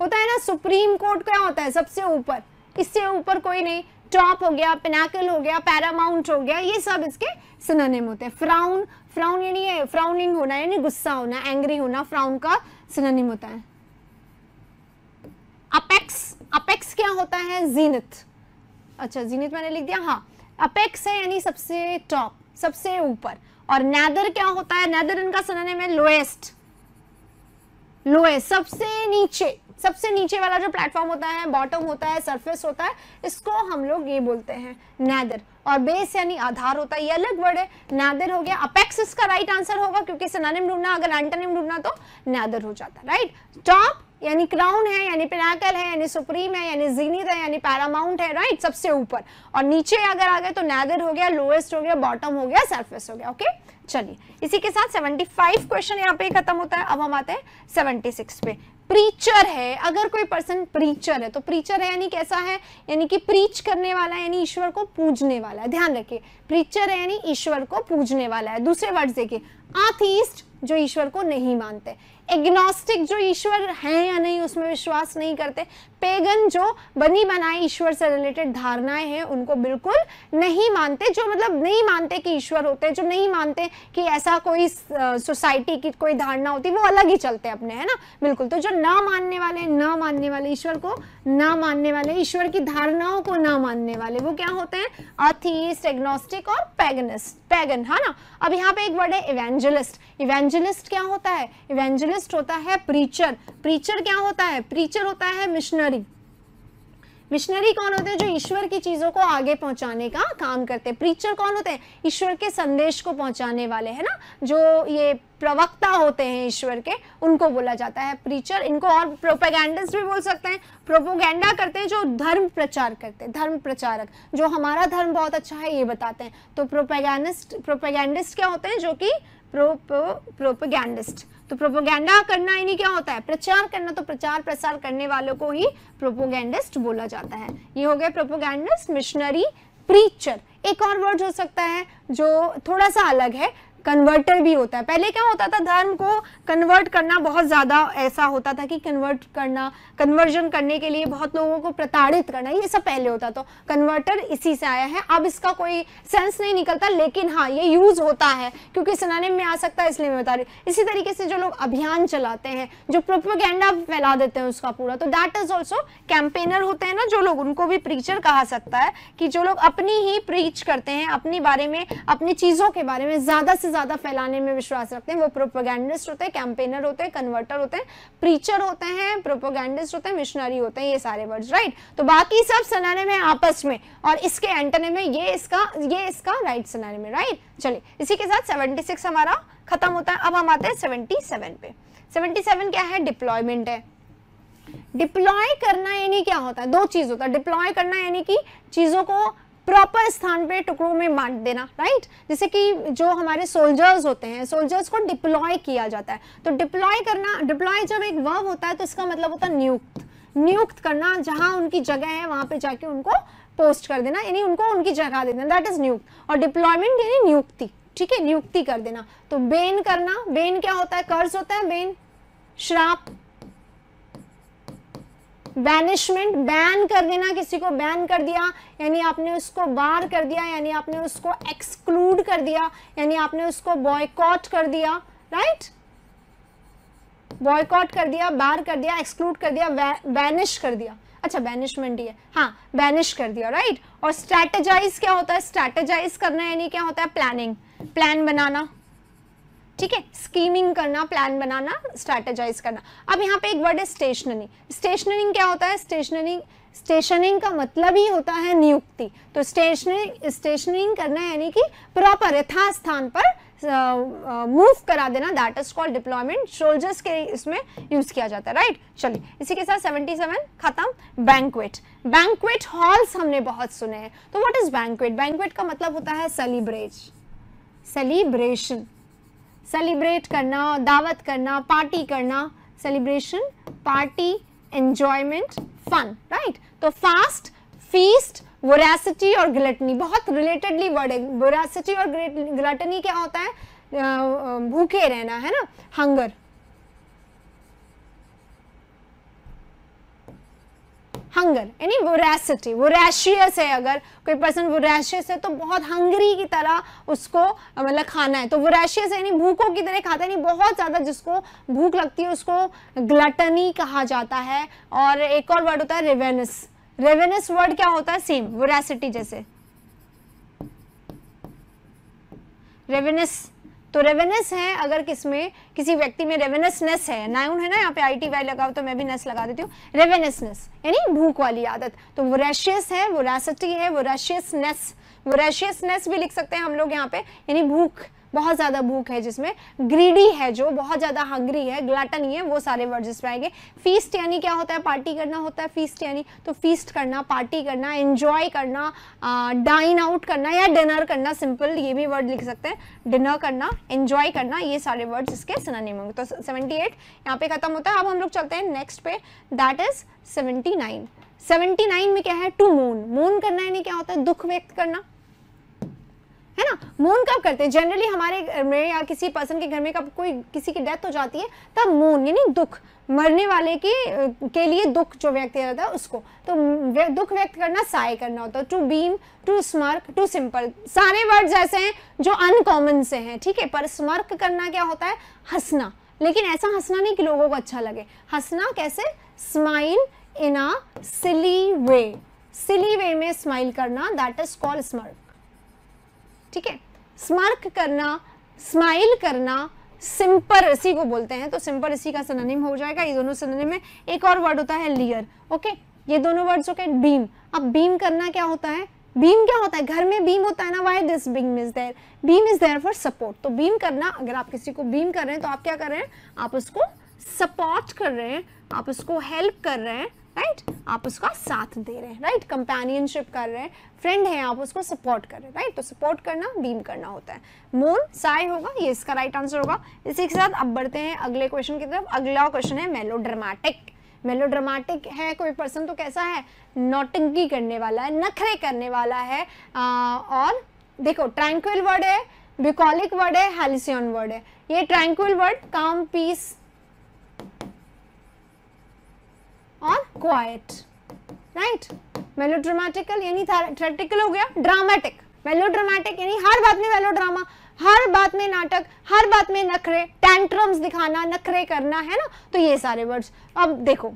होता है ना सुप्रीम कोर्ट क्या होता है सबसे ऊपर इससे ऊपर कोई नहीं टॉप हो गया पिनाकल हो गया पैरामाउंट हो गया ये सब इसके सिनोनिम होते हैं फ्राउन फ्राउन यानी फ्राउनिंग होना यानी गुस्सा होना एंग्री होना फ्राउन का सिनोनिम होता है अपेक्स अपेक्स क्या होता है जीनत अच्छा जीनित मैंने लिख दिया हाँ अपेक्स है यानी सबसे टॉप सबसे ऊपर और नैदर क्या होता है नैदर इनका सनने में लोएस्ट लोएस्ट सबसे नीचे सबसे नीचे वाला जो प्लेटफॉर्म होता है बॉटम होता है सरफेस होता है इसको हम लोग ये बोलते हैं नैदर और बेस यानी आधार होता है ये अलग वर्ड है नैदर हो गया अपेक्स इसका राइट आंसर होगा क्योंकि सनानिम ढूंढना अगर एंटनिम ढूंढना तो नैदर हो जाता है राइट टॉप यानी क्राउन है यानी पिनाकल है यानी सुप्रीम है यानी जीनित है यानी पैरामाउंट है राइट सबसे ऊपर और नीचे अगर आ गए तो नैदर हो गया लोएस्ट हो गया बॉटम हो गया सरफेस हो गया ओके okay? चलिए इसी के साथ 75 क्वेश्चन यहाँ पे खत्म होता है अब हम आते हैं 76 पे प्रीचर है अगर कोई पर्सन प्रीचर है तो प्रीचर है यानी कैसा है यानी कि प्रीच करने वाला है यानी ईश्वर को पूजने वाला है ध्यान रखिए प्रीचर है यानी ईश्वर को पूजने वाला है दूसरे वर्ड देखिए आथीस्ट जो ईश्वर को नहीं मानते एग्नोस्टिक जो ईश्वर है या नहीं उसमें विश्वास नहीं करते पेगन जो बनी बनाई ईश्वर से रिलेटेड धारणाएं हैं उनको बिल्कुल नहीं मानते जो मतलब नहीं मानते कि ईश्वर होते हैं जो नहीं मानते कि ऐसा कोई सोसाइटी की कोई धारणा होती वो अलग ही चलते हैं अपने है ना बिल्कुल तो जो ना मानने वाले ना मानने वाले ईश्वर को ना मानने वाले ईश्वर की धारणाओं को ना मानने वाले वो क्या होते हैं अथीस्ट एग्नोस्टिक और पैगनिस्ट पैगन है ना अब यहाँ पे एक वर्ड है इवेंजलिस्ट इवेंजलिस्ट क्या होता है इवेंजलिस्ट होता है प्रीचर प्रीचर क्या होता है प्रीचर होता है मिशनरी मिशनरी कौन होते हैं जो ईश्वर की चीज़ों को आगे पहुंचाने का काम करते हैं प्रीचर कौन होते हैं ईश्वर के संदेश को पहुंचाने वाले है ना जो ये प्रवक्ता होते हैं ईश्वर के उनको बोला जाता है प्रीचर इनको और प्रोपेगेंडिस्ट भी बोल सकते हैं प्रोपोगेंडा करते हैं जो धर्म प्रचार करते हैं धर्म प्रचारक जो हमारा धर्म बहुत अच्छा है ये बताते हैं तो प्रोपेगेंडिस्ट प्रोपेगेंडिस्ट क्या होते हैं जो कि प्रोपो प्रोपेगेंडिस्ट तो प्रोपोगेंडा करना यानी क्या होता है प्रचार करना तो प्रचार प्रसार करने वालों को ही प्रोपोगेंडिस्ट बोला जाता है ये हो गया प्रोपोगेंडिस्ट मिशनरी प्रीचर एक और वर्ड हो सकता है जो थोड़ा सा अलग है कन्वर्टर भी होता है पहले क्या होता था धर्म को कन्वर्ट करना बहुत ज़्यादा ऐसा होता था कि कन्वर्ट करना कन्वर्जन करने के लिए बहुत लोगों को प्रताड़ित करना ये सब पहले होता तो कन्वर्टर इसी से आया है अब इसका कोई सेंस नहीं निकलता लेकिन हाँ ये यूज़ होता है क्योंकि सुनाने में आ सकता है इसलिए मैं बता रही हूँ इसी तरीके से जो लोग अभियान चलाते हैं जो प्रोपोगेंडा फैला देते हैं उसका पूरा तो दैट इज़ ऑल्सो कैंपेनर होते हैं ना जो लोग उनको भी प्रीचर कहा सकता है कि जो लोग अपनी ही प्रीच करते हैं अपने बारे में अपनी चीज़ों के बारे में ज़्यादा से ज़्यादा फैलाने में विश्वास रखते हैं वो प्रोपोगेंडिस्ट होते हैं कैंपेनर होते हैं कन्वर्टर होते हैं प्रीचर होते हैं प्रोपोगेंडिस्ट होते हैं मिशनरी होते हैं ये सारे वर्ड राइट तो बाकी सब सनारे में आपस में और इसके एंटने में ये इसका ये इसका राइट सनारे में राइट चलिए इसी के साथ सेवेंटी हमारा खत्म होता है अब हम आते हैं सेवेंटी पे सेवेंटी क्या है डिप्लॉयमेंट है डिप्लॉय करना यानी क्या होता है दो चीज होता है डिप्लॉय करना यानी कि चीजों को प्रॉपर स्थान पे टुकड़ों में बांट देना राइट जैसे कि जो हमारे सोल्जर्स होते हैं सोल्जर्स को डिप्लॉय किया जाता है तो डिप्लॉय करना डिप्लॉय जब एक वर्ब होता है तो इसका मतलब होता है नियुक्त नियुक्त करना जहां उनकी जगह है वहां पे जाके उनको पोस्ट कर देना यानी उनको उनकी जगह दे देना दैट इज नियुक्त और डिप्लॉयमेंट यानी नियुक्ति ठीक है नियुक्ति कर देना तो बेन करना बेन क्या होता है कर्ज होता है बेन श्राप बैनिशमेंट बैन कर देना किसी को बैन कर दिया यानी आपने उसको बार कर दिया यानी आपने उसको एक्सक्लूड कर दिया यानी आपने उसको बॉयकॉट कर दिया राइट बॉयकॉट कर दिया बार कर दिया एक्सक्लूड कर दिया बैनिश कर दिया अच्छा बैनिशमेंट ही है हाँ बैनिश कर दिया राइट और स्ट्रेटेजाइज क्या होता है स्ट्रेटेजाइज करना यानी क्या होता है प्लानिंग प्लान बनाना ठीक है स्कीमिंग करना प्लान बनाना स्ट्रेटेजाइज करना अब यहाँ पे एक वर्ड है स्टेशनरी स्टेशनरिंग क्या होता है स्टेशनरिंग स्टेशनिंग का मतलब ही होता है नियुक्ति तो स्टेशनरी स्टेशनरिंग करना यानी कि प्रॉपर यथास्थान पर मूव uh, uh, करा देना that is called deployment soldiers के इसमें यूज किया जाता है राइट चलिए इसी के साथ 77 खत्म बैंकवेट बैंकवेट हॉल्स हमने बहुत सुने हैं तो व्हाट इज बैंकवेट बैंकवेट का मतलब होता है सेलिब्रेट सेलिब्रेशन सेलिब्रेट करना दावत करना पार्टी करना celebration party enjoyment fun right तो फास्ट फीस्ट वोरासिटी और ग्लटनी बहुत रिलेटेडली वर्ड है वोरासिटी और ग्लटनी क्या होता है भूखे रहना है ना हंगर हंगर यानी वोरेसिटी वोरेशियस है अगर कोई पर्सन वोरेशियस है तो बहुत हंगरी की तरह उसको मतलब खाना है तो वोरेशियस यानी भूखों की तरह खाता है यानी बहुत ज़्यादा जिसको भूख लगती है उसको ग्लटनी कहा जाता है और एक और वर्ड होता है रेवेनस रेवेनस वर्ड क्या होता है सेम वोरेसिटी जैसे रेवेनस तो रेवेनस है अगर किसमें किसी व्यक्ति में रेवेनसनेस है नाउन है ना यहाँ पे आई टी वाई लगाओ तो मैं भी नेस लगा देती हूँ रेवेनसनेस यानी भूख वाली आदत तो वो रेशियस है वो रेसिटी है वो रेशियसनेस वो रेशियसनेस भी लिख सकते हैं हम लोग यहाँ पे यानी भूख बहुत ज़्यादा भूख है जिसमें ग्रीडी है जो बहुत ज़्यादा हंग्री है ग्लाटन है वो सारे वर्ड जिसमें आएंगे फीस्ट यानी क्या होता है पार्टी करना होता है फीस्ट यानी तो फीस्ट करना पार्टी करना एंजॉय करना डाइन आउट करना या डिनर करना सिंपल ये भी वर्ड लिख सकते हैं डिनर करना एंजॉय करना ये सारे वर्ड इसके सुनानी होंगे तो सेवेंटी एट यहाँ पे ख़त्म होता है अब हम लोग चलते हैं नेक्स्ट पे दैट इज़ सेवेंटी नाइन में क्या है टू मून मून करना यानी क्या होता है दुख व्यक्त करना है ना मून कब करते हैं जनरली हमारे घर में या किसी पर्सन के घर में कब कोई किसी की डेथ हो जाती है तब मून यानी दुख मरने वाले के के लिए दुख जो व्यक्त किया जाता है उसको तो दुख व्यक्त करना साय करना होता है to beam to smirk to simper सारे वर्ड्स ऐसे हैं जो अनकॉमन से हैं ठीक है पर स्मर्क करना क्या होता है हंसना लेकिन ऐसा हंसना नहीं कि लोगों को अच्छा लगे हंसना कैसे स्माइल इन अ सिली वे सिली वे में स्माइल करना दैट इज कॉल्ड स्मर्क ठीक है स्मर्क करना स्माइल करना सिंपर इसी को बोलते हैं तो सिंपर इसी का सननिम हो जाएगा ये दोनों सननिम में एक और वर्ड होता है लियर ओके ये दोनों वर्ड्स हो गए बीम अब बीम करना क्या होता है बीम क्या होता है घर में बीम होता है ना why this beam is there beam is there for support तो बीम करना अगर आप किसी को बीम कर रहे हैं तो आप क्या कर रहे हैं आप उसको सपोर्ट कर रहे हैं आप उसको हेल्प कर रहे हैं राइट right? आप उसका साथ दे रहे हैं राइट कंपेनियनशिप कर रहे हैं फ्रेंड है आप उसको सपोर्ट कर रहे हैं राइट right? तो सपोर्ट करना बीम करना होता है मून साय होगा ये इसका राइट right आंसर होगा इसी के साथ अब बढ़ते हैं अगले क्वेश्चन की तरफ अगला क्वेश्चन है मेलो मेलोड्रामेटिक है कोई पर्सन तो कैसा है नोटंकी करने वाला है नखरे करने वाला है आ, और देखो ट्रैंक्विल वर्ड है बिकॉलिक वर्ड है हेलिसियन वर्ड है ये ट्रैंक्विल वर्ड काम पीस और क्वाइट राइट मेलोड्रामेटिकल यानी थ्रेटिकल हो गया ड्रामेटिक मेलोड्रामेटिक यानी हर बात में मेलोड्रामा हर बात में नाटक हर बात में नखरे टेंट्रम्स दिखाना नखरे करना है ना तो ये सारे वर्ड्स अब देखो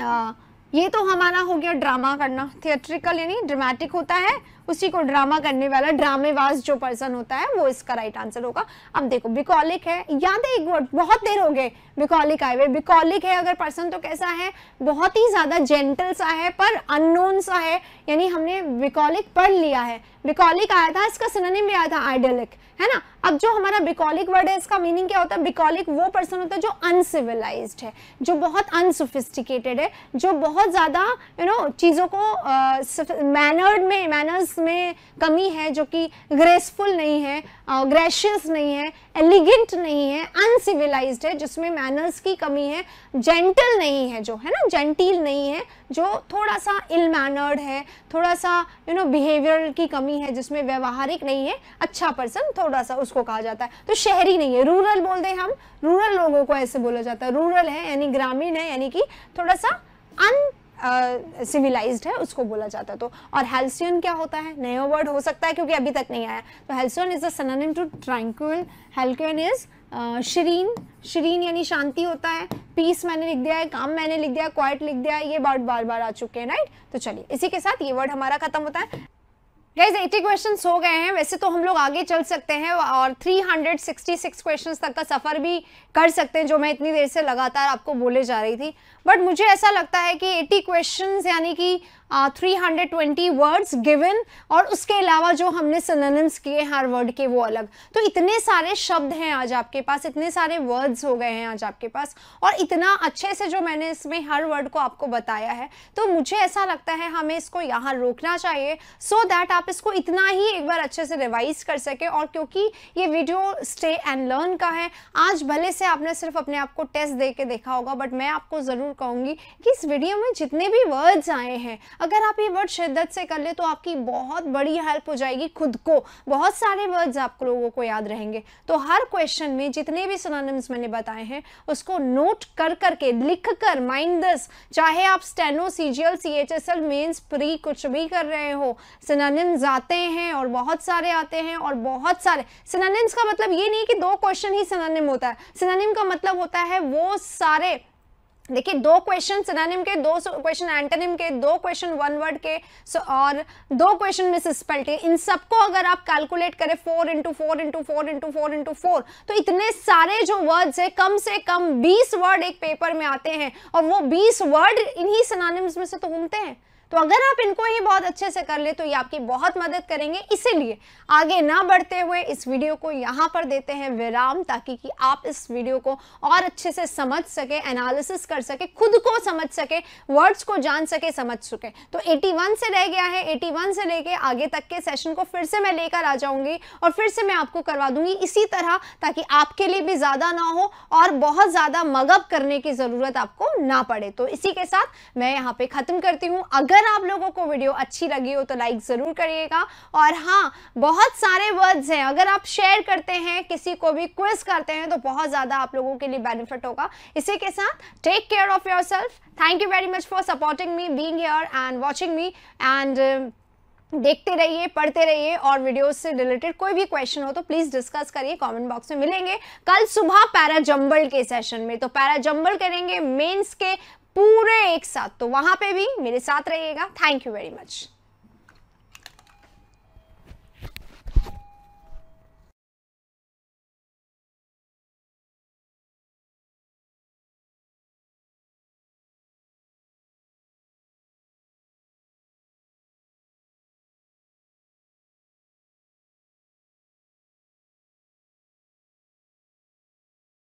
आ, ये तो हमारा हो गया ड्रामा करना थिएट्रिकल यानी ड्रामेटिक होता है उसी को ड्रामा करने वाला ड्रामेबाज जो पर्सन होता है वो इसका राइट आंसर होगा अब देखो बिकॉलिक है याद है एक वर्ड बहुत देर हो गए बिकॉलिक आए हुए बिकॉलिक है अगर पर्सन तो कैसा है बहुत ही ज़्यादा जेंटल सा है पर अननोन सा है यानी हमने बिकॉलिक पढ़ लिया है बिकॉलिक आया था इसका सिनोनिम भी आया था आइडलिक है ना अब जो हमारा बिकॉलिक वर्ड है इसका मीनिंग क्या होता है बिकॉलिक वो पर्सन होता है जो अनसिविलाइज है जो बहुत अनसोफिस्टिकेटेड है जो बहुत ज़्यादा यू नो चीज़ों को मैनर्ड uh, में मैनर्स में कमी है जो कि ग्रेसफुल नहीं है ग्रेशियस नहीं है एलिगेंट नहीं है अनसिविलाइज है जिसमें मैनर्स की कमी है जेंटल नहीं है जो है ना जेंटिल नहीं है जो थोड़ा सा इल मैनर्ड है थोड़ा सा यू नो बिहेवियर की कमी है जिसमें व्यवहारिक नहीं है अच्छा पर्सन थोड़ा सा उसको कहा जाता है तो शहरी नहीं है रूरल बोलते हैं हम रूरल लोगों को ऐसे बोला जाता है रूरल है यानी ग्रामीण है यानी कि थोड़ा सा अन सिविलाइज्ड है उसको बोला जाता है तो और हेल्सियन क्या होता है नया वर्ड हो सकता है क्योंकि अभी तक नहीं आया तो halcyon is a to tranquil halcyon is serene serene यानी शांति होता है पीस मैंने लिख दिया है काम मैंने लिख दिया है क्वाइट लिख दिया है ये वर्ड बार बार आ चुके हैं राइट तो चलिए इसी के साथ ये वर्ड हमारा खत्म होता है गाइज 80 क्वेश्चंस हो गए हैं वैसे तो हम लोग आगे चल सकते हैं और 366 क्वेश्चंस तक का सफ़र भी कर सकते हैं जो मैं इतनी देर से लगातार आपको बोले जा रही थी बट मुझे ऐसा लगता है कि 80 क्वेश्चंस यानी कि three hundred twenty words given और उसके अलावा जो हमने सिनोनिम्स किए हर वर्ड के वो अलग तो इतने सारे शब्द हैं आज आपके पास इतने सारे वर्ड्स हो गए हैं आज आपके पास और इतना अच्छे से जो मैंने इसमें हर वर्ड को आपको बताया है तो मुझे ऐसा लगता है हमें इसको यहाँ रोकना चाहिए सो so दैट आप इसको इतना ही एक बार अच्छे से रिवाइज कर सकें और क्योंकि ये वीडियो स्टे एंड लर्न का है आज भले से आपने सिर्फ अपने आप को टेस्ट दे के देखा होगा बट मैं आपको ज़रूर ज़रूर कहूंगी कि इस वीडियो में जितने भी वर्ड्स आए हैं अगर आप ये वर्ड शिद्दत से कर ले तो आपकी बहुत बड़ी हेल्प हो जाएगी खुद को बहुत सारे वर्ड्स आप लोगों को याद रहेंगे तो हर क्वेश्चन में जितने भी सोनानिम्स मैंने बताए हैं उसको नोट कर करके लिख कर माइंड दस चाहे आप steno C C H S L mains pre कुछ भी कर रहे हो सिनानिम्स आते हैं और बहुत सारे आते हैं और बहुत सारे सिनानिम्स का मतलब ये नहीं कि दो क्वेश्चन ही सिनानिम होता है सिनानिम का मतलब होता है वो सारे देखिए दो क्वेश्चन सिनानिम के दो क्वेश्चन एंटनिम के दो क्वेश्चन वन वर्ड के सो और दो क्वेश्चन मिस स्पेल के इन सबको अगर आप कैलकुलेट करें four into four into four into four into four तो इतने सारे जो वर्ड्स है कम से कम बीस वर्ड एक पेपर में आते हैं और वो बीस वर्ड इन्हीं सिनानिम्स में से तो घूमते हैं तो अगर आप इनको ही बहुत अच्छे से कर ले तो ये आपकी बहुत मदद करेंगे इसीलिए आगे ना बढ़ते हुए इस वीडियो को यहाँ पर देते हैं विराम ताकि कि आप इस वीडियो को और अच्छे से समझ सके एनालिसिस कर सके खुद को समझ सके वर्ड्स को जान सके समझ सके तो 81 से रह गया है 81 से लेके आगे तक के सेशन को फिर से मैं लेकर आ जाऊंगी और फिर से मैं आपको करवा दूंगी इसी तरह ताकि आपके लिए भी ज़्यादा ना हो और बहुत ज़्यादा मगअप करने की ज़रूरत आपको ना पड़े तो इसी के साथ मैं यहाँ पे ख़त्म करती हूँ अगर अगर आप लोगों को वीडियो अच्छी लगी हो तो लाइक ज़रूर करिएगा और हाँ बहुत सारे वर्ड्स हैं अगर आप शेयर करते हैं किसी को भी क्विज करते हैं तो बहुत ज़्यादा आप लोगों के लिए बेनिफिट होगा इसी के साथ take care of your self thank you very much for supporting me being here and watching me and देखते रहिए पढ़ते रहिए और वीडियोस से रिलेटेड कोई भी क्वेश्चन हो तो प्लीज़ डिस्कस करिए कमेंट बॉक्स में मिलेंगे कल सुबह पैरा जंबल के सेशन में तो पैरा जंबल करेंगे मेंस के पूरे एक साथ तो वहां पे भी मेरे साथ रहिएगा थैंक यू वेरी मच